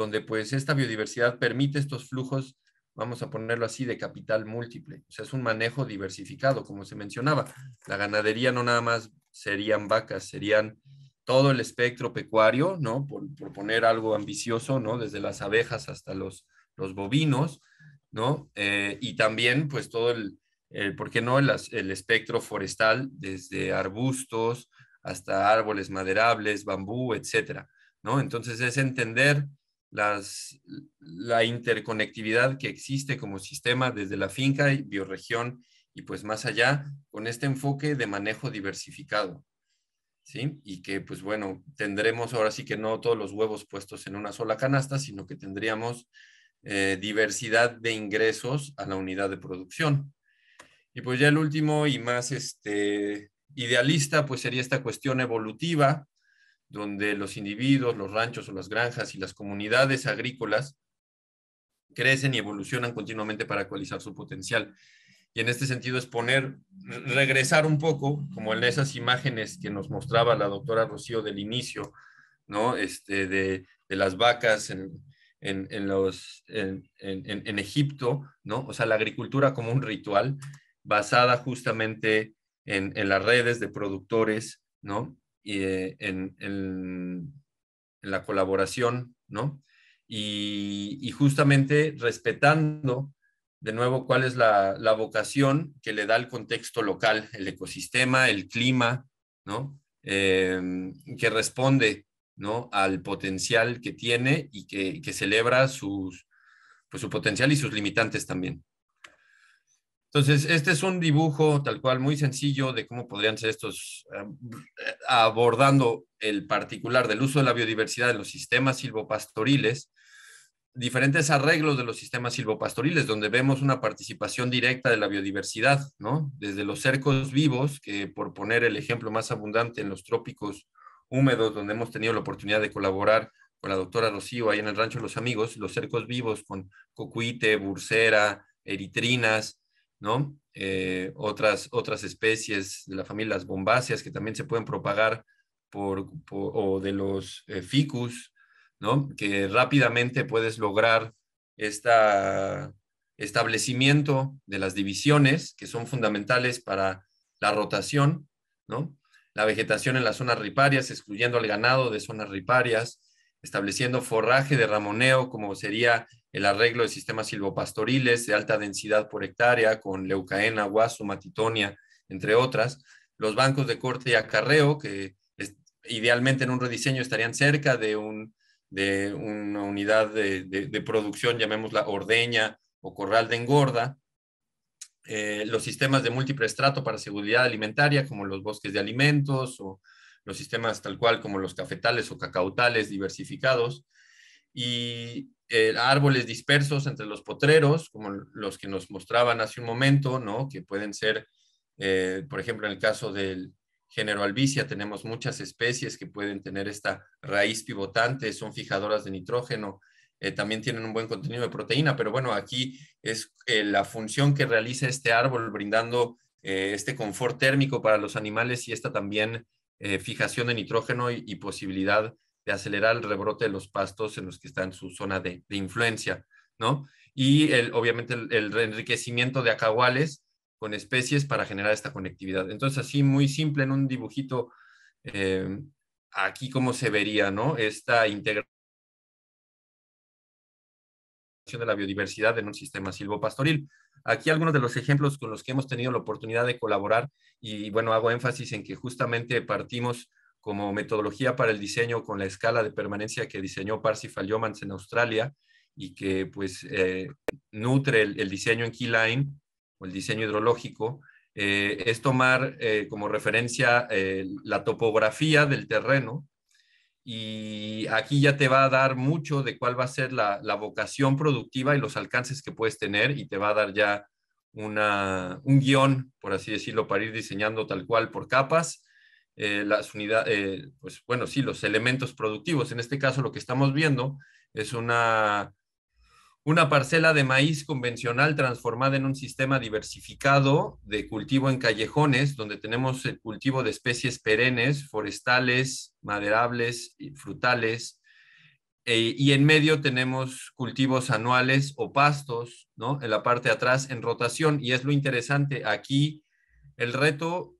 donde pues esta biodiversidad permite estos flujos, vamos a ponerlo así, de capital múltiple. O sea, es un manejo diversificado, como se mencionaba. La ganadería no nada más serían vacas, serían todo el espectro pecuario, ¿no? Por, poner algo ambicioso, ¿no? Desde las abejas hasta los, los bovinos, ¿no? Eh, y también, pues, todo el, el ¿por qué no? El, el, espectro forestal, desde arbustos hasta árboles maderables, bambú, etcétera, ¿no? Entonces, es entender la interconectividad que existe como sistema desde la finca y bioregión y pues más allá con este enfoque de manejo diversificado. ¿Sí? Y que pues bueno, tendremos ahora sí que no todos los huevos puestos en una sola canasta, sino que tendríamos eh, diversidad de ingresos a la unidad de producción. Y pues ya el último y más este, idealista pues sería esta cuestión evolutiva donde los individuos, los ranchos o las granjas y las comunidades agrícolas crecen y evolucionan continuamente para actualizar su potencial. Y en este sentido es poner, regresar un poco, como en esas imágenes que nos mostraba la doctora Rocío del inicio, ¿no? Este, de, las vacas en, los, en, en, Egipto, ¿no? O sea, la agricultura como un ritual basada justamente en, las redes de productores, ¿no? Eh, en, la colaboración, ¿no? Y, justamente respetando de nuevo cuál es la, vocación que le da el contexto local, el ecosistema, el clima, ¿no? Em, que responde, ¿no? Al potencial que tiene y que, celebra pues, su potencial y sus limitantes también. Entonces, este es un dibujo tal cual muy sencillo de cómo podrían ser estos, eh, abordando el particular del uso de la biodiversidad en los sistemas silvopastoriles, diferentes arreglos de los sistemas silvopastoriles, donde vemos una participación directa de la biodiversidad, ¿no? Desde los cercos vivos, que por poner el ejemplo más abundante en los trópicos húmedos, donde hemos tenido la oportunidad de colaborar con la doctora Rocío ahí en el Rancho de los Amigos, los cercos vivos con cocuite, bursera, eritrinas, ¿no? Eh, otras, otras especies de la familia, las bombáceas, que también se pueden propagar por, o de los eh, ficus, ¿no? Que rápidamente puedes lograr este establecimiento de las divisiones que son fundamentales para la rotación, ¿no? La vegetación en las zonas riparias, excluyendo al ganado de zonas riparias, estableciendo forraje de ramoneo como sería el arreglo de sistemas silvopastoriles de alta densidad por hectárea con leucaena, guaso, matitonia, entre otras, los bancos de corte y acarreo, que idealmente en un rediseño estarían cerca de, un, de una unidad de, producción, llamémosla ordeña o corral de engorda, eh, los sistemas de múltiple estrato para seguridad alimentaria, como los bosques de alimentos o los sistemas tal cual como los cafetales o cacautales diversificados, y eh, árboles dispersos entre los potreros, como los que nos mostraban hace un momento, ¿no? que pueden ser, eh, por ejemplo, en el caso del género albicia, tenemos muchas especies que pueden tener esta raíz pivotante, son fijadoras de nitrógeno, eh, también tienen un buen contenido de proteína, pero bueno, aquí es la función que realiza este árbol brindando este confort térmico para los animales y esta también fijación de nitrógeno y, y posibilidad de acelerar el rebrote de los pastos en los que está en su zona de, influencia, ¿no? Y obviamente el, el enriquecimiento de acahuales con especies para generar esta conectividad. Entonces, así muy simple en un dibujito, eh, aquí cómo se vería, ¿no? Esta integración de la biodiversidad en un sistema silvopastoril. Aquí algunos de los ejemplos con los que hemos tenido la oportunidad de colaborar y bueno, hago énfasis en que justamente partimos como metodología para el diseño con la escala de permanencia que diseñó Parsifal Yomans en Australia y que pues eh, nutre el, diseño en Keyline o el diseño hidrológico, eh, es tomar eh, como referencia la topografía del terreno y aquí ya te va a dar mucho de cuál va a ser la, vocación productiva y los alcances que puedes tener y te va a dar ya un guión, por así decirlo, para ir diseñando tal cual por capas eh, las unidades, eh, pues bueno, sí, los elementos productivos. En este caso lo que estamos viendo es una, una parcela de maíz convencional transformada en un sistema diversificado de cultivo en callejones, donde tenemos el cultivo de especies perennes, forestales, maderables, frutales, eh, y en medio tenemos cultivos anuales o pastos, ¿no? En la parte atrás en rotación, y es lo interesante, aquí el reto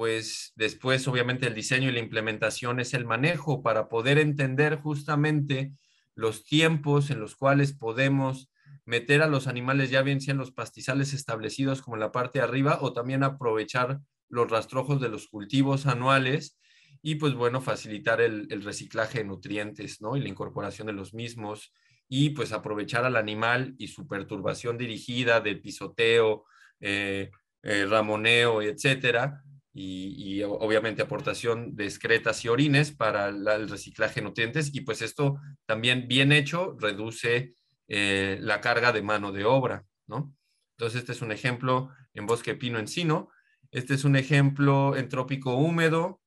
pues después obviamente el diseño y la implementación es el manejo para poder entender justamente los tiempos en los cuales podemos meter a los animales, ya bien sean los pastizales establecidos como en la parte de arriba, o también aprovechar los rastrojos de los cultivos anuales y pues bueno, facilitar el, reciclaje de nutrientes, ¿no? Y la incorporación de los mismos y pues aprovechar al animal y su perturbación dirigida de pisoteo, eh, eh, ramoneo, etcétera, y, obviamente aportación de excretas y orines para el reciclaje nutrientes y pues esto también bien hecho reduce eh, la carga de mano de obra, Entonces este es un ejemplo en bosque pino encino, este es un ejemplo en trópico húmedo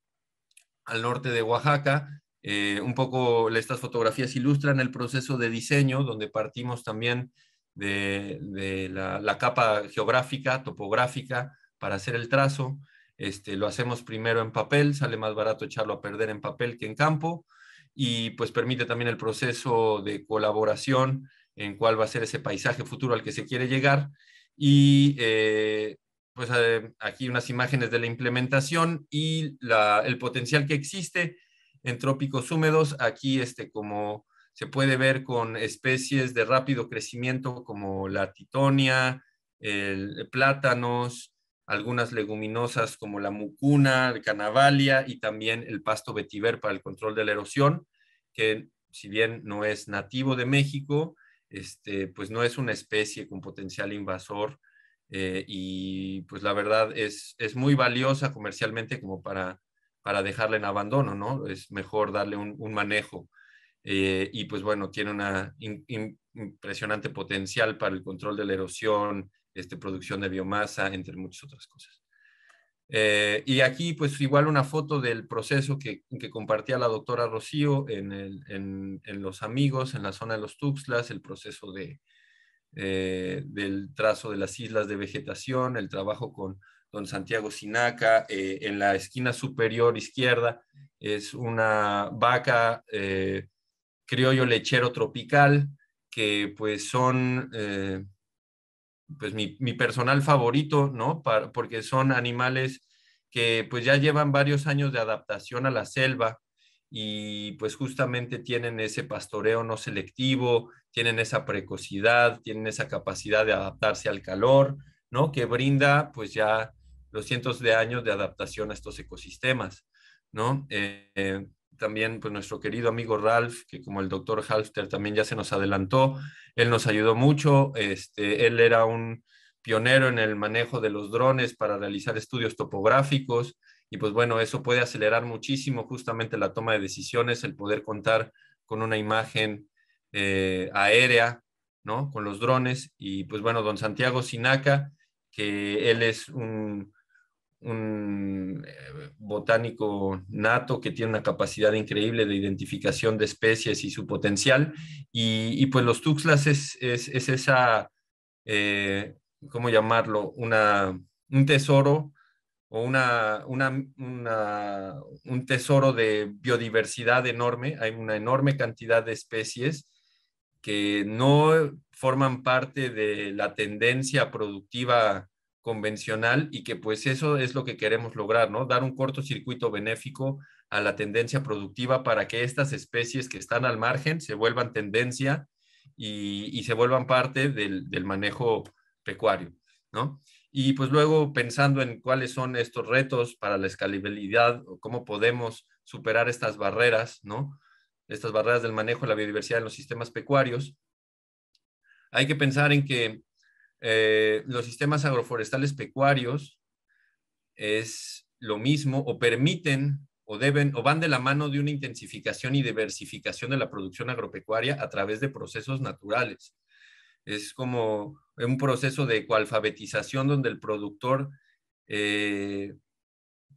al norte de Oaxaca, eh, un poco estas fotografías ilustran el proceso de diseño donde partimos también de, la, capa geográfica, topográfica, para hacer el trazo. Este, lo hacemos primero en papel, sale más barato echarlo a perder en papel que en campo y pues permite también el proceso de colaboración en cuál va a ser ese paisaje futuro al que se quiere llegar. Y eh, pues eh, aquí unas imágenes de la implementación y el potencial que existe en trópicos húmedos. Aquí, este, como se puede ver con especies de rápido crecimiento como la titonia, el, plátanos, algunas leguminosas como la mucuna, el canavalia y también el pasto vetiver para el control de la erosión, que si bien no es nativo de México, este, pues no es una especie con potencial invasor eh, y pues la verdad es, es muy valiosa comercialmente como para, para dejarla en abandono, ¿no? Es mejor darle un, manejo. Eh, y pues bueno, tiene un impresionante potencial para el control de la erosión, este, producción de biomasa, entre muchas otras cosas. Eh, y aquí, pues, igual una foto del proceso que, compartía la doctora Rocío en, Los Amigos, en la zona de los Tuxtlas, el proceso de, eh, del trazo de las islas de vegetación, el trabajo con don Santiago Sinaca. Eh, en la esquina superior izquierda es una vaca criollo lechero tropical, que pues son pues mi, personal favorito, ¿no? porque son animales que pues ya llevan varios años de adaptación a la selva y pues justamente tienen ese pastoreo no selectivo, tienen esa precocidad, tienen esa capacidad de adaptarse al calor, ¿no? Que brinda pues ya los cientos de años de adaptación a estos ecosistemas, ¿no? Eh, eh, también pues, nuestro querido amigo Ralph, que como el doctor Halfter también ya se nos adelantó, él nos ayudó mucho, este, él era un pionero en el manejo de los drones para realizar estudios topográficos y pues bueno, eso puede acelerar muchísimo justamente la toma de decisiones, el poder contar con una imagen eh, aérea, ¿no? Con los drones y pues bueno, don Santiago Sinaca, que él es un un eh, botánico nato que tiene una capacidad increíble de identificación de especies y su potencial. Y, pues los tuxlas es, es, esa, eh, ¿cómo llamarlo? Una, un tesoro o un tesoro de biodiversidad enorme. Hay una enorme cantidad de especies que no forman parte de la tendencia productiva convencional y que pues eso es lo que queremos lograr, ¿no? Dar un cortocircuito benéfico a la tendencia productiva para que estas especies que están al margen se vuelvan tendencia y, se vuelvan parte del, del, manejo pecuario, ¿no? Y pues luego pensando en cuáles son estos retos para la escalabilidad o cómo podemos superar estas barreras, ¿no? Estas barreras del manejo de la biodiversidad en los sistemas pecuarios. Hay que pensar en que eh, los sistemas agroforestales pecuarios es lo mismo o permiten o deben o van de la mano de una intensificación y diversificación de la producción agropecuaria a través de procesos naturales. Es como un proceso de coalfabetización donde el productor eh,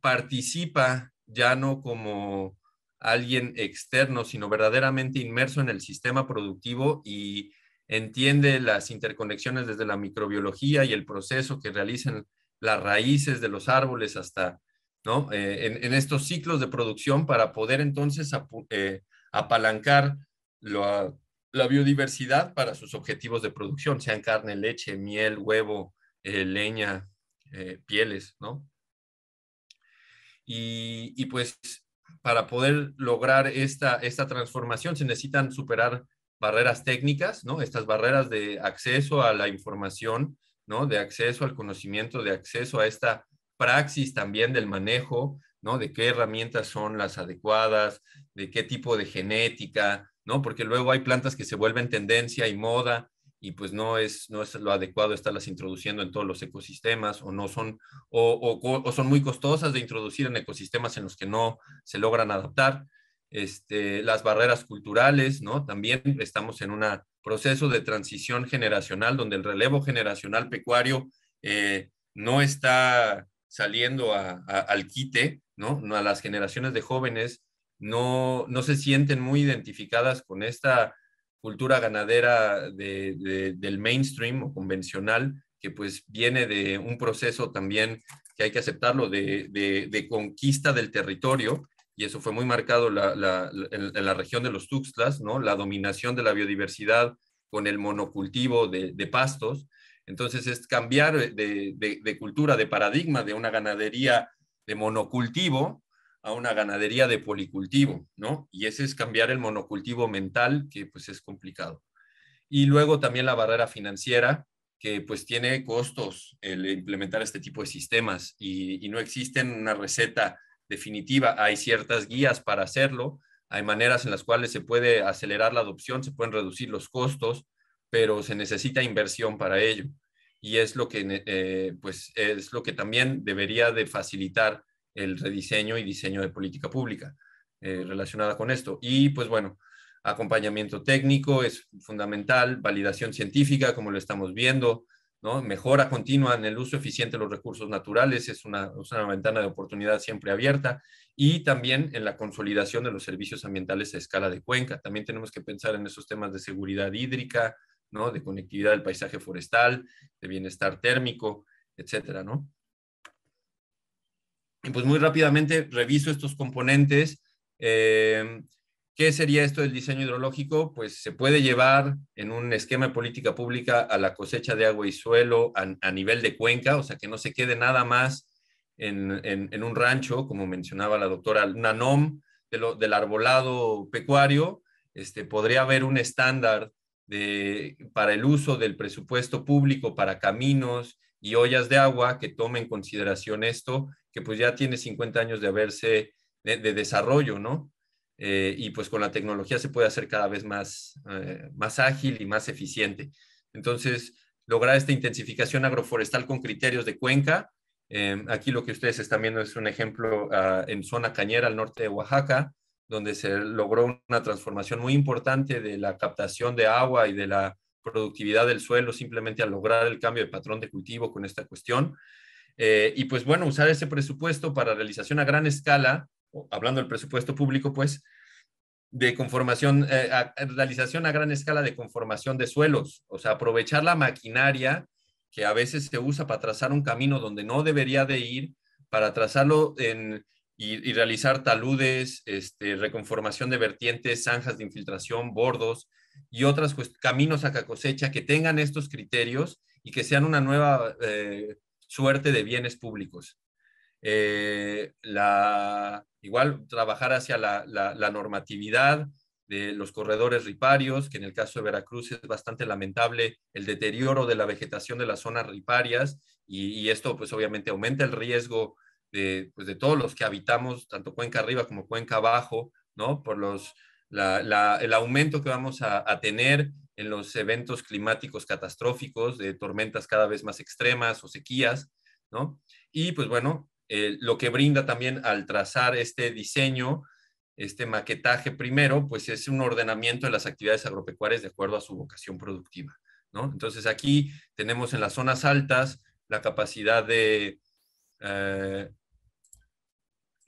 participa ya no como alguien externo, sino verdaderamente inmerso en el sistema productivo y entiende las interconexiones desde la microbiología y el proceso que realizan las raíces de los árboles hasta, ¿no? Eh, en, estos ciclos de producción para poder entonces eh, apalancar la, biodiversidad para sus objetivos de producción, sean carne, leche, miel, huevo, eh, leña, pieles, ¿no? Y, y, pues para poder lograr esta, esta transformación se necesitan superar barreras técnicas, ¿no? Estas barreras de acceso a la información, ¿no? De acceso al conocimiento, de acceso a esta praxis también del manejo, ¿no? De qué herramientas son las adecuadas, de qué tipo de genética, ¿no? Porque luego hay plantas que se vuelven tendencia y moda y pues no es, no es lo adecuado estarlas introduciendo en todos los ecosistemas o no son, o, o, o son muy costosas de introducir en ecosistemas en los que no se logran adaptar este, las barreras culturales, ¿no? También estamos en un proceso de transición generacional donde el relevo generacional pecuario eh, no está saliendo al quite, ¿no? A las generaciones de jóvenes no, se sienten muy identificadas con esta cultura ganadera del mainstream o convencional, que pues viene de un proceso también que hay que aceptarlo, de conquista del territorio, y eso fue muy marcado en, la región de los Tuxtlas, ¿no? la dominación de la biodiversidad con el monocultivo de, pastos. Entonces es cambiar de, cultura, de paradigma de una ganadería de monocultivo a una ganadería de policultivo, ¿no? Y ese es cambiar el monocultivo mental, que pues es complicado. Y luego también la barrera financiera, que pues tiene costos el implementar este tipo de sistemas y, no existe una receta definitiva. Hay ciertas guías para hacerlo, hay maneras en las cuales se puede acelerar la adopción, se pueden reducir los costos, pero se necesita inversión para ello. Y es lo que, eh, pues, es lo que también debería de facilitar el rediseño y diseño de política pública eh, relacionada con esto. Y pues bueno, acompañamiento técnico es fundamental, validación científica, como lo estamos viendo, Mejora continua en el uso eficiente de los recursos naturales es una, ventana de oportunidad siempre abierta y también en la consolidación de los servicios ambientales a escala de cuenca. También tenemos que pensar en esos temas de seguridad hídrica, ¿no? De conectividad del paisaje forestal, de bienestar térmico, etcétera, ¿no? Y pues muy rápidamente reviso estos componentes. Eh, ¿Qué sería esto del diseño hidrológico? Pues se puede llevar en un esquema de política pública a la cosecha de agua y suelo a, nivel de cuenca, o sea, que no se quede nada más en, un rancho, como mencionaba la doctora, Nanom, del arbolado pecuario. Este, podría haber un estándar para el uso del presupuesto público para caminos y ollas de agua que tome en consideración esto, que pues ya tiene 50 años de haberse de desarrollo, ¿no? Eh, y pues con la tecnología se puede hacer cada vez más, eh, más ágil y más eficiente. Entonces, lograr esta intensificación agroforestal con criterios de cuenca. Eh, aquí lo que ustedes están viendo es un ejemplo ah, en zona cañera al norte de Oaxaca, donde se logró una transformación muy importante de la captación de agua y de la productividad del suelo simplemente al lograr el cambio de patrón de cultivo con esta cuestión. y pues bueno, usar ese presupuesto para realización a gran escala hablando del presupuesto público, pues, de conformación, eh, realización a gran escala de conformación de suelos, o sea, aprovechar la maquinaria que a veces se usa para trazar un camino donde no debería de ir, para trazarlo y, realizar taludes, este, reconformación de vertientes, zanjas de infiltración, bordos y otros caminos a cosecha que tengan estos criterios y que sean una nueva eh, suerte de bienes públicos. Eh, la, igual trabajar hacia la, normatividad de los corredores riparios, que en el caso de Veracruz es bastante lamentable el deterioro de la vegetación de las zonas riparias y, esto pues obviamente aumenta el riesgo pues, de, todos los que habitamos, tanto cuenca arriba como cuenca abajo, ¿no? Por los, el aumento que vamos a, a, tener en los eventos climáticos catastróficos, de tormentas cada vez más extremas o sequías, ¿no? Y pues bueno, eh, lo que brinda también al trazar este diseño, este maquetaje primero, pues es un ordenamiento de las actividades agropecuarias de acuerdo a su vocación productiva. Entonces aquí tenemos en las zonas altas la capacidad eh,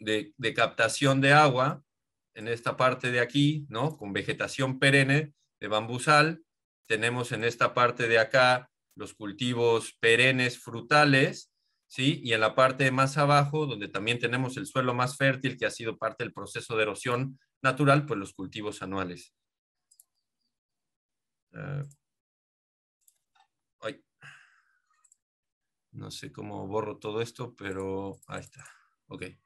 de, de, captación de agua en esta parte de aquí, ¿no? con vegetación perenne de bambusal. Tenemos en esta parte de acá los cultivos perennes frutales ¿sí? Y en la parte más abajo, donde también tenemos el suelo más fértil, que ha sido parte del proceso de erosión natural, pues los cultivos anuales. Ah. no sé cómo borro todo esto, pero ahí está. Okay.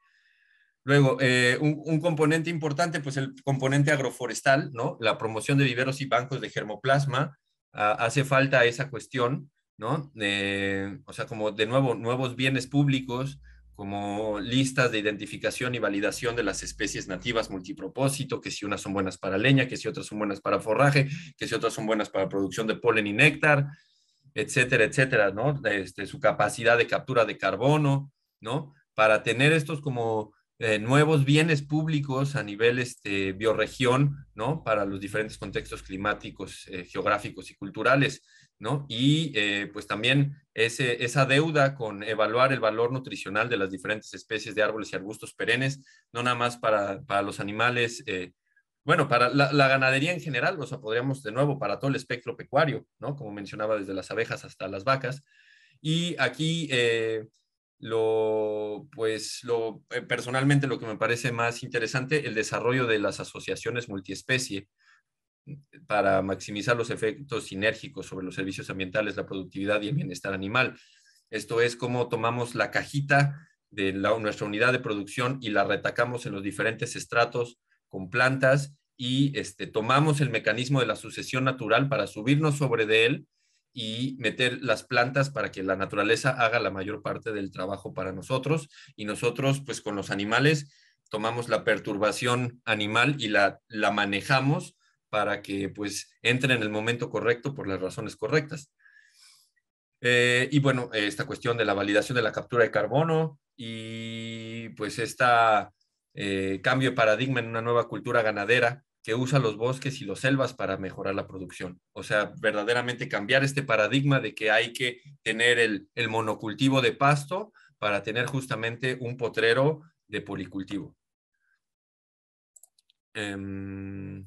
Luego, eh, un, componente importante, pues el componente agroforestal, ¿no? La promoción de viveros y bancos de germoplasma. Ah, hace falta esa cuestión o sea, como de nuevo, nuevos bienes públicos, como listas de identificación y validación de las especies nativas multipropósito, que si unas son buenas para leña, que si otras son buenas para forraje, que si otras son buenas para producción de polen y néctar, etcétera, etcétera, ¿no? Este, su capacidad de captura de carbono, ¿no? Para tener estos como eh, nuevos bienes públicos a nivel este, bioregión, ¿no? Para los diferentes contextos climáticos, eh, geográficos y culturales. Y eh, pues también esa deuda con evaluar el valor nutricional de las diferentes especies de árboles y arbustos perennes, no nada más para, los animales, eh, bueno, para la, ganadería en general, o podríamos de nuevo para todo el espectro pecuario, ¿no? Como mencionaba, desde las abejas hasta las vacas. Y aquí, eh, lo, pues, lo, personalmente lo que me parece más interesante, el desarrollo de las asociaciones multiespecie, para maximizar los efectos sinérgicos sobre los servicios ambientales, la productividad y el bienestar animal. Esto es como tomamos la cajita de nuestra unidad de producción y la retacamos en los diferentes estratos con plantas y este, tomamos el mecanismo de la sucesión natural para subirnos sobre de él y meter las plantas para que la naturaleza haga la mayor parte del trabajo para nosotros y nosotros pues con los animales tomamos la perturbación animal y la, la manejamos para que pues entre en el momento correcto por las razones correctas. Eh, y bueno, esta cuestión de la validación de la captura de carbono y pues este cambio de paradigma en una nueva cultura ganadera que usa los bosques y los selvas para mejorar la producción. O sea, verdaderamente cambiar este paradigma de que hay que tener el, monocultivo de pasto para tener justamente un potrero de policultivo. Em,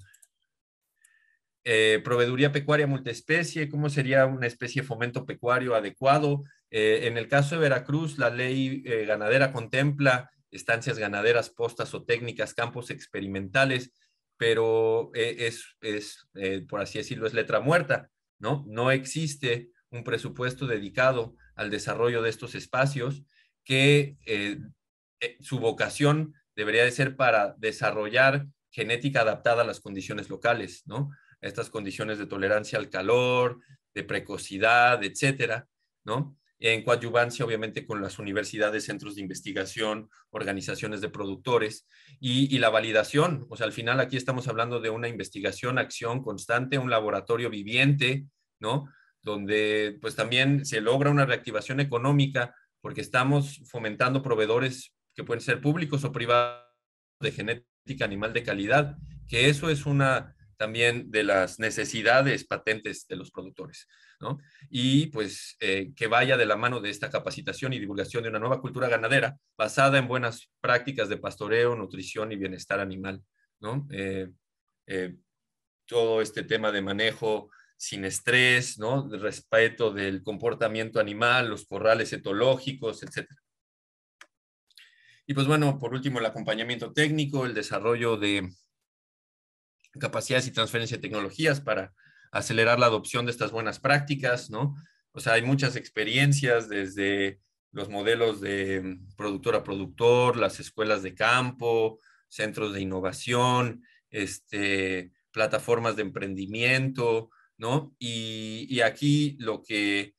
eh, proveeduría pecuaria multiespecie, cómo sería una especie de fomento pecuario adecuado. Eh, en el caso de Veracruz, la ley eh, ganadera contempla estancias ganaderas, postas o técnicas, campos experimentales, pero es, es por así decirlo, es letra muerta, ¿no? No existe un presupuesto dedicado al desarrollo de estos espacios que su vocación debería de ser para desarrollar genética adaptada a las condiciones locales, ¿no? estas condiciones de tolerancia al calor, de precocidad, etcétera, ¿no? En coadyuvancia, obviamente, con las universidades, centros de investigación, organizaciones de productores y, y la validación. O sea, al final aquí estamos hablando de una investigación, acción constante, un laboratorio viviente, ¿no? Donde pues también se logra una reactivación económica porque estamos fomentando proveedores que pueden ser públicos o privados de genética animal de calidad, que eso es una también de las necesidades patentes de los productores, ¿no? Y pues eh, que vaya de la mano de esta capacitación y divulgación de una nueva cultura ganadera basada en buenas prácticas de pastoreo, nutrición y bienestar animal, ¿no? Eh, eh, todo este tema de manejo sin estrés, ¿no? respeto del comportamiento animal, los corrales etológicos, etcétera. Y pues bueno, por último, el acompañamiento técnico, el desarrollo de capacidades y transferencia de tecnologías para acelerar la adopción de estas buenas prácticas, ¿no? O sea, hay muchas experiencias desde los modelos de mm, productor a productor, las escuelas de campo, centros de innovación, este, plataformas de emprendimiento, ¿no? Y, y, aquí lo que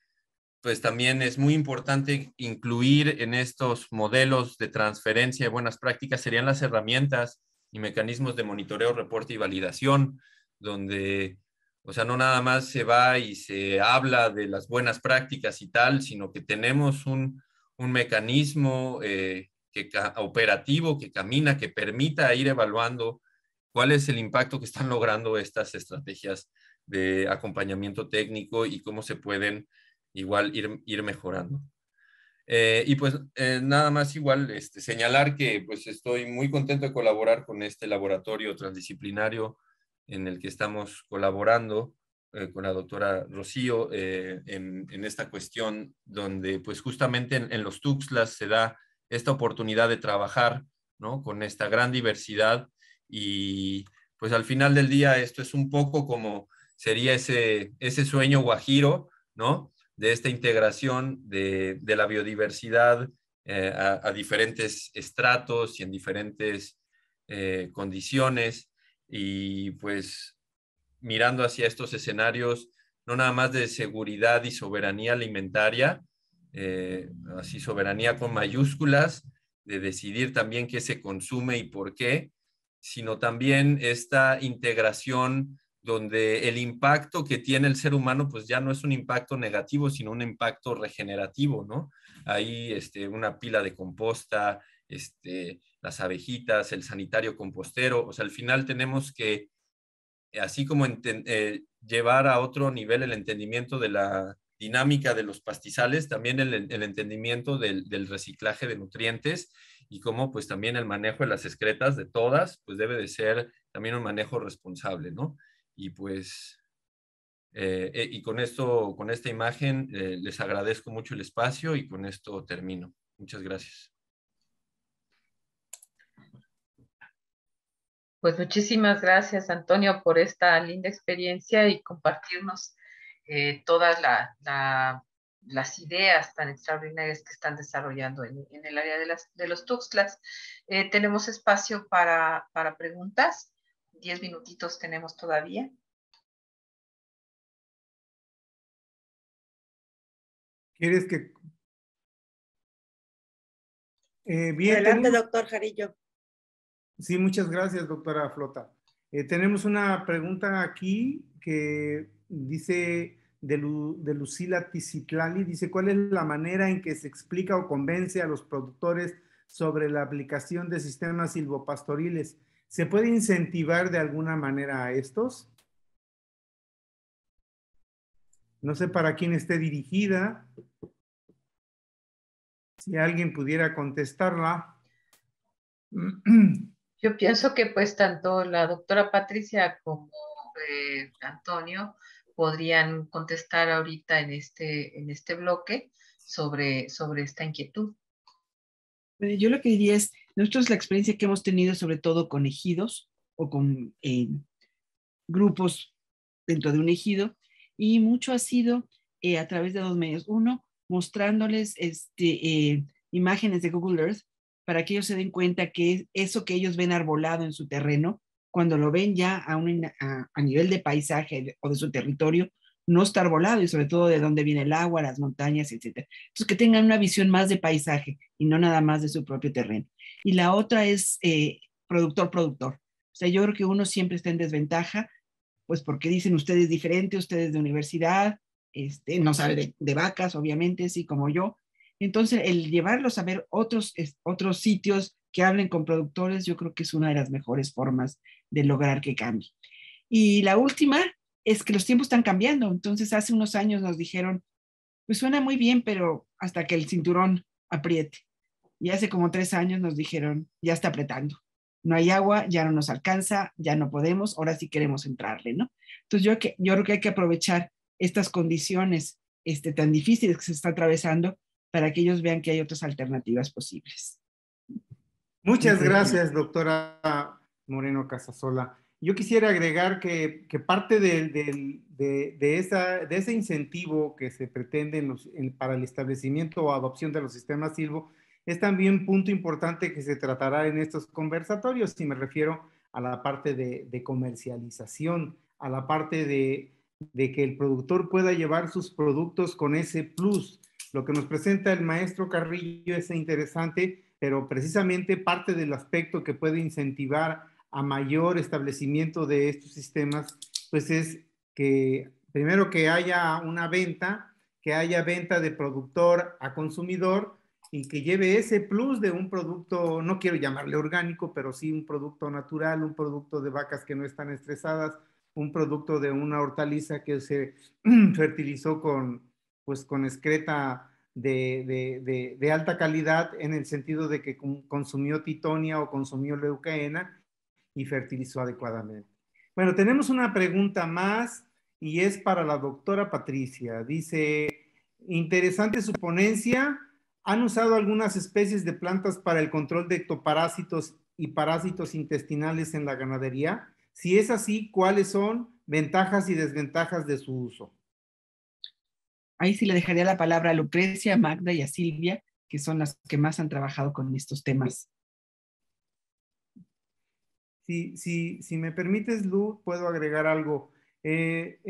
pues también es muy importante incluir en estos modelos de transferencia de buenas prácticas serían las herramientas y mecanismos de monitoreo, reporte y validación, donde, o sea, no nada más se va y se habla de las buenas prácticas y tal, sino que tenemos un, mecanismo eh, que, operativo que camina, que permita ir evaluando cuál es el impacto que están logrando estas estrategias de acompañamiento técnico y cómo se pueden igual ir, ir mejorando. Eh, y pues eh, nada más igual este, señalar que pues estoy muy contento de colaborar con este laboratorio transdisciplinario en el que estamos colaborando eh, con la doctora Rocío en, esta cuestión donde pues justamente en, los Tuxtlas se da esta oportunidad de trabajar ¿no? con esta gran diversidad y pues al final del día esto es un poco como sería ese, ese sueño guajiro, ¿no? de esta integración de, la biodiversidad eh, a, diferentes estratos y en diferentes eh, condiciones y pues mirando hacia estos escenarios, no nada más de seguridad y soberanía alimentaria, eh, así soberanía con mayúsculas, de decidir también qué se consume y por qué, sino también esta integración donde el impacto que tiene el ser humano pues ya no es un impacto negativo, sino un impacto regenerativo, ¿no? Ahí este, una pila de composta, este, las abejitas, el sanitario compostero, o sea, al final tenemos que, eh, así como eh, llevar a otro nivel el entendimiento de la dinámica de los pastizales, también el, entendimiento del, del, reciclaje de nutrientes y cómo pues también el manejo de las excretas de todas, pues debe de ser también un manejo responsable, ¿no? y pues eh, eh, y con esto, con esta imagen, eh, les agradezco mucho el espacio y con esto termino. Muchas gracias. Pues muchísimas gracias, Antonio, por esta linda experiencia y compartirnos todas las ideas tan extraordinarias que están desarrollando en, el área de, los Tuxtlas. tenemos espacio para, para preguntas. Diez minutitos tenemos todavía. ¿Quieres que... Eh, bien, Adelante, doctor Jarillo. Sí, muchas gracias, doctora Flota. Eh, tenemos una pregunta aquí que dice de, Lucila Tizitlali, dice, ¿cuál es la manera en que se explica o convence a los productores sobre la aplicación de sistemas silvopastoriles ¿Se puede incentivar de alguna manera a estos? No sé para quién esté dirigida. Si alguien pudiera contestarla. Yo pienso que pues tanto la doctora Patricia como eh, Antonio podrían contestar ahorita en este, en este bloque sobre, sobre esta inquietud. Yo lo que diría es, es la experiencia que hemos tenido sobre todo con ejidos o con eh, grupos dentro de un ejido y mucho ha sido eh, a través de dos medios. Uno, mostrándoles este, eh, imágenes de Google Earth para que ellos se den cuenta que eso que ellos ven arbolado en su terreno, cuando lo ven ya a, a nivel de paisaje o de su territorio, no está arbolado y sobre todo de dónde viene el agua, las montañas, etc. Entonces, que tengan una visión más de paisaje y no nada más de su propio terreno y la otra es productor-productor. Eh, o sea, yo creo que uno siempre está en desventaja, pues porque dicen ustedes diferentes ustedes de universidad, este, no sabe de, vacas, obviamente, sí, como yo. Entonces, el llevarlos a ver otros, otros sitios que hablen con productores, yo creo que es una de las mejores formas de lograr que cambie. Y la última es que los tiempos están cambiando. Entonces, hace unos años nos dijeron, pues suena muy bien, pero hasta que el cinturón apriete. Y hace como tres años nos dijeron, ya está apretando, no hay agua, ya no nos alcanza, ya no podemos, ahora sí queremos entrarle, ¿no? Entonces yo, creo que hay que aprovechar estas condiciones este, tan difíciles que se está atravesando para que ellos vean que hay otras alternativas posibles. Muchas gracias, doctora Moreno Casasola. Yo quisiera agregar que, parte de, de, ese incentivo que se pretende para el establecimiento o adopción de los sistemas silvo es también un punto importante que se tratará en estos conversatorios, ...si me refiero a la parte de, comercialización, a la parte de, de, que el productor pueda llevar sus productos con ese plus. Lo que nos presenta el maestro Carrillo es interesante, pero precisamente parte del aspecto que puede incentivar a mayor establecimiento de estos sistemas, pues es que primero que haya una venta, que haya venta de productor a consumidor y que lleve ese plus de un producto, no quiero llamarle orgánico, pero sí un producto natural, un producto de vacas que no están estresadas, un producto de una hortaliza que se fertilizó con, pues, con excreta de, de, de, de alta calidad en el sentido de que consumió titonia o consumió leucaena y fertilizó adecuadamente. Bueno, tenemos una pregunta más y es para la doctora Patricia. Dice, interesante su ponencia han usado algunas especies de plantas para el control de ectoparásitos y parásitos intestinales en la ganadería? Si es así, ¿cuáles son ventajas y desventajas de su uso? Ahí sí le dejaría la palabra a Lucrecia, a Magda y a Silvia, que son las que más han trabajado con estos temas. Si, si me permites, Lu, puedo agregar algo. Eh,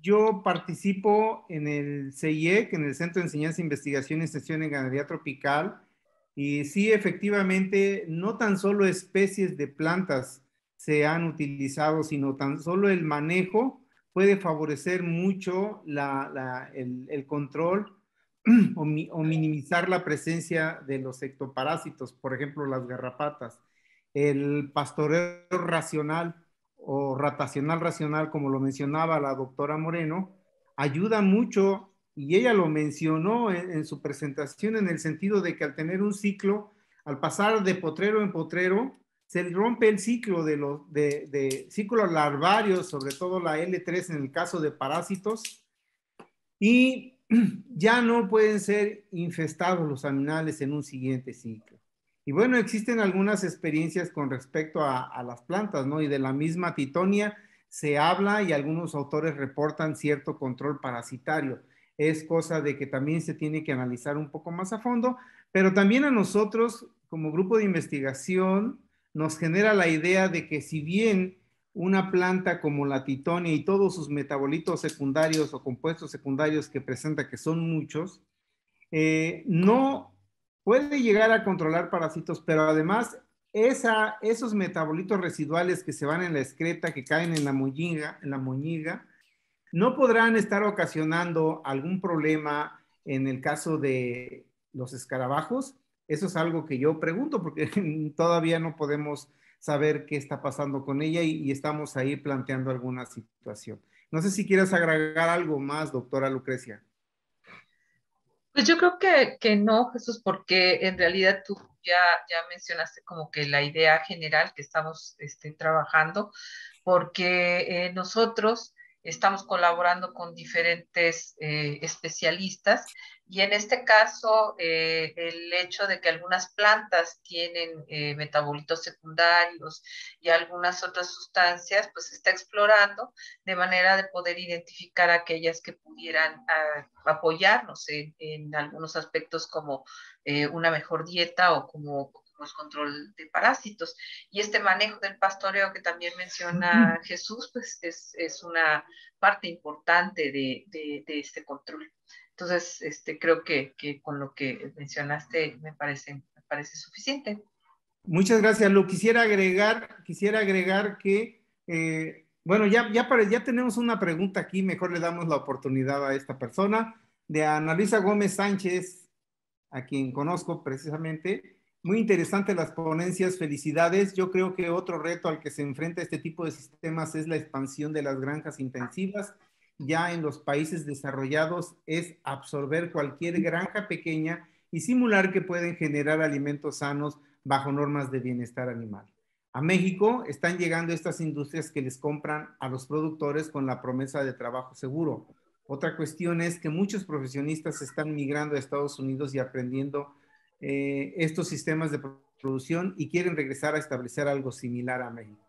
yo participo en el CIEC, e, en el Centro de Enseñanza, Investigación y Extensión en Ganadería Tropical, y sí, efectivamente, no tan solo especies de plantas se han utilizado, sino tan solo el manejo puede favorecer mucho el, control o, o, minimizar la presencia de los ectoparásitos, por ejemplo, las garrapatas. El pastoreo racional o ratacional racional, como lo mencionaba la doctora Moreno, ayuda mucho y ella lo mencionó en, su presentación en el sentido de que al tener un ciclo, al pasar de potrero en potrero, se rompe el ciclo de los de, de ciclos larvarios, sobre todo la L3 en el caso de parásitos, y ya no pueden ser infestados los animales en un siguiente ciclo. Y bueno, existen algunas experiencias con respecto a, las plantas, ¿no? Y de la misma titonia se habla y algunos autores reportan cierto control parasitario. Es cosa de que también se tiene que analizar un poco más a fondo, pero también a nosotros como grupo de investigación nos genera la idea de que si bien una planta como la titonia y todos sus metabolitos secundarios o compuestos secundarios que presenta, que son muchos, eh, no puede llegar a controlar parásitos, pero además esos metabolitos residuales que se van en la excreta, que caen en la moñiga, en la moñiga no podrán estar ocasionando algún problema en el caso de los escarabajos. Eso es algo que yo pregunto porque todavía no podemos saber qué está pasando con ella y, y estamos ahí planteando alguna situación. No sé si quieres agregar algo más, doctora Lucrecia. Pues yo creo que, que no, Jesús, porque en realidad tú ya, ya mencionaste como que la idea general que estamos este, trabajando, porque eh, nosotros estamos colaborando con diferentes eh, especialistas y en este caso eh, el hecho de que algunas plantas tienen eh, metabolitos secundarios y algunas otras sustancias, pues se está explorando de manera de poder identificar aquellas que pudieran ah, apoyarnos en, algunos aspectos como una mejor dieta o como pues, control de parásitos. Y este manejo del pastoreo que también menciona Jesús, pues es, es una parte importante de, de, este control. Entonces, este, creo que, que, con lo que mencionaste me parece, parece suficiente. Muchas gracias. Lo quisiera agregar, quisiera agregar que, eh, bueno, ya, ya, ya tenemos una pregunta aquí, mejor le damos la oportunidad a esta persona, de Ana Gómez Sánchez, a quien conozco precisamente, muy interesante las ponencias, felicidades. Yo creo que otro reto al que se enfrenta este tipo de sistemas es la expansión de las granjas intensivas. Ya en los países desarrollados es absorber cualquier granja pequeña y simular que pueden generar alimentos sanos bajo normas de bienestar animal. A México están llegando estas industrias que les compran a los productores con la promesa de trabajo seguro. Otra cuestión es que muchos profesionistas están migrando a Estados Unidos y aprendiendo eh, estos sistemas de producción y quieren regresar a establecer algo similar a México.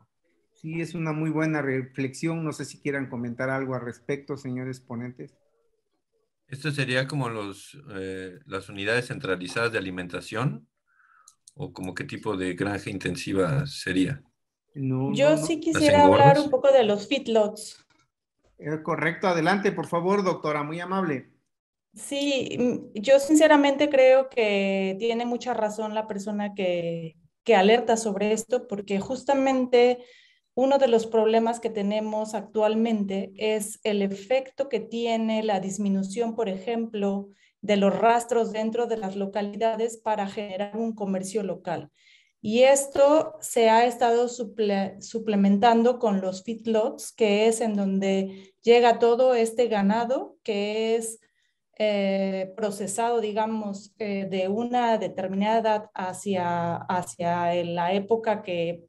Sí, es una muy buena reflexión. No sé si quieran comentar algo al respecto, señores ponentes. Esto sería como eh, las unidades centralizadas de alimentación o como qué tipo de granja intensiva sería. Yo sí quisiera hablar un poco de los feedlots. Eh, correcto, adelante, por favor, doctora, muy amable. Sí, mm, yo sinceramente creo que tiene mucha razón la persona que, alerta sobre esto, porque justamente uno de los problemas que tenemos actualmente es el efecto que tiene la disminución, por ejemplo, de los rastros dentro de las localidades para generar un comercio local. Y esto se ha estado suplementando con los feedlots, que es en donde llega todo este ganado, que es eh, procesado, digamos, eh, de una determinada edad hacia, hacia la época que,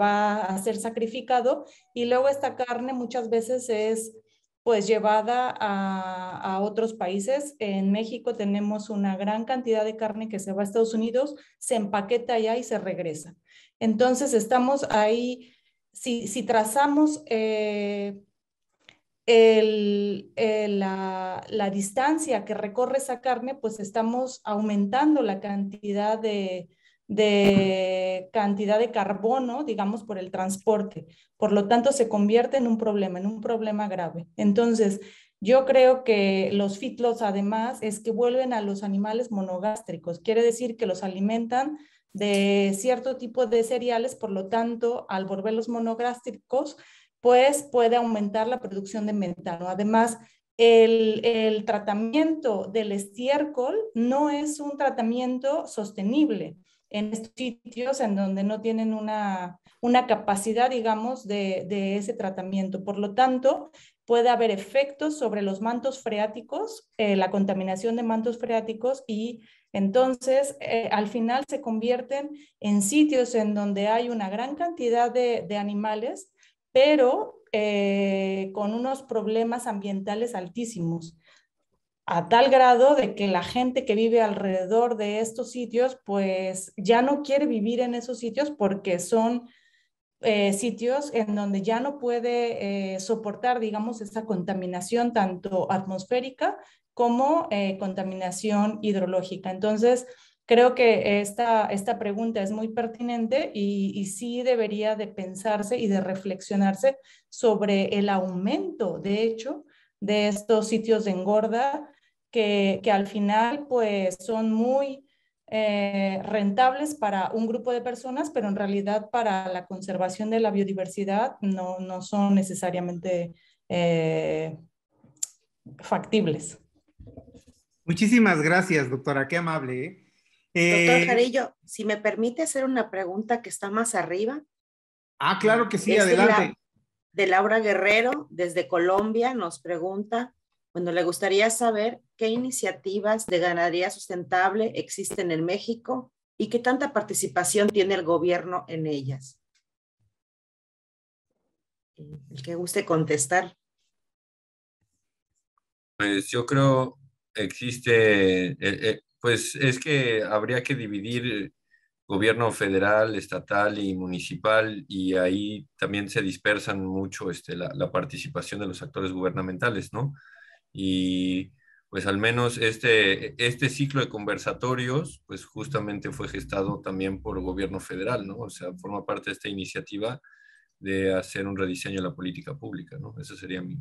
va a ser sacrificado y luego esta carne muchas veces es pues llevada a, otros países. En México tenemos una gran cantidad de carne que se va a Estados Unidos, se empaqueta allá y se regresa. Entonces estamos ahí, si, si trazamos... Eh, eh, la, distancia que recorre esa carne, pues estamos aumentando la cantidad de, cantidad de carbono, digamos, por el transporte. Por lo tanto, se convierte en un problema, en un problema grave. Entonces, yo creo que los fitlos, además, es que vuelven a los animales monogástricos. Quiere decir que los alimentan de cierto tipo de cereales, por lo tanto, al volverlos monogástricos, pues puede aumentar la producción de metano. Además, el, tratamiento del estiércol no es un tratamiento sostenible en estos sitios en donde no tienen una, capacidad, digamos, de, ese tratamiento. Por lo tanto, puede haber efectos sobre los mantos freáticos, eh, la contaminación de mantos freáticos y entonces, eh, al final se convierten en sitios en donde hay una gran cantidad de, de animales pero eh, con unos problemas ambientales altísimos, a tal grado de que la gente que vive alrededor de estos sitios, pues ya no quiere vivir en esos sitios porque son eh, sitios en donde ya no puede eh, soportar, digamos, esa contaminación tanto atmosférica como contaminación hidrológica. Entonces, creo que esta, pregunta es muy pertinente y, y, sí debería de pensarse y de reflexionarse sobre el aumento, de hecho, de estos sitios de engorda que, al final pues son muy eh, rentables para un grupo de personas, pero en realidad para la conservación de la biodiversidad no, son necesariamente eh, factibles. Muchísimas gracias, doctora. Qué amable. ¿eh? Doctor eh, Jarillo, si me permite hacer una pregunta que está más arriba. Ah, claro que sí, adelante. De, Laura Guerrero, desde Colombia, nos pregunta, bueno, le gustaría saber qué iniciativas de ganadería sustentable existen en México y qué tanta participación tiene el gobierno en ellas. El que guste contestar. Pues yo creo existe, eh, eh, pues es que habría que dividir gobierno federal, estatal y municipal, y ahí también se dispersan mucho este, la, participación de los actores gubernamentales, ¿no? Y pues al menos este, este, ciclo de conversatorios, pues justamente fue gestado también por gobierno federal, ¿no? O sea, forma parte de esta iniciativa de hacer un rediseño de la política pública, ¿no? Esa sería mi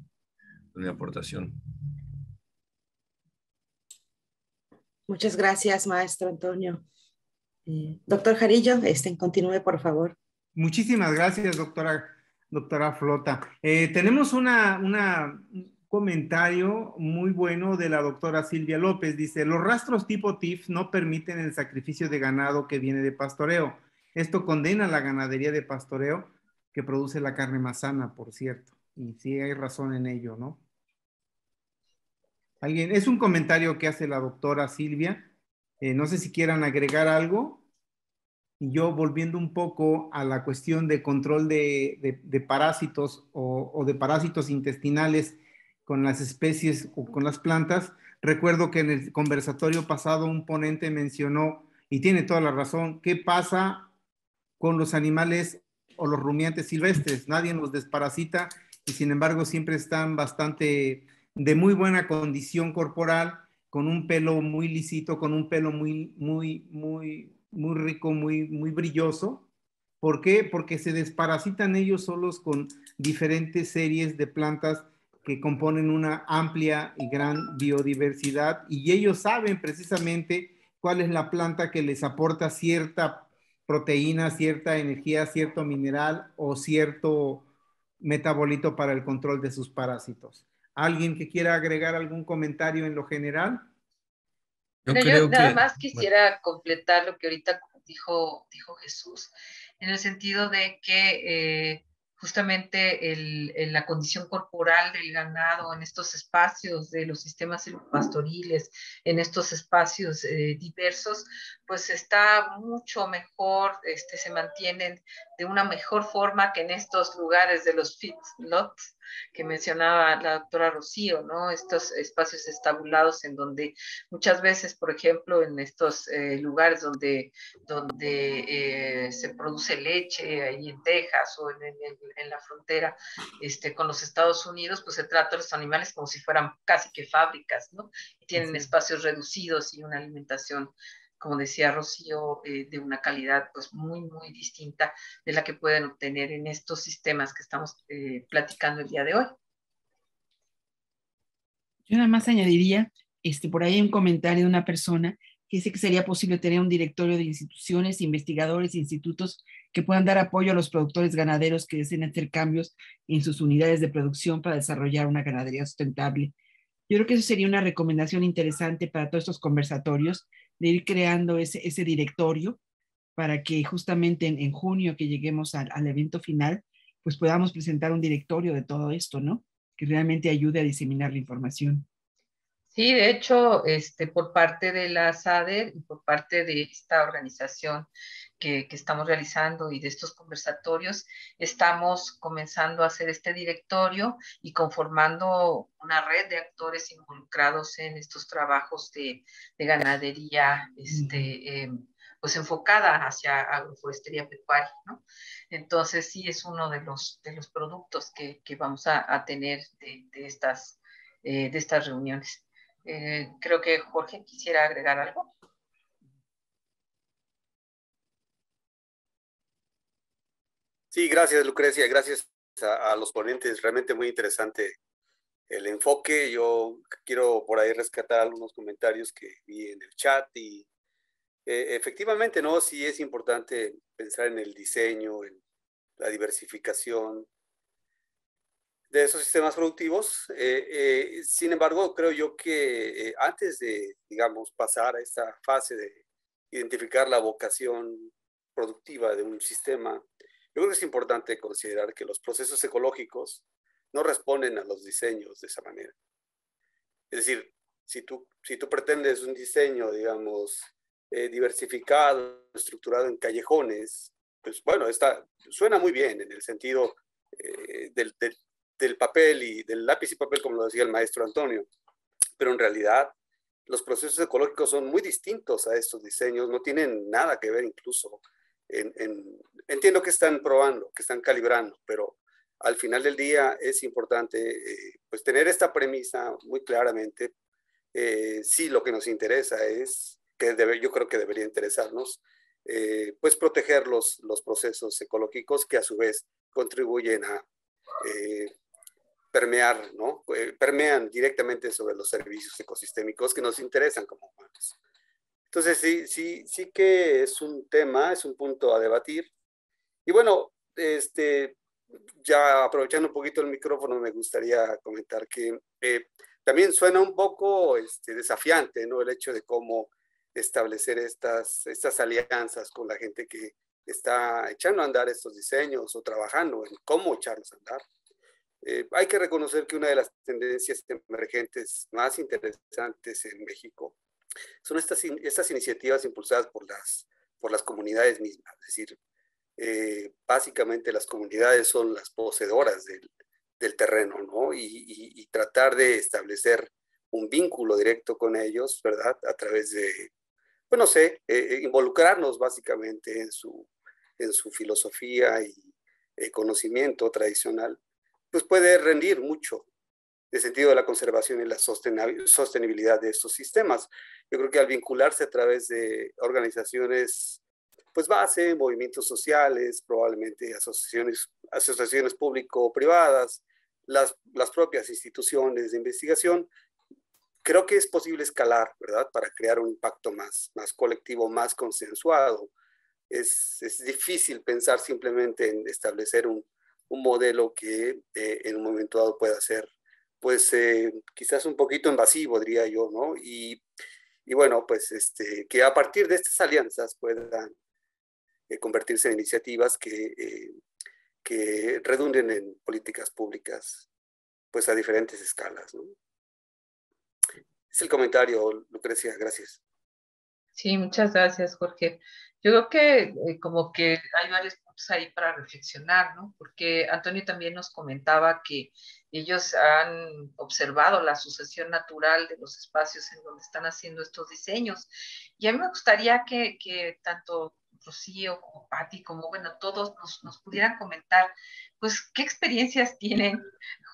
aportación. Muchas gracias, maestro Antonio. Eh, doctor Jarillo, este, continúe, por favor. Muchísimas gracias, doctora, doctora Flota. Eh, tenemos una, comentario muy bueno de la doctora Silvia López. Dice, los rastros tipo TIF no permiten el sacrificio de ganado que viene de pastoreo. Esto condena la ganadería de pastoreo que produce la carne más sana, por cierto. Y sí hay razón en ello, ¿no? es un comentario que hace la doctora Silvia. Eh, no sé si quieran agregar algo. Y yo volviendo un poco a la cuestión de control de, parásitos o, o, de parásitos intestinales con las especies o con las plantas, recuerdo que en el conversatorio pasado un ponente mencionó, y tiene toda la razón, qué pasa con los animales o los rumiantes silvestres. Nadie los desparasita y sin embargo siempre están bastante de muy buena condición corporal, con un pelo muy lisito, con un pelo muy, muy, muy, muy rico, muy, muy brilloso. ¿Por qué? Porque se desparasitan ellos solos con diferentes series de plantas que componen una amplia y gran biodiversidad y ellos saben precisamente cuál es la planta que les aporta cierta proteína, cierta energía, cierto mineral o cierto metabolito para el control de sus parásitos. ¿Alguien que quiera agregar algún comentario en lo general? Yo, nada más quisiera completar lo que ahorita dijo, dijo Jesús, en el sentido de que eh, justamente la condición corporal del ganado en estos espacios de los sistemas pastoriles, en estos espacios eh, diversos, pues está mucho mejor, este, se mantienen de una mejor forma que en estos lugares de los feedlots que mencionaba la doctora Rocío, ¿no? Estos espacios estabulados en donde muchas veces, por ejemplo, en estos eh, lugares donde, donde eh, se produce leche, ahí en Texas o en, la frontera este, con los Estados Unidos, pues se trata los animales como si fueran casi que fábricas, ¿no? tienen espacios reducidos y una alimentación como decía Rocío, eh, de una calidad pues muy, muy distinta de la que pueden obtener en estos sistemas que estamos eh, platicando el día de hoy. Yo nada más añadiría, este, por ahí un comentario de una persona que dice que sería posible tener un directorio de instituciones, investigadores, institutos que puedan dar apoyo a los productores ganaderos que deseen hacer cambios en sus unidades de producción para desarrollar una ganadería sustentable. Yo creo que eso sería una recomendación interesante para todos estos conversatorios de ir creando ese, directorio para que justamente en, junio que lleguemos al, al, evento final, pues podamos presentar un directorio de todo esto, ¿no? Que realmente ayude a diseminar la información. Sí, de hecho, este, por parte de la SADER y por parte de esta organización que, estamos realizando y de estos conversatorios, estamos comenzando a hacer este directorio y conformando una red de actores involucrados en estos trabajos de, ganadería este, eh, pues enfocada hacia agroforestería pecuaria, Entonces sí es uno de los, de los productos que, vamos a, tener de, estas, eh, de estas reuniones. Eh, creo que Jorge quisiera agregar algo. Sí, gracias Lucrecia, gracias a, los ponentes, realmente muy interesante el enfoque. Yo quiero por ahí rescatar algunos comentarios que vi en el chat y eh, efectivamente, ¿no? Sí es importante pensar en el diseño, en la diversificación, de esos sistemas productivos. Eh, eh, sin embargo, creo yo que eh, antes de, digamos, pasar a esta fase de identificar la vocación productiva de un sistema, yo creo que es importante considerar que los procesos ecológicos no responden a los diseños de esa manera. Es decir, si tú, si tú pretendes un diseño, digamos, diversificado, estructurado en callejones, pues bueno, está, suena muy bien en el sentido del, del papel y del lápiz y papel, como lo decía el maestro Antonio. Pero en realidad los procesos ecológicos son muy distintos a estos diseños, no tienen nada que ver incluso. En, entiendo que están probando, que están calibrando, pero al final del día es importante eh, pues tener esta premisa muy claramente. Eh, sí, lo que nos interesa es, que yo creo que debería interesarnos, eh, pues proteger los, los procesos ecológicos que a su vez contribuyen a eh, permear, ¿no? Eh, permean directamente sobre los servicios ecosistémicos que nos interesan como humanos. Entonces, sí, sí, sí que es un tema, es un punto a debatir. Y bueno, este, ya aprovechando un poquito el micrófono, me gustaría comentar que eh, también suena un poco este, desafiante, ¿no? El hecho de cómo establecer estas, estas alianzas con la gente que está echando a andar estos diseños o trabajando en cómo echarlos a andar. Eh, hay que reconocer que una de las tendencias emergentes más interesantes en México son estas, estas iniciativas impulsadas por las, por las comunidades mismas. Es decir, eh, básicamente las comunidades son las poseedoras del, del terreno, ¿no? Y, tratar de establecer un vínculo directo con ellos, ¿verdad? A través de, bueno, pues sé, eh, involucrarnos básicamente en su, en su filosofía y conocimiento tradicional pues puede rendir mucho el sentido de la conservación y la sostenibilidad de estos sistemas. Yo creo que al vincularse a través de organizaciones, pues base, movimientos sociales, probablemente asociaciones, asociaciones público-privadas, las, las propias instituciones de investigación, creo que es posible escalar, ¿verdad? Para crear un impacto más, más colectivo, más consensuado. Es, es difícil pensar simplemente en establecer un, un modelo que eh, en un momento dado pueda ser, pues eh, quizás un poquito invasivo, diría yo, ¿no? Y, bueno, pues este, que a partir de estas alianzas puedan eh, convertirse en iniciativas que, que redunden en políticas públicas, pues a diferentes escalas, ¿no? Es el comentario, Lucrecia, gracias. Sí, muchas gracias, Jorge. Yo creo que eh, como que hay varios puntos ahí para reflexionar, ¿no? Porque Antonio también nos comentaba que ellos han observado la sucesión natural de los espacios en donde están haciendo estos diseños. Y a mí me gustaría que, tanto Rocío como Patti, como bueno, todos nos, nos pudieran comentar, pues, qué experiencias tienen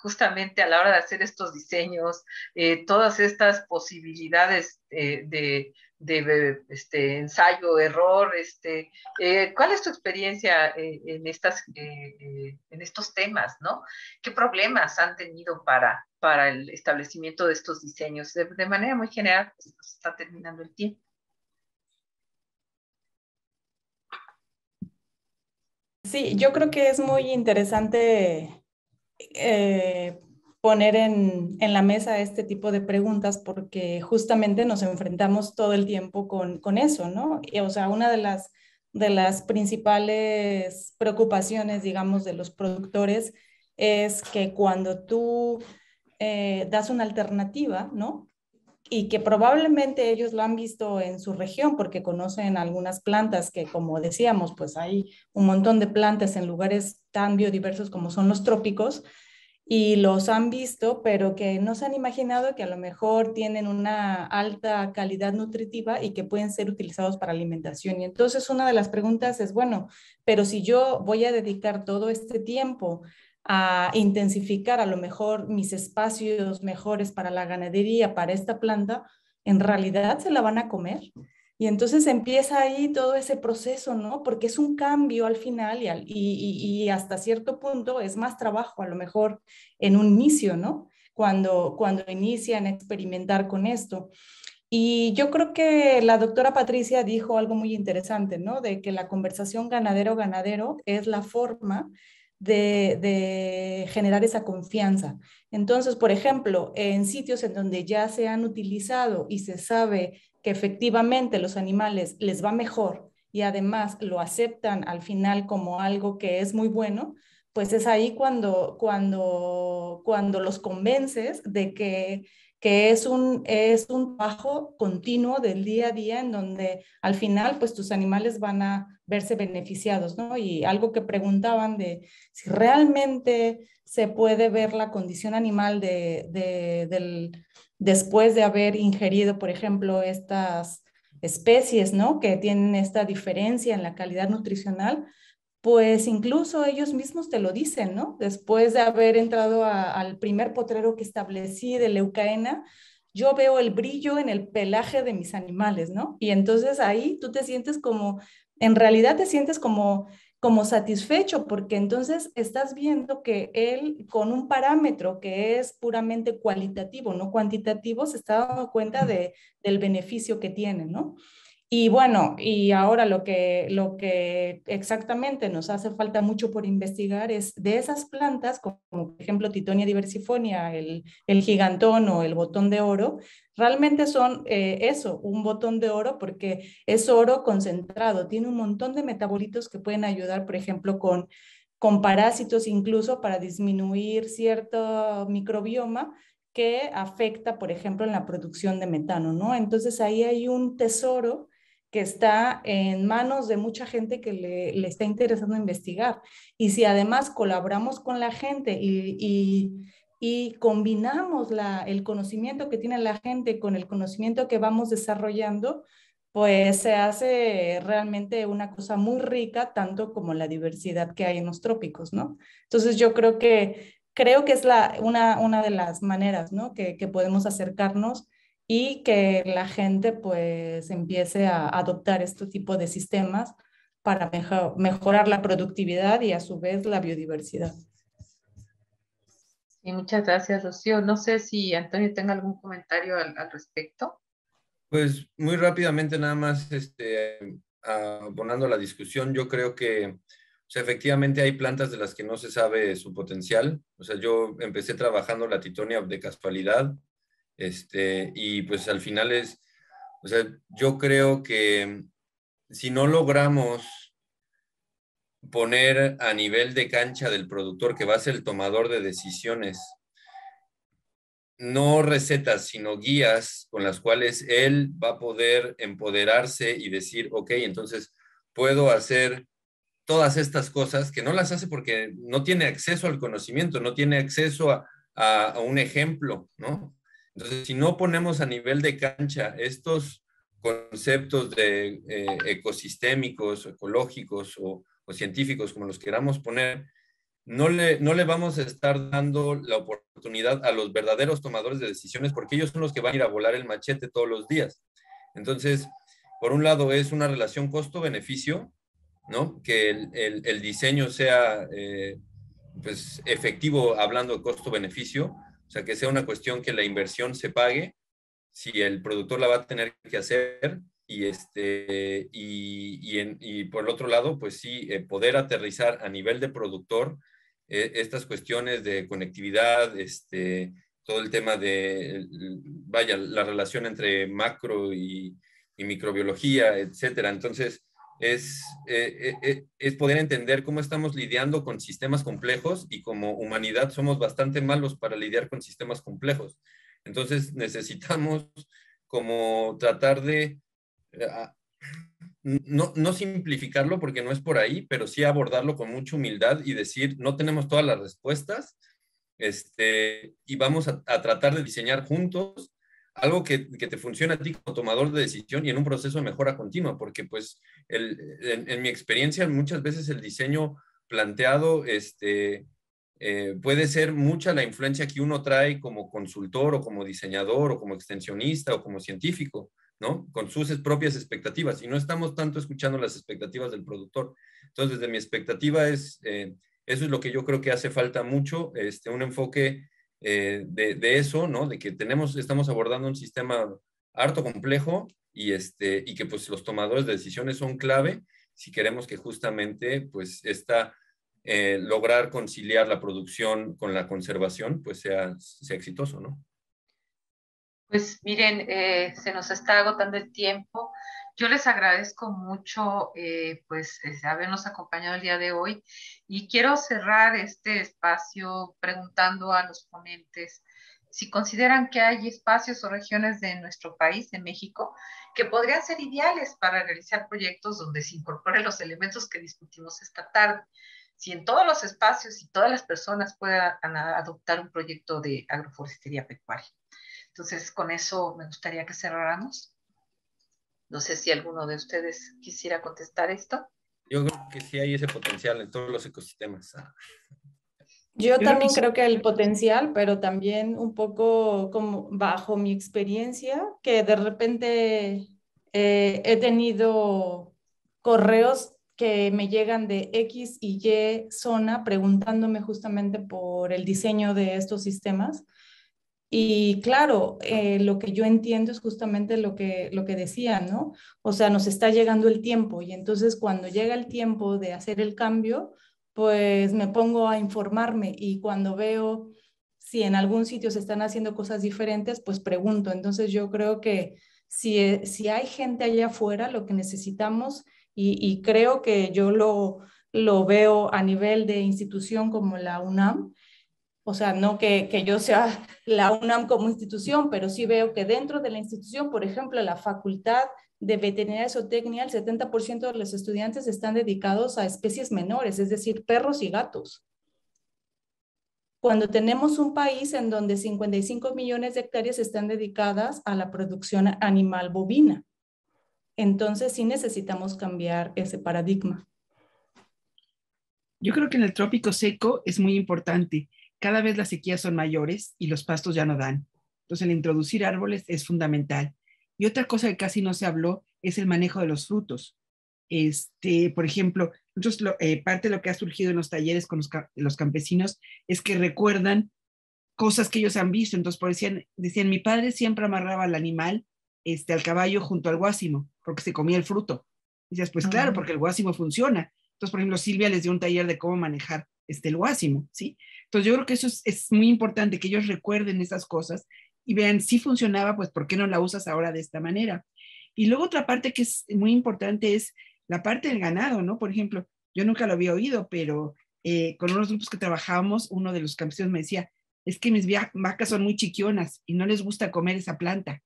justamente a la hora de hacer estos diseños, eh, todas estas posibilidades eh, de de este, ensayo, error. Este, eh, ¿Cuál es tu experiencia eh, en, estas, eh, en estos temas? ¿no? ¿Qué problemas han tenido para, para el establecimiento de estos diseños? De, manera muy general, pues, está terminando el tiempo. Sí, yo creo que es muy interesante poner en, la mesa este tipo de preguntas porque justamente nos enfrentamos todo el tiempo con, eso, ¿no? o sea, una de las, de las principales preocupaciones, digamos, de los productores es que cuando tú eh, das una alternativa, ¿no? Y que probablemente ellos lo han visto en su región porque conocen algunas plantas que, como decíamos, pues hay un montón de plantas en lugares tan biodiversos como son los trópicos, y los han visto, pero que no se han imaginado que a lo mejor tienen una alta calidad nutritiva y que pueden ser utilizados para alimentación. Y entonces una de las preguntas es, bueno, pero si yo voy a dedicar todo este tiempo a intensificar a lo mejor mis espacios mejores para la ganadería, para esta planta, ¿en realidad se la van a comer? Y entonces empieza ahí todo ese proceso, ¿no? Porque es un cambio al final y, hasta cierto punto es más trabajo a lo mejor en un inicio, ¿no? Cuando, cuando inician a experimentar con esto. Y yo creo que la doctora Patricia dijo algo muy interesante, ¿no? De que la conversación ganadero-ganadero es la forma de, generar esa confianza. Entonces, por ejemplo, en sitios en donde ya se han utilizado y se sabe que efectivamente los animales les va mejor y además lo aceptan al final como algo que es muy bueno, pues es ahí cuando, cuando, cuando los convences de que, que es, un, es un trabajo continuo del día a día en donde al final pues tus animales van a verse beneficiados, ¿no? Y algo que preguntaban de si realmente se puede ver la condición animal de, de, del después de haber ingerido, por ejemplo, estas especies, ¿no? Que tienen esta diferencia en la calidad nutricional, pues incluso ellos mismos te lo dicen, ¿no? Después de haber entrado al primer potrero que establecí de Leucaena, yo veo el brillo en el pelaje de mis animales, ¿no? Y entonces ahí tú te sientes como, en realidad te sientes como como satisfecho, porque entonces estás viendo que él con un parámetro que es puramente cualitativo, no cuantitativo, se está dando cuenta de, del beneficio que tiene, ¿no? Y bueno, y ahora lo que, lo que exactamente nos hace falta mucho por investigar es de esas plantas, como por ejemplo Titonia diversifonia, el, el gigantón o el botón de oro, Realmente son eh, eso, un botón de oro, porque es oro concentrado, tiene un montón de metabolitos que pueden ayudar, por ejemplo, con, con parásitos incluso para disminuir cierto microbioma que afecta, por ejemplo, en la producción de metano, ¿no? Entonces ahí hay un tesoro que está en manos de mucha gente que le, está interesando investigar. Y si además colaboramos con la gente y y combinamos la, el conocimiento que tiene la gente con el conocimiento que vamos desarrollando, pues se hace realmente una cosa muy rica, tanto como la diversidad que hay en los trópicos, ¿no? Entonces yo creo que, creo que es la, una, una de las maneras, ¿no? Que, que podemos acercarnos y que la gente pues empiece a adoptar este tipo de sistemas para mejorar la productividad y a su vez la biodiversidad muchas gracias, Rocío. No sé si Antonio tenga algún comentario al, respecto. Pues muy rápidamente, nada más este, abonando la discusión, yo creo que o sea, efectivamente hay plantas de las que no se sabe su potencial. O sea, yo empecé trabajando la titonia de casualidad este, y pues al final es, o sea, yo creo que si no logramos poner a nivel de cancha del productor, que va a ser el tomador de decisiones, no recetas, sino guías con las cuales él va a poder empoderarse y decir, ok, entonces puedo hacer todas estas cosas que no las hace porque no tiene acceso al conocimiento, no tiene acceso a, un ejemplo, ¿no? Entonces, si no ponemos a nivel de cancha estos conceptos de eh, ecosistémicos, ecológicos o, o pues, científicos, como los queramos poner, no le, no le vamos a estar dando la oportunidad a los verdaderos tomadores de decisiones porque ellos son los que van a ir a volar el machete todos los días. Entonces, por un lado es una relación costo-beneficio, ¿no? Que el, diseño sea eh, pues, efectivo hablando de costo-beneficio, o sea, que sea una cuestión que la inversión se pague si el productor la va a tener que hacer y, este, y, y, en, y, por el otro lado, pues sí, eh, poder aterrizar a nivel de productor eh, estas cuestiones de conectividad, este, todo el tema de, vaya, la relación entre macro y, microbiología, etcétera. Entonces, es, eh, es poder entender cómo estamos lidiando con sistemas complejos y como humanidad somos bastante malos para lidiar con sistemas complejos. Entonces, necesitamos como tratar de eh, ah, no, simplificarlo porque no es por ahí, pero sí abordarlo con mucha humildad y decir, no tenemos todas las respuestas, este, y vamos a, tratar de diseñar juntos algo que, que, te funcione a ti como tomador de decisión y en un proceso de mejora continua, porque pues en, mi experiencia muchas veces el diseño planteado este, eh, puede ser mucha la influencia que uno trae como consultor o como diseñador o como extensionista o como científico, con sus propias expectativas y no estamos tanto escuchando las expectativas del productor. Entonces, desde mi expectativa es, eh, eso es lo que yo creo que hace falta mucho, este, un enfoque eh, de, eso, ¿no? De que tenemos, estamos abordando un sistema harto complejo y, este, y que pues los tomadores de decisiones son clave si queremos que justamente pues esta, eh, lograr conciliar la producción con la conservación pues sea, sea exitoso, ¿no? Pues miren, eh, se nos está agotando el tiempo. Yo les agradezco mucho, eh, pues, este, habernos acompañado el día de hoy y quiero cerrar este espacio preguntando a los ponentes si consideran que hay espacios o regiones de nuestro país, de México, que podrían ser ideales para realizar proyectos donde se incorporen los elementos que discutimos esta tarde. Si en todos los espacios y todas las personas puedan adoptar un proyecto de agroforestería pecuaria. Entonces, con eso me gustaría que cerráramos. No sé si alguno de ustedes quisiera contestar esto. Yo creo que sí hay ese potencial en todos los ecosistemas. Ah. Yo, también creo que el potencial, pero también un poco como bajo mi experiencia, que de repente eh, he tenido correos que me llegan de X y Y zona preguntándome justamente por el diseño de estos sistemas y claro, eh, lo que yo entiendo es justamente lo que, lo que decía, ¿no? O sea, nos está llegando el tiempo y entonces cuando llega el tiempo de hacer el cambio, pues me pongo a informarme y cuando veo si en algún sitio se están haciendo cosas diferentes, pues pregunto. Entonces yo creo que si, eh, hay gente allá afuera, lo que necesitamos, y, creo que yo lo veo a nivel de institución como la UNAM, o sea, no que, yo sea la UNAM como institución, pero sí veo que dentro de la institución, por ejemplo, la facultad de veterinaria y zootecnia, el 70% de los estudiantes están dedicados a especies menores, es decir, perros y gatos. Cuando tenemos un país en donde 55 millones de hectáreas están dedicadas a la producción animal bovina, entonces sí necesitamos cambiar ese paradigma. Yo creo que en el trópico seco es muy importante cada vez las sequías son mayores y los pastos ya no dan. Entonces, el introducir árboles es fundamental. Y otra cosa que casi no se habló es el manejo de los frutos. Este, por ejemplo, eh, parte de lo que ha surgido en los talleres con los, campesinos es que recuerdan cosas que ellos han visto. Entonces, por decían, decían, mi padre siempre amarraba al animal, este, al caballo junto al guásimo, porque se comía el fruto. Y dices, pues claro, ah. porque el guásimo funciona. Entonces, por ejemplo, Silvia les dio un taller de cómo manejar este, lo ¿sí? Entonces yo creo que eso es, muy importante, que ellos recuerden esas cosas y vean, si funcionaba, pues ¿por qué no la usas ahora de esta manera? Y luego otra parte que es muy importante es la parte del ganado, ¿no? Por ejemplo, yo nunca lo había oído, pero eh, con unos grupos que trabajábamos, uno de los campesinos me decía, es que mis vacas son muy chiquionas y no les gusta comer esa planta.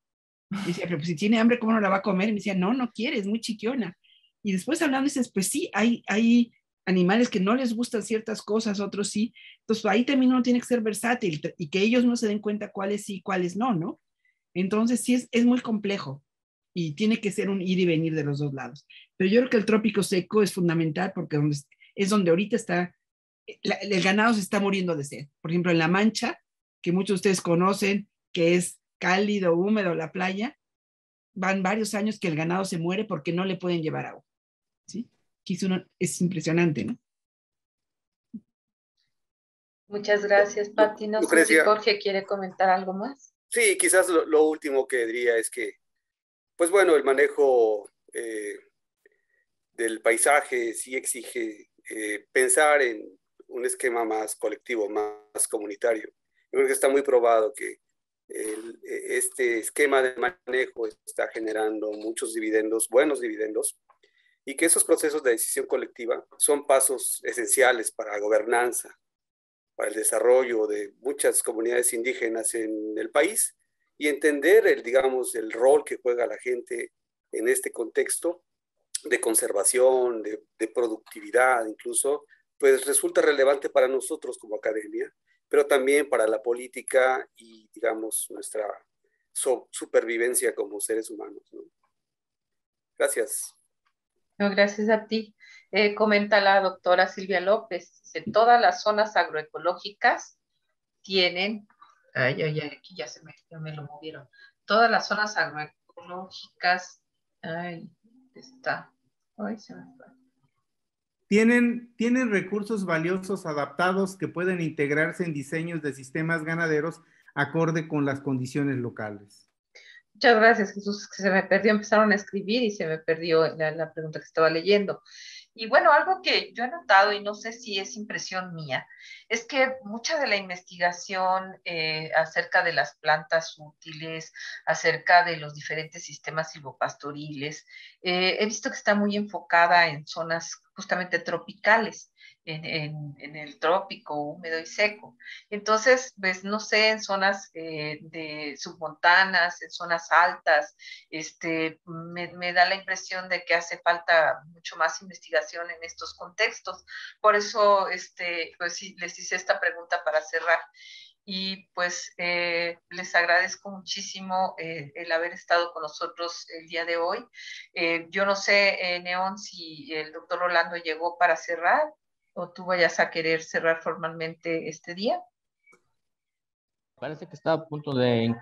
Y decía, pero pues, si tiene hambre, ¿cómo no la va a comer? Y me decía, no, no quiere, es muy chiquiona. Y después hablando dices, pues sí, hay, hay animales que no les gustan ciertas cosas, otros sí. Entonces ahí también uno tiene que ser versátil y que ellos no se den cuenta cuáles sí, cuáles no, ¿no? Entonces sí es, muy complejo y tiene que ser un ir y venir de los dos lados. Pero yo creo que el trópico seco es fundamental porque es donde ahorita está, eh, el ganado se está muriendo de sed. Por ejemplo, en La Mancha, que muchos de ustedes conocen, que es cálido, húmedo la playa, van varios años que el ganado se muere porque no le pueden llevar agua que es, impresionante, ¿no? Muchas gracias, Pati. No sé si Jorge quiere comentar algo más. Sí, quizás lo, último que diría es que, pues bueno, el manejo eh, del paisaje sí exige eh, pensar en un esquema más colectivo, más comunitario. Yo creo que está muy probado que e, este esquema de manejo está generando muchos dividendos, buenos dividendos, y que esos procesos de decisión colectiva son pasos esenciales para la gobernanza, para el desarrollo de muchas comunidades indígenas en el país y entender el, digamos, el rol que juega la gente en este contexto de conservación, de, productividad incluso, pues resulta relevante para nosotros como academia, pero también para la política y, digamos, nuestra supervivencia como seres humanos. Gracias gracias a ti. Eh, comenta la doctora Silvia López, dice, todas las zonas agroecológicas tienen, ay, ay, aquí ya se me, lo movieron, todas las zonas agroecológicas, ay, está, ay, se me fue. Tienen, tienen, recursos valiosos adaptados que pueden integrarse en diseños de sistemas ganaderos acorde con las condiciones locales. Muchas gracias, Jesús. Que se me perdió, empezaron a escribir y se me perdió la, pregunta que estaba leyendo. Y bueno, algo que yo he notado, y no sé si es impresión mía, es que mucha de la investigación eh, acerca de las plantas útiles, acerca de los diferentes sistemas silvopastoriles, eh, he visto que está muy enfocada en zonas justamente tropicales en, el trópico húmedo y seco. Entonces, pues no sé, en zonas eh, de submontanas, en zonas altas, este, me, me da la impresión de que hace falta mucho más investigación en estos contextos. Por eso, este, pues les hice esta pregunta para cerrar y pues eh, les agradezco muchísimo eh, el haber estado con nosotros el día de hoy. yo no sé, Neón, si el doctor Rolando llegó para cerrar o tú vayas a querer cerrar formalmente este día. Parece que está a punto de,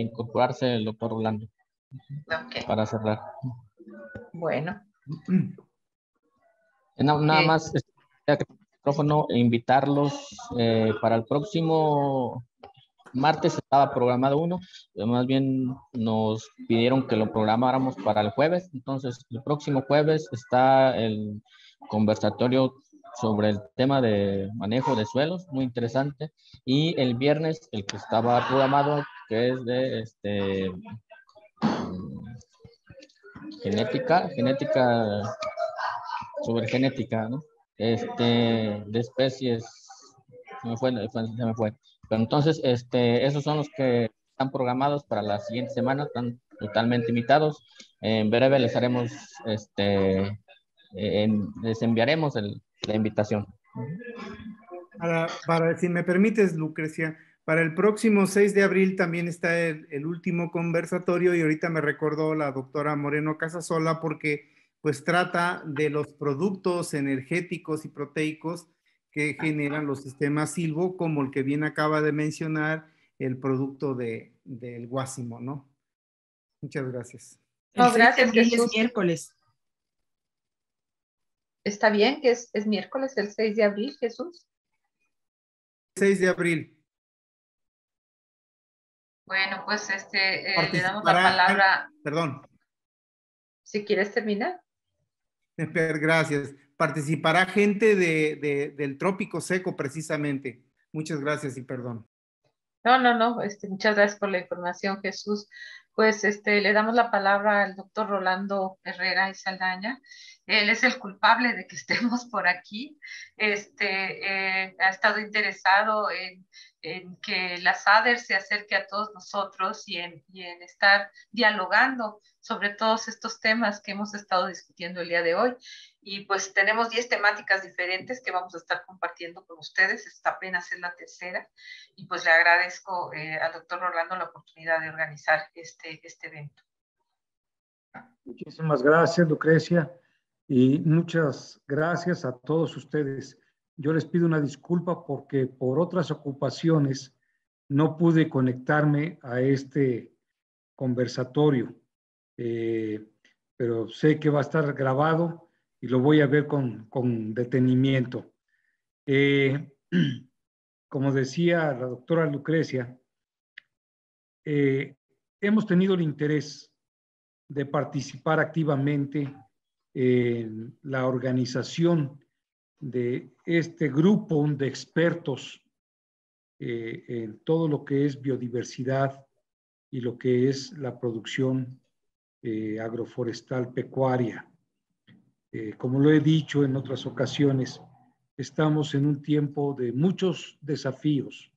incorporarse el doctor Orlando para cerrar. Bueno. Eh, nada más, micrófono, e invitarlos eh, para el próximo martes estaba programado uno, más bien nos pidieron que lo programáramos para el jueves, entonces el próximo jueves está el conversatorio sobre el tema de manejo de suelos, muy interesante. Y el viernes, el que estaba programado, que es de este, mm, genética, genética, sobre genética, ¿no? Este, de especies, se me fue, se me fue. Pero entonces, este, esos son los que están programados para la siguiente semana, están totalmente invitados. En breve les haremos, este, les enviaremos el, la invitación. Para, si me permites, Lucrecia, para el próximo 6 de abril también está el, último conversatorio y ahorita me recordó la doctora Moreno Casasola porque pues trata de los productos energéticos y proteicos que generan los sistemas silvo, como el que bien acaba de mencionar, el producto de, del guásimo, ¿no? Muchas gracias. gracias, miércoles. ¿Está bien que es, miércoles, el 6 de abril, Jesús? 6 de abril. Bueno, pues este, eh, le damos la palabra. Perdón. Si quieres terminar. Gracias. Participará gente del trópico seco, precisamente. Muchas gracias y perdón. No, no, no. Este, muchas gracias por la información, Jesús pues este, le damos la palabra al doctor Rolando Herrera y Saldaña. Él es el culpable de que estemos por aquí. Este, eh, ha estado interesado en, que la SADER se acerque a todos nosotros y en, y en estar dialogando sobre todos estos temas que hemos estado discutiendo el día de hoy. Y pues tenemos 10 temáticas diferentes que vamos a estar compartiendo con ustedes. Esta apenas es la tercera. Y pues le agradezco eh, al doctor Orlando la oportunidad de organizar este, este evento. Muchísimas gracias, Lucrecia. Y muchas gracias a todos ustedes. Yo les pido una disculpa porque por otras ocupaciones no pude conectarme a este conversatorio, eh, pero sé que va a estar grabado y lo voy a ver con, detenimiento. Eh, como decía la doctora Lucrecia, eh, hemos tenido el interés de participar activamente en la organización de este grupo de expertos eh, en todo lo que es biodiversidad y lo que es la producción agroforestal pecuaria. Eh, como lo he dicho en otras ocasiones, estamos en un tiempo de muchos desafíos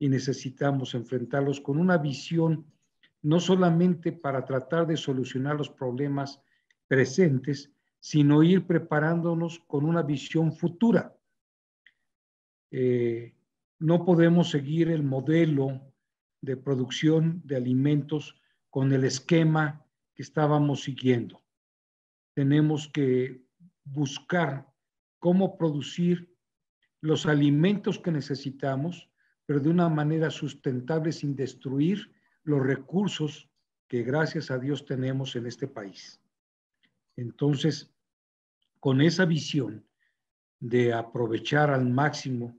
y necesitamos enfrentarlos con una visión no solamente para tratar de solucionar los problemas presentes, sino ir preparándonos con una visión futura. Eh, no podemos seguir el modelo de producción de alimentos con el esquema que estábamos siguiendo tenemos que buscar cómo producir los alimentos que necesitamos, pero de una manera sustentable sin destruir los recursos que gracias a Dios tenemos en este país. Entonces, con esa visión de aprovechar al máximo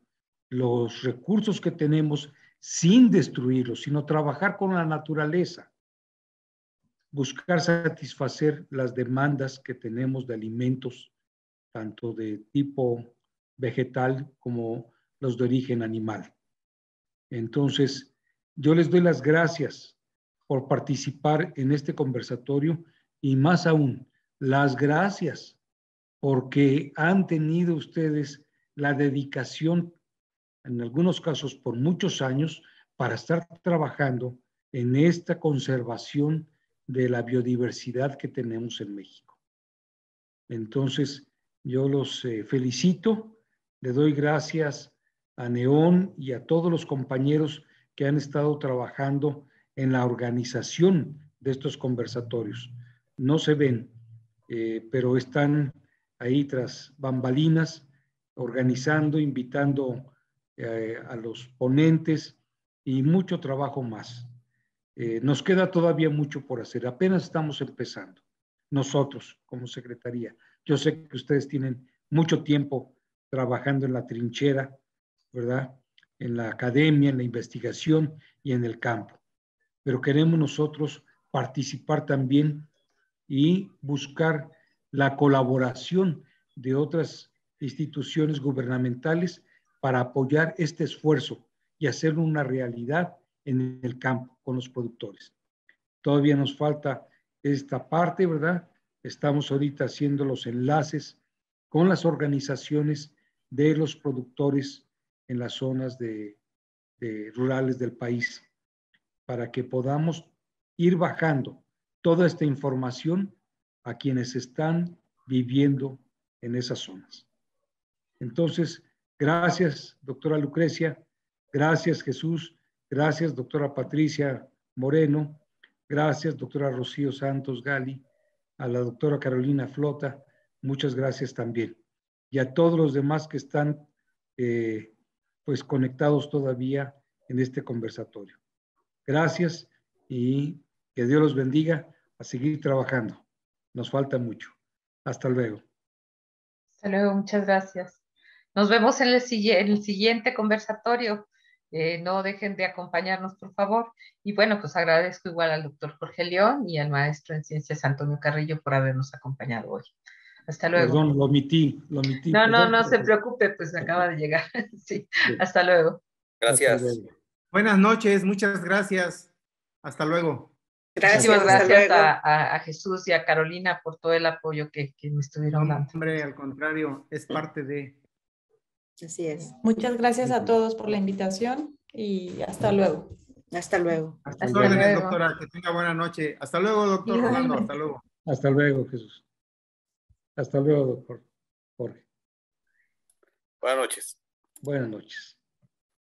los recursos que tenemos sin destruirlos, sino trabajar con la naturaleza, buscar satisfacer las demandas que tenemos de alimentos, tanto de tipo vegetal como los de origen animal. Entonces, yo les doy las gracias por participar en este conversatorio y más aún, las gracias porque han tenido ustedes la dedicación, en algunos casos por muchos años, para estar trabajando en esta conservación de la biodiversidad que tenemos en México. Entonces, yo los eh, felicito, le doy gracias a Neón y a todos los compañeros que han estado trabajando en la organización de estos conversatorios. No se ven, eh, pero están ahí tras bambalinas, organizando, invitando eh, a los ponentes y mucho trabajo más. Eh, nos queda todavía mucho por hacer, apenas estamos empezando, nosotros como Secretaría. Yo sé que ustedes tienen mucho tiempo trabajando en la trinchera, ¿verdad? En la academia, en la investigación y en el campo. Pero queremos nosotros participar también y buscar la colaboración de otras instituciones gubernamentales para apoyar este esfuerzo y hacerlo una realidad en el campo con los productores. Todavía nos falta esta parte, ¿verdad? Estamos ahorita haciendo los enlaces con las organizaciones de los productores en las zonas de, de rurales del país para que podamos ir bajando toda esta información a quienes están viviendo en esas zonas. Entonces, gracias, doctora Lucrecia, gracias, Jesús, Gracias, doctora Patricia Moreno. Gracias, doctora Rocío Santos Gali. A la doctora Carolina Flota, muchas gracias también. Y a todos los demás que están eh, pues conectados todavía en este conversatorio. Gracias y que Dios los bendiga a seguir trabajando. Nos falta mucho. Hasta luego. Hasta luego, muchas gracias. Nos vemos en el siguiente conversatorio. Eh, no dejen de acompañarnos, por favor. Y bueno, pues agradezco igual al doctor Jorge León y al maestro en ciencias Antonio Carrillo por habernos acompañado hoy. Hasta luego. Perdón, lo omití, No, no, no, se preocupe, pues acaba de llegar. sí. hasta luego. Gracias. Buenas noches, muchas gracias. Hasta luego. Gracias, gracias a, Jesús y a Carolina por todo el apoyo que, que me estuvieron dando. Hombre, al contrario, es parte de... Así es. Muchas gracias a todos por la invitación y hasta luego. Hasta luego. Hasta, luego, doctora. Que tenga buena noche. Hasta luego, doctor Rolando. Hasta luego. Hasta luego, Jesús. Hasta luego, doctor Jorge. Buenas noches. Buenas noches.